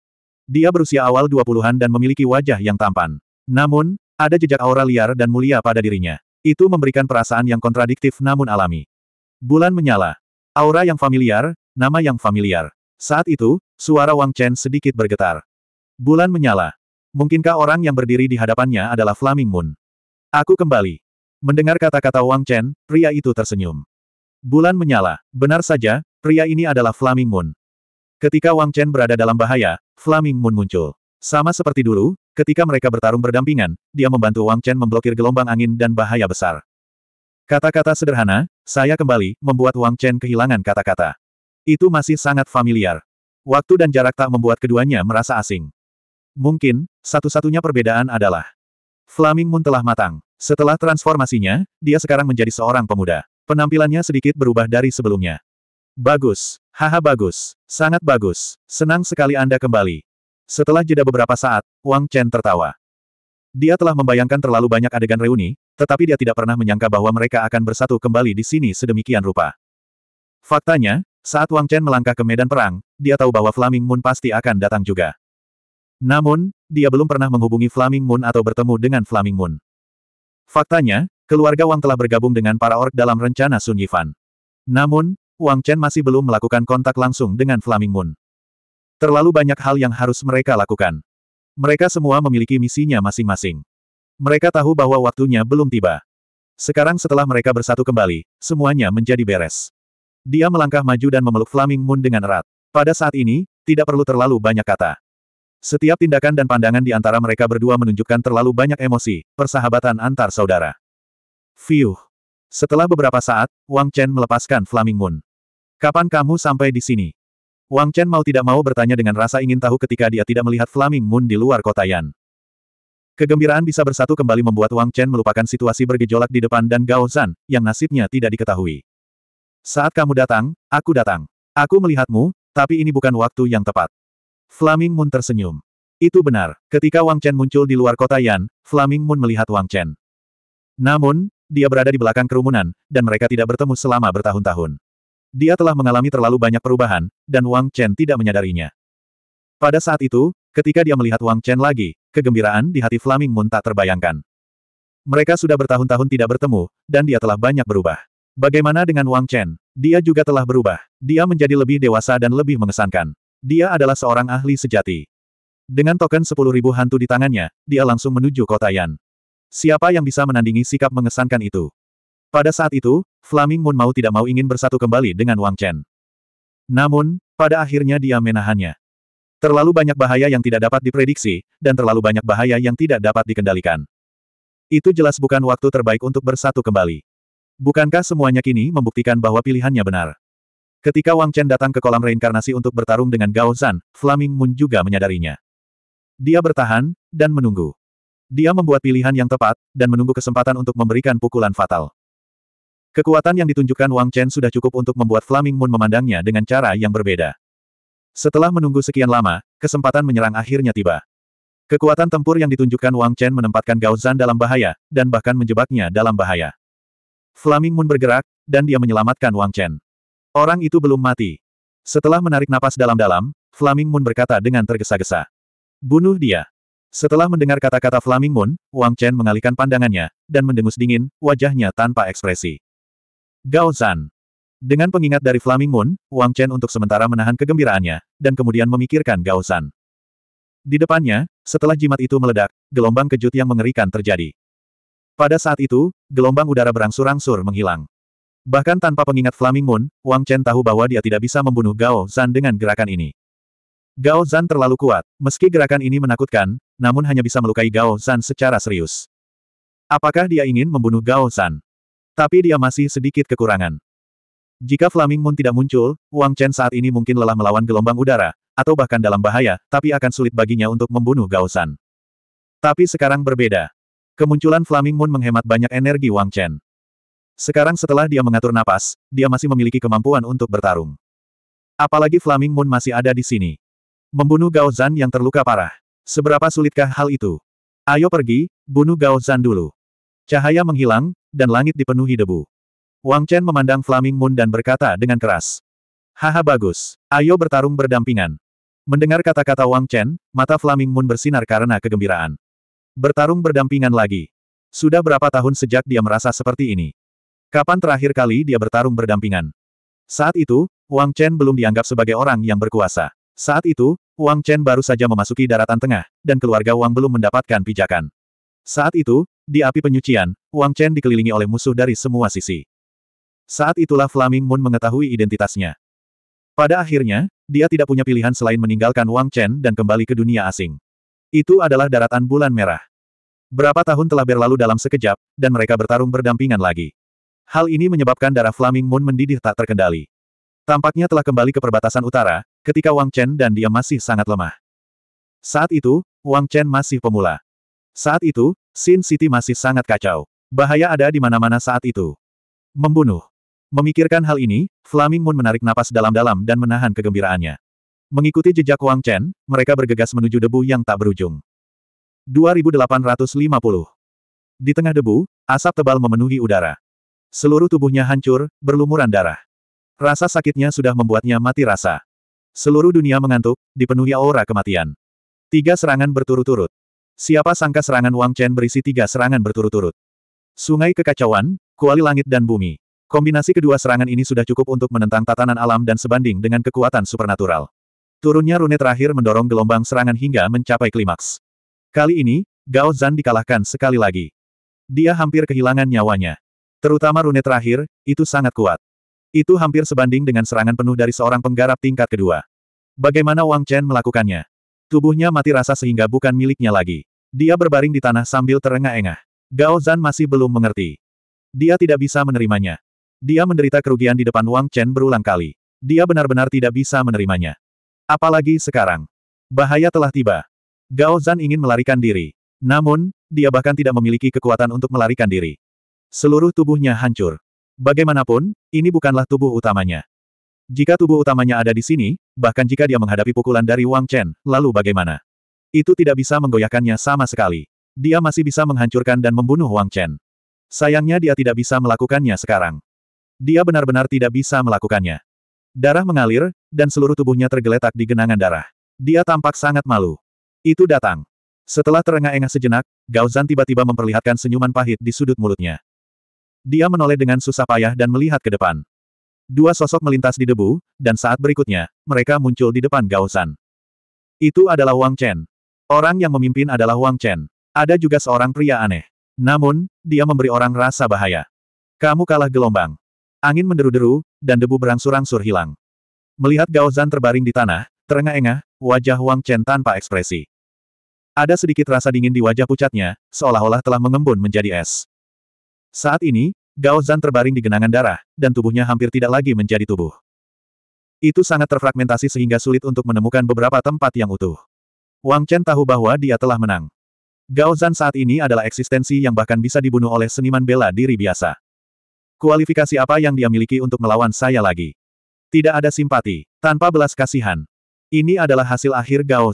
Dia berusia awal 20-an dan memiliki wajah yang tampan. Namun, ada jejak aura liar dan mulia pada dirinya. Itu memberikan perasaan yang kontradiktif namun alami. Bulan menyala. Aura yang familiar, Nama yang familiar. Saat itu, suara Wang Chen sedikit bergetar. Bulan menyala. Mungkinkah orang yang berdiri di hadapannya adalah Flaming Moon? Aku kembali. Mendengar kata-kata Wang Chen, pria itu tersenyum. Bulan menyala. Benar saja, pria ini adalah Flaming Moon. Ketika Wang Chen berada dalam bahaya, Flaming Moon muncul. Sama seperti dulu, ketika mereka bertarung berdampingan, dia membantu Wang Chen memblokir gelombang angin dan bahaya besar. Kata-kata sederhana, saya kembali, membuat Wang Chen kehilangan kata-kata. Itu masih sangat familiar. Waktu dan jarak tak membuat keduanya merasa asing. Mungkin, satu-satunya perbedaan adalah Flaming Moon telah matang. Setelah transformasinya, dia sekarang menjadi seorang pemuda. Penampilannya sedikit berubah dari sebelumnya. Bagus. Haha bagus. Sangat bagus. Senang sekali Anda kembali. Setelah jeda beberapa saat, Wang Chen tertawa. Dia telah membayangkan terlalu banyak adegan reuni, tetapi dia tidak pernah menyangka bahwa mereka akan bersatu kembali di sini sedemikian rupa. Faktanya, saat Wang Chen melangkah ke medan perang, dia tahu bahwa Flaming Moon pasti akan datang juga. Namun, dia belum pernah menghubungi Flaming Moon atau bertemu dengan Flaming Moon. Faktanya, keluarga Wang telah bergabung dengan para ork dalam rencana Sun Yifan. Namun, Wang Chen masih belum melakukan kontak langsung dengan Flaming Moon. Terlalu banyak hal yang harus mereka lakukan. Mereka semua memiliki misinya masing-masing. Mereka tahu bahwa waktunya belum tiba. Sekarang setelah mereka bersatu kembali, semuanya menjadi beres. Dia melangkah maju dan memeluk Flaming Moon dengan erat. Pada saat ini, tidak perlu terlalu banyak kata. Setiap tindakan dan pandangan di antara mereka berdua menunjukkan terlalu banyak emosi, persahabatan antar saudara. Fiuh. Setelah beberapa saat, Wang Chen melepaskan Flaming Moon. Kapan kamu sampai di sini? Wang Chen mau tidak mau bertanya dengan rasa ingin tahu ketika dia tidak melihat Flaming Moon di luar kota Yan. Kegembiraan bisa bersatu kembali membuat Wang Chen melupakan situasi bergejolak di depan dan Gao Zan, yang nasibnya tidak diketahui. Saat kamu datang, aku datang. Aku melihatmu, tapi ini bukan waktu yang tepat. Flaming Moon tersenyum. Itu benar, ketika Wang Chen muncul di luar kota Yan, Flaming Moon melihat Wang Chen. Namun, dia berada di belakang kerumunan, dan mereka tidak bertemu selama bertahun-tahun. Dia telah mengalami terlalu banyak perubahan, dan Wang Chen tidak menyadarinya. Pada saat itu, ketika dia melihat Wang Chen lagi, kegembiraan di hati Flaming Moon tak terbayangkan. Mereka sudah bertahun-tahun tidak bertemu, dan dia telah banyak berubah. Bagaimana dengan Wang Chen? Dia juga telah berubah. Dia menjadi lebih dewasa dan lebih mengesankan. Dia adalah seorang ahli sejati. Dengan token 10.000 hantu di tangannya, dia langsung menuju kota Yan. Siapa yang bisa menandingi sikap mengesankan itu? Pada saat itu, Flaming Moon mau tidak mau ingin bersatu kembali dengan Wang Chen. Namun, pada akhirnya dia menahannya. Terlalu banyak bahaya yang tidak dapat diprediksi, dan terlalu banyak bahaya yang tidak dapat dikendalikan. Itu jelas bukan waktu terbaik untuk bersatu kembali. Bukankah semuanya kini membuktikan bahwa pilihannya benar? Ketika Wang Chen datang ke kolam reinkarnasi untuk bertarung dengan Gao Zan, Flaming Moon juga menyadarinya. Dia bertahan, dan menunggu. Dia membuat pilihan yang tepat, dan menunggu kesempatan untuk memberikan pukulan fatal. Kekuatan yang ditunjukkan Wang Chen sudah cukup untuk membuat Flaming Moon memandangnya dengan cara yang berbeda. Setelah menunggu sekian lama, kesempatan menyerang akhirnya tiba. Kekuatan tempur yang ditunjukkan Wang Chen menempatkan Gao Zan dalam bahaya, dan bahkan menjebaknya dalam bahaya. Flaming Moon bergerak, dan dia menyelamatkan Wang Chen. Orang itu belum mati. Setelah menarik napas dalam-dalam, Flaming Moon berkata dengan tergesa-gesa. Bunuh dia. Setelah mendengar kata-kata Flaming Moon, Wang Chen mengalihkan pandangannya, dan mendengus dingin, wajahnya tanpa ekspresi. Gao Zan. Dengan pengingat dari Flaming Moon, Wang Chen untuk sementara menahan kegembiraannya, dan kemudian memikirkan Gao Zan. Di depannya, setelah jimat itu meledak, gelombang kejut yang mengerikan terjadi. Pada saat itu, gelombang udara berangsur-angsur menghilang. Bahkan tanpa pengingat Flaming Moon, Wang Chen tahu bahwa dia tidak bisa membunuh Gao Zan dengan gerakan ini. Gao Zan terlalu kuat, meski gerakan ini menakutkan, namun hanya bisa melukai Gao Zan secara serius. Apakah dia ingin membunuh Gao Zan? Tapi dia masih sedikit kekurangan. Jika Flaming Moon tidak muncul, Wang Chen saat ini mungkin lelah melawan gelombang udara, atau bahkan dalam bahaya, tapi akan sulit baginya untuk membunuh Gao Zan. Tapi sekarang berbeda. Kemunculan Flaming Moon menghemat banyak energi Wang Chen. Sekarang setelah dia mengatur napas, dia masih memiliki kemampuan untuk bertarung. Apalagi Flaming Moon masih ada di sini. Membunuh Gao Zan yang terluka parah. Seberapa sulitkah hal itu? Ayo pergi, bunuh Gao Zan dulu. Cahaya menghilang, dan langit dipenuhi debu. Wang Chen memandang Flaming Moon dan berkata dengan keras. Haha bagus, ayo bertarung berdampingan. Mendengar kata-kata Wang Chen, mata Flaming Moon bersinar karena kegembiraan. Bertarung berdampingan lagi. Sudah berapa tahun sejak dia merasa seperti ini? Kapan terakhir kali dia bertarung berdampingan? Saat itu, Wang Chen belum dianggap sebagai orang yang berkuasa. Saat itu, Wang Chen baru saja memasuki daratan tengah, dan keluarga Wang belum mendapatkan pijakan. Saat itu, di api penyucian, Wang Chen dikelilingi oleh musuh dari semua sisi. Saat itulah Flaming Moon mengetahui identitasnya. Pada akhirnya, dia tidak punya pilihan selain meninggalkan Wang Chen dan kembali ke dunia asing. Itu adalah daratan bulan merah. Berapa tahun telah berlalu dalam sekejap, dan mereka bertarung berdampingan lagi. Hal ini menyebabkan darah Flaming Moon mendidih tak terkendali. Tampaknya telah kembali ke perbatasan utara, ketika Wang Chen dan dia masih sangat lemah. Saat itu, Wang Chen masih pemula. Saat itu, Sin City masih sangat kacau. Bahaya ada di mana-mana saat itu. Membunuh. Memikirkan hal ini, Flaming Moon menarik napas dalam-dalam dan menahan kegembiraannya. Mengikuti jejak Wang Chen, mereka bergegas menuju debu yang tak berujung. 2850 Di tengah debu, asap tebal memenuhi udara. Seluruh tubuhnya hancur, berlumuran darah. Rasa sakitnya sudah membuatnya mati rasa. Seluruh dunia mengantuk, dipenuhi aura kematian. Tiga serangan berturut-turut. Siapa sangka serangan Wang Chen berisi tiga serangan berturut-turut. Sungai kekacauan, kuali langit dan bumi. Kombinasi kedua serangan ini sudah cukup untuk menentang tatanan alam dan sebanding dengan kekuatan supernatural. Turunnya rune terakhir mendorong gelombang serangan hingga mencapai klimaks. Kali ini, Gao Zan dikalahkan sekali lagi. Dia hampir kehilangan nyawanya. Terutama rune terakhir, itu sangat kuat. Itu hampir sebanding dengan serangan penuh dari seorang penggarap tingkat kedua. Bagaimana Wang Chen melakukannya? Tubuhnya mati rasa sehingga bukan miliknya lagi. Dia berbaring di tanah sambil terengah-engah. Gao Zan masih belum mengerti. Dia tidak bisa menerimanya. Dia menderita kerugian di depan Wang Chen berulang kali. Dia benar-benar tidak bisa menerimanya. Apalagi sekarang. Bahaya telah tiba. Gao Zan ingin melarikan diri. Namun, dia bahkan tidak memiliki kekuatan untuk melarikan diri. Seluruh tubuhnya hancur. Bagaimanapun, ini bukanlah tubuh utamanya. Jika tubuh utamanya ada di sini, bahkan jika dia menghadapi pukulan dari Wang Chen, lalu bagaimana? Itu tidak bisa menggoyahkannya sama sekali. Dia masih bisa menghancurkan dan membunuh Wang Chen. Sayangnya dia tidak bisa melakukannya sekarang. Dia benar-benar tidak bisa melakukannya. Darah mengalir, dan seluruh tubuhnya tergeletak di genangan darah. Dia tampak sangat malu. Itu datang. Setelah terengah-engah sejenak, Zan tiba-tiba memperlihatkan senyuman pahit di sudut mulutnya. Dia menoleh dengan susah payah dan melihat ke depan. Dua sosok melintas di debu, dan saat berikutnya, mereka muncul di depan Zan. Itu adalah Wang Chen. Orang yang memimpin adalah Wang Chen. Ada juga seorang pria aneh. Namun, dia memberi orang rasa bahaya. Kamu kalah gelombang. Angin menderu-deru, dan debu berangsur-angsur hilang. Melihat Gao Zan terbaring di tanah, terengah-engah, wajah Wang Chen tanpa ekspresi. Ada sedikit rasa dingin di wajah pucatnya, seolah-olah telah mengembun menjadi es. Saat ini, Gao Zan terbaring di genangan darah, dan tubuhnya hampir tidak lagi menjadi tubuh. Itu sangat terfragmentasi sehingga sulit untuk menemukan beberapa tempat yang utuh. Wang Chen tahu bahwa dia telah menang. Gao Zan saat ini adalah eksistensi yang bahkan bisa dibunuh oleh seniman bela diri biasa. Kualifikasi apa yang dia miliki untuk melawan saya lagi? Tidak ada simpati, tanpa belas kasihan. Ini adalah hasil akhir Gao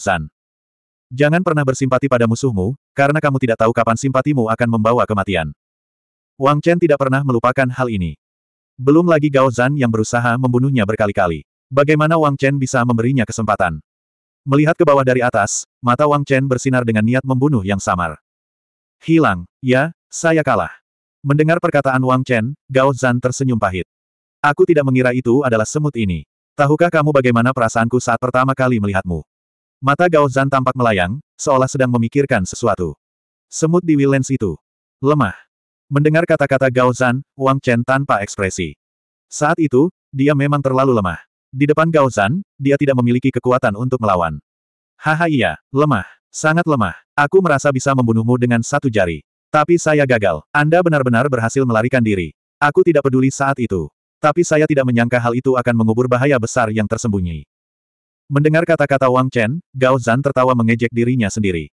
Jangan pernah bersimpati pada musuhmu, karena kamu tidak tahu kapan simpatimu akan membawa kematian. Wang Chen tidak pernah melupakan hal ini. Belum lagi Gao Zan yang berusaha membunuhnya berkali-kali. Bagaimana Wang Chen bisa memberinya kesempatan? Melihat ke bawah dari atas, mata Wang Chen bersinar dengan niat membunuh yang samar. Hilang, ya, saya kalah. Mendengar perkataan Wang Chen, Gao Zan tersenyum pahit. Aku tidak mengira itu adalah semut ini. Tahukah kamu bagaimana perasaanku saat pertama kali melihatmu? Mata Gao Zan tampak melayang, seolah sedang memikirkan sesuatu. Semut di Wilens itu. Lemah. Mendengar kata-kata Gao Zan, Wang Chen tanpa ekspresi. Saat itu, dia memang terlalu lemah. Di depan Gao Zan, dia tidak memiliki kekuatan untuk melawan. Haha iya, lemah. Sangat lemah. Aku merasa bisa membunuhmu dengan satu jari. Tapi saya gagal. Anda benar-benar berhasil melarikan diri. Aku tidak peduli saat itu. Tapi saya tidak menyangka hal itu akan mengubur bahaya besar yang tersembunyi. Mendengar kata-kata Wang Chen, Gao Zan tertawa mengejek dirinya sendiri.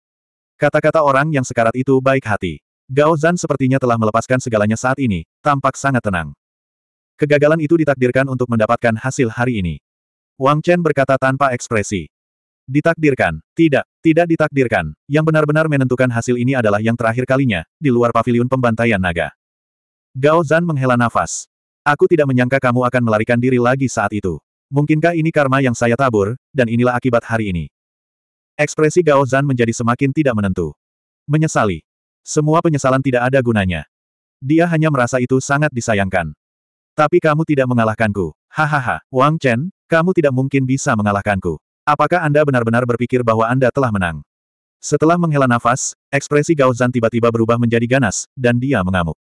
Kata-kata orang yang sekarat itu baik hati. Gao Zan sepertinya telah melepaskan segalanya saat ini, tampak sangat tenang. Kegagalan itu ditakdirkan untuk mendapatkan hasil hari ini. Wang Chen berkata tanpa ekspresi. Ditakdirkan, tidak, tidak ditakdirkan, yang benar-benar menentukan hasil ini adalah yang terakhir kalinya, di luar paviliun pembantaian naga. Gao Zan menghela nafas. Aku tidak menyangka kamu akan melarikan diri lagi saat itu. Mungkinkah ini karma yang saya tabur, dan inilah akibat hari ini. Ekspresi Gao Zan menjadi semakin tidak menentu. Menyesali. Semua penyesalan tidak ada gunanya. Dia hanya merasa itu sangat disayangkan. Tapi kamu tidak mengalahkanku. Hahaha, Wang Chen, kamu tidak mungkin bisa mengalahkanku. Apakah Anda benar-benar berpikir bahwa Anda telah menang? Setelah menghela nafas, ekspresi Gao Zan tiba-tiba berubah menjadi ganas, dan dia mengamuk.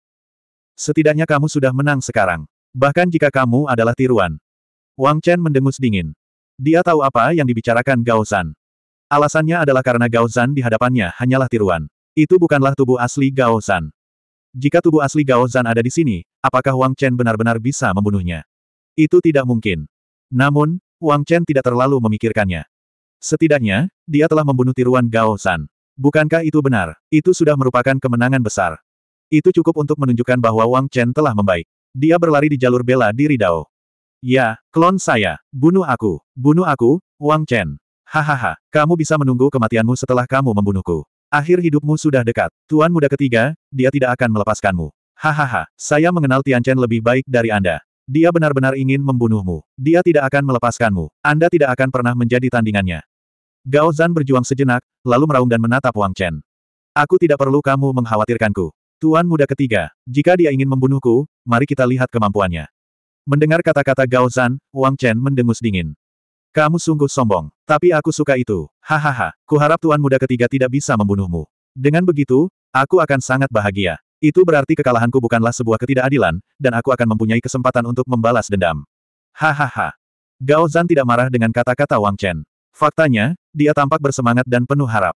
Setidaknya kamu sudah menang sekarang. Bahkan jika kamu adalah tiruan. Wang Chen mendengus dingin. Dia tahu apa yang dibicarakan Gao Zan. Alasannya adalah karena Gao Zan di hadapannya hanyalah tiruan. Itu bukanlah tubuh asli Gao Zan. Jika tubuh asli Gao Zan ada di sini, apakah Wang Chen benar-benar bisa membunuhnya? Itu tidak mungkin. Namun, Wang Chen tidak terlalu memikirkannya. Setidaknya, dia telah membunuh tiruan Gao San. Bukankah itu benar? Itu sudah merupakan kemenangan besar. Itu cukup untuk menunjukkan bahwa Wang Chen telah membaik. Dia berlari di jalur bela diri Dao. Ya, klon saya, bunuh aku, bunuh aku, Wang Chen. Hahaha, kamu bisa menunggu kematianmu setelah kamu membunuhku. Akhir hidupmu sudah dekat. Tuan muda ketiga, dia tidak akan melepaskanmu. Hahaha, saya mengenal Tian Chen lebih baik dari Anda. Dia benar-benar ingin membunuhmu. Dia tidak akan melepaskanmu. Anda tidak akan pernah menjadi tandingannya. Gao Zan berjuang sejenak, lalu meraung dan menatap Wang Chen. Aku tidak perlu kamu mengkhawatirkanku. Tuan muda ketiga, jika dia ingin membunuhku, mari kita lihat kemampuannya. Mendengar kata-kata Gao Zan, Wang Chen mendengus dingin. Kamu sungguh sombong, tapi aku suka itu. Hahaha, kuharap tuan muda ketiga tidak bisa membunuhmu. Dengan begitu, aku akan sangat bahagia. Itu berarti kekalahanku bukanlah sebuah ketidakadilan, dan aku akan mempunyai kesempatan untuk membalas dendam. Hahaha. Gao Zan tidak marah dengan kata-kata Wang Chen. Faktanya, dia tampak bersemangat dan penuh harap.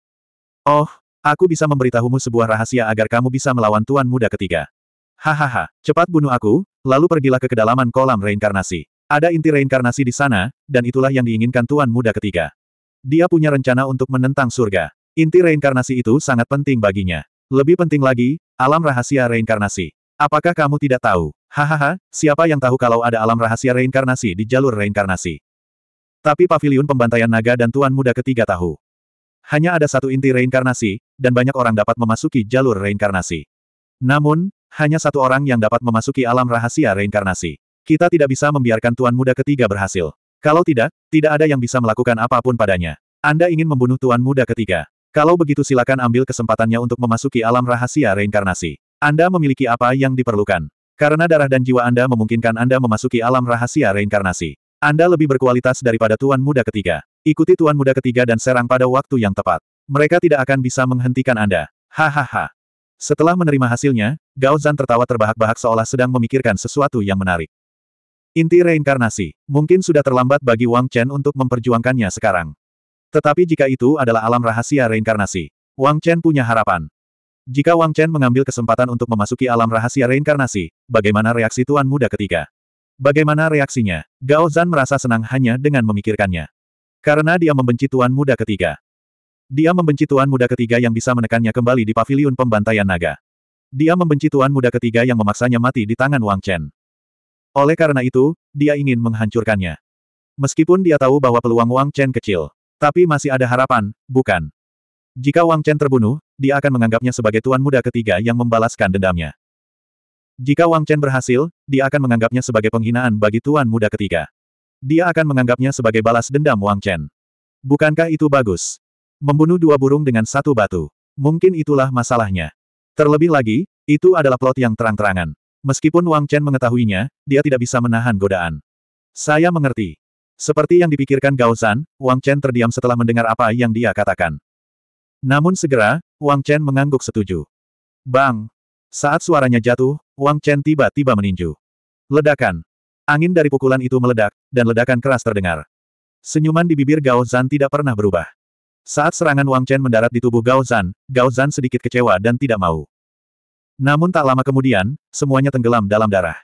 Oh, aku bisa memberitahumu sebuah rahasia agar kamu bisa melawan tuan muda ketiga. Hahaha, cepat bunuh aku, lalu pergilah ke kedalaman kolam reinkarnasi. Ada inti reinkarnasi di sana, dan itulah yang diinginkan tuan muda ketiga. Dia punya rencana untuk menentang surga. Inti reinkarnasi itu sangat penting baginya. Lebih penting lagi, Alam rahasia reinkarnasi. Apakah kamu tidak tahu? Hahaha, siapa yang tahu kalau ada alam rahasia reinkarnasi di jalur reinkarnasi? Tapi pavilion pembantaian naga dan tuan muda ketiga tahu. Hanya ada satu inti reinkarnasi, dan banyak orang dapat memasuki jalur reinkarnasi. Namun, hanya satu orang yang dapat memasuki alam rahasia reinkarnasi. Kita tidak bisa membiarkan tuan muda ketiga berhasil. Kalau tidak, tidak ada yang bisa melakukan apapun padanya. Anda ingin membunuh tuan muda ketiga. Kalau begitu silakan ambil kesempatannya untuk memasuki alam rahasia reinkarnasi. Anda memiliki apa yang diperlukan. Karena darah dan jiwa Anda memungkinkan Anda memasuki alam rahasia reinkarnasi. Anda lebih berkualitas daripada Tuan Muda ketiga. Ikuti Tuan Muda ketiga dan serang pada waktu yang tepat. Mereka tidak akan bisa menghentikan Anda. Hahaha. Setelah menerima hasilnya, Gao Zan tertawa terbahak-bahak seolah sedang memikirkan sesuatu yang menarik. Inti reinkarnasi, mungkin sudah terlambat bagi Wang Chen untuk memperjuangkannya sekarang. Tetapi jika itu adalah alam rahasia reinkarnasi, Wang Chen punya harapan. Jika Wang Chen mengambil kesempatan untuk memasuki alam rahasia reinkarnasi, bagaimana reaksi Tuan Muda ketiga? Bagaimana reaksinya? Gao Zan merasa senang hanya dengan memikirkannya. Karena dia membenci Tuan Muda ketiga. Dia membenci Tuan Muda ketiga yang bisa menekannya kembali di paviliun pembantaian naga. Dia membenci Tuan Muda ketiga yang memaksanya mati di tangan Wang Chen. Oleh karena itu, dia ingin menghancurkannya. Meskipun dia tahu bahwa peluang Wang Chen kecil, tapi masih ada harapan, bukan? Jika Wang Chen terbunuh, dia akan menganggapnya sebagai tuan muda ketiga yang membalaskan dendamnya. Jika Wang Chen berhasil, dia akan menganggapnya sebagai penghinaan bagi tuan muda ketiga. Dia akan menganggapnya sebagai balas dendam Wang Chen. Bukankah itu bagus? Membunuh dua burung dengan satu batu. Mungkin itulah masalahnya. Terlebih lagi, itu adalah plot yang terang-terangan. Meskipun Wang Chen mengetahuinya, dia tidak bisa menahan godaan. Saya mengerti. Seperti yang dipikirkan Gao Zan, Wang Chen terdiam setelah mendengar apa yang dia katakan. Namun segera, Wang Chen mengangguk setuju. Bang! Saat suaranya jatuh, Wang Chen tiba-tiba meninju. Ledakan! Angin dari pukulan itu meledak, dan ledakan keras terdengar. Senyuman di bibir Gao Zan tidak pernah berubah. Saat serangan Wang Chen mendarat di tubuh Gao Zan, Gao Zan sedikit kecewa dan tidak mau. Namun tak lama kemudian, semuanya tenggelam dalam darah.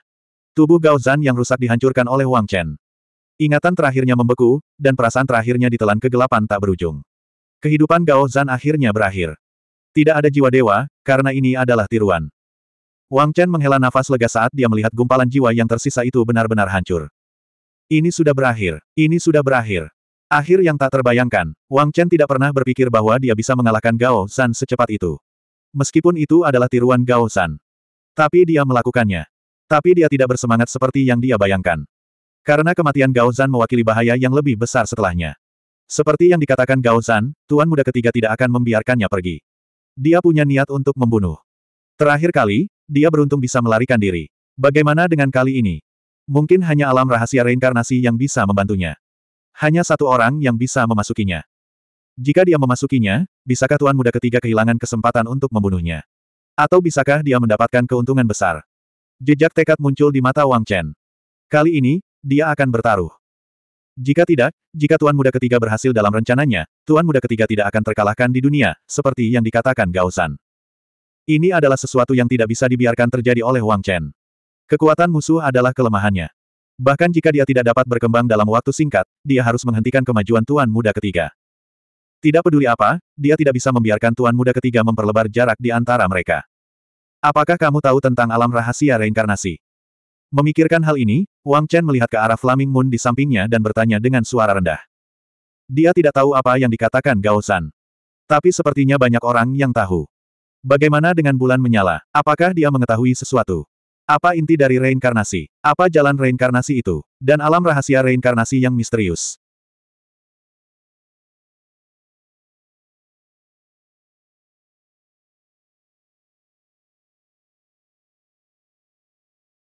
Tubuh Gao Zan yang rusak dihancurkan oleh Wang Chen. Ingatan terakhirnya membeku, dan perasaan terakhirnya ditelan kegelapan tak berujung. Kehidupan Gao Zan akhirnya berakhir. Tidak ada jiwa dewa, karena ini adalah tiruan. Wang Chen menghela nafas lega saat dia melihat gumpalan jiwa yang tersisa itu benar-benar hancur. Ini sudah berakhir, ini sudah berakhir. Akhir yang tak terbayangkan, Wang Chen tidak pernah berpikir bahwa dia bisa mengalahkan Gao Zan secepat itu. Meskipun itu adalah tiruan Gao Zan. Tapi dia melakukannya. Tapi dia tidak bersemangat seperti yang dia bayangkan. Karena kematian Gao Zan mewakili bahaya yang lebih besar setelahnya. Seperti yang dikatakan Gao Zan, Tuan Muda ketiga tidak akan membiarkannya pergi. Dia punya niat untuk membunuh. Terakhir kali, dia beruntung bisa melarikan diri. Bagaimana dengan kali ini? Mungkin hanya alam rahasia reinkarnasi yang bisa membantunya. Hanya satu orang yang bisa memasukinya. Jika dia memasukinya, bisakah Tuan Muda ketiga kehilangan kesempatan untuk membunuhnya? Atau bisakah dia mendapatkan keuntungan besar? Jejak tekad muncul di mata Wang Chen. Kali ini, dia akan bertaruh. Jika tidak, jika Tuan Muda ketiga berhasil dalam rencananya, Tuan Muda ketiga tidak akan terkalahkan di dunia, seperti yang dikatakan Gaosan. Ini adalah sesuatu yang tidak bisa dibiarkan terjadi oleh Wang Chen. Kekuatan musuh adalah kelemahannya. Bahkan jika dia tidak dapat berkembang dalam waktu singkat, dia harus menghentikan kemajuan Tuan Muda ketiga. Tidak peduli apa, dia tidak bisa membiarkan Tuan Muda ketiga memperlebar jarak di antara mereka. Apakah kamu tahu tentang alam rahasia reinkarnasi? Memikirkan hal ini, Wang Chen melihat ke arah Flaming Moon di sampingnya dan bertanya dengan suara rendah. Dia tidak tahu apa yang dikatakan Gao San. Tapi sepertinya banyak orang yang tahu. Bagaimana dengan bulan menyala? Apakah dia mengetahui sesuatu? Apa inti dari reinkarnasi? Apa jalan reinkarnasi itu? Dan alam rahasia reinkarnasi yang misterius?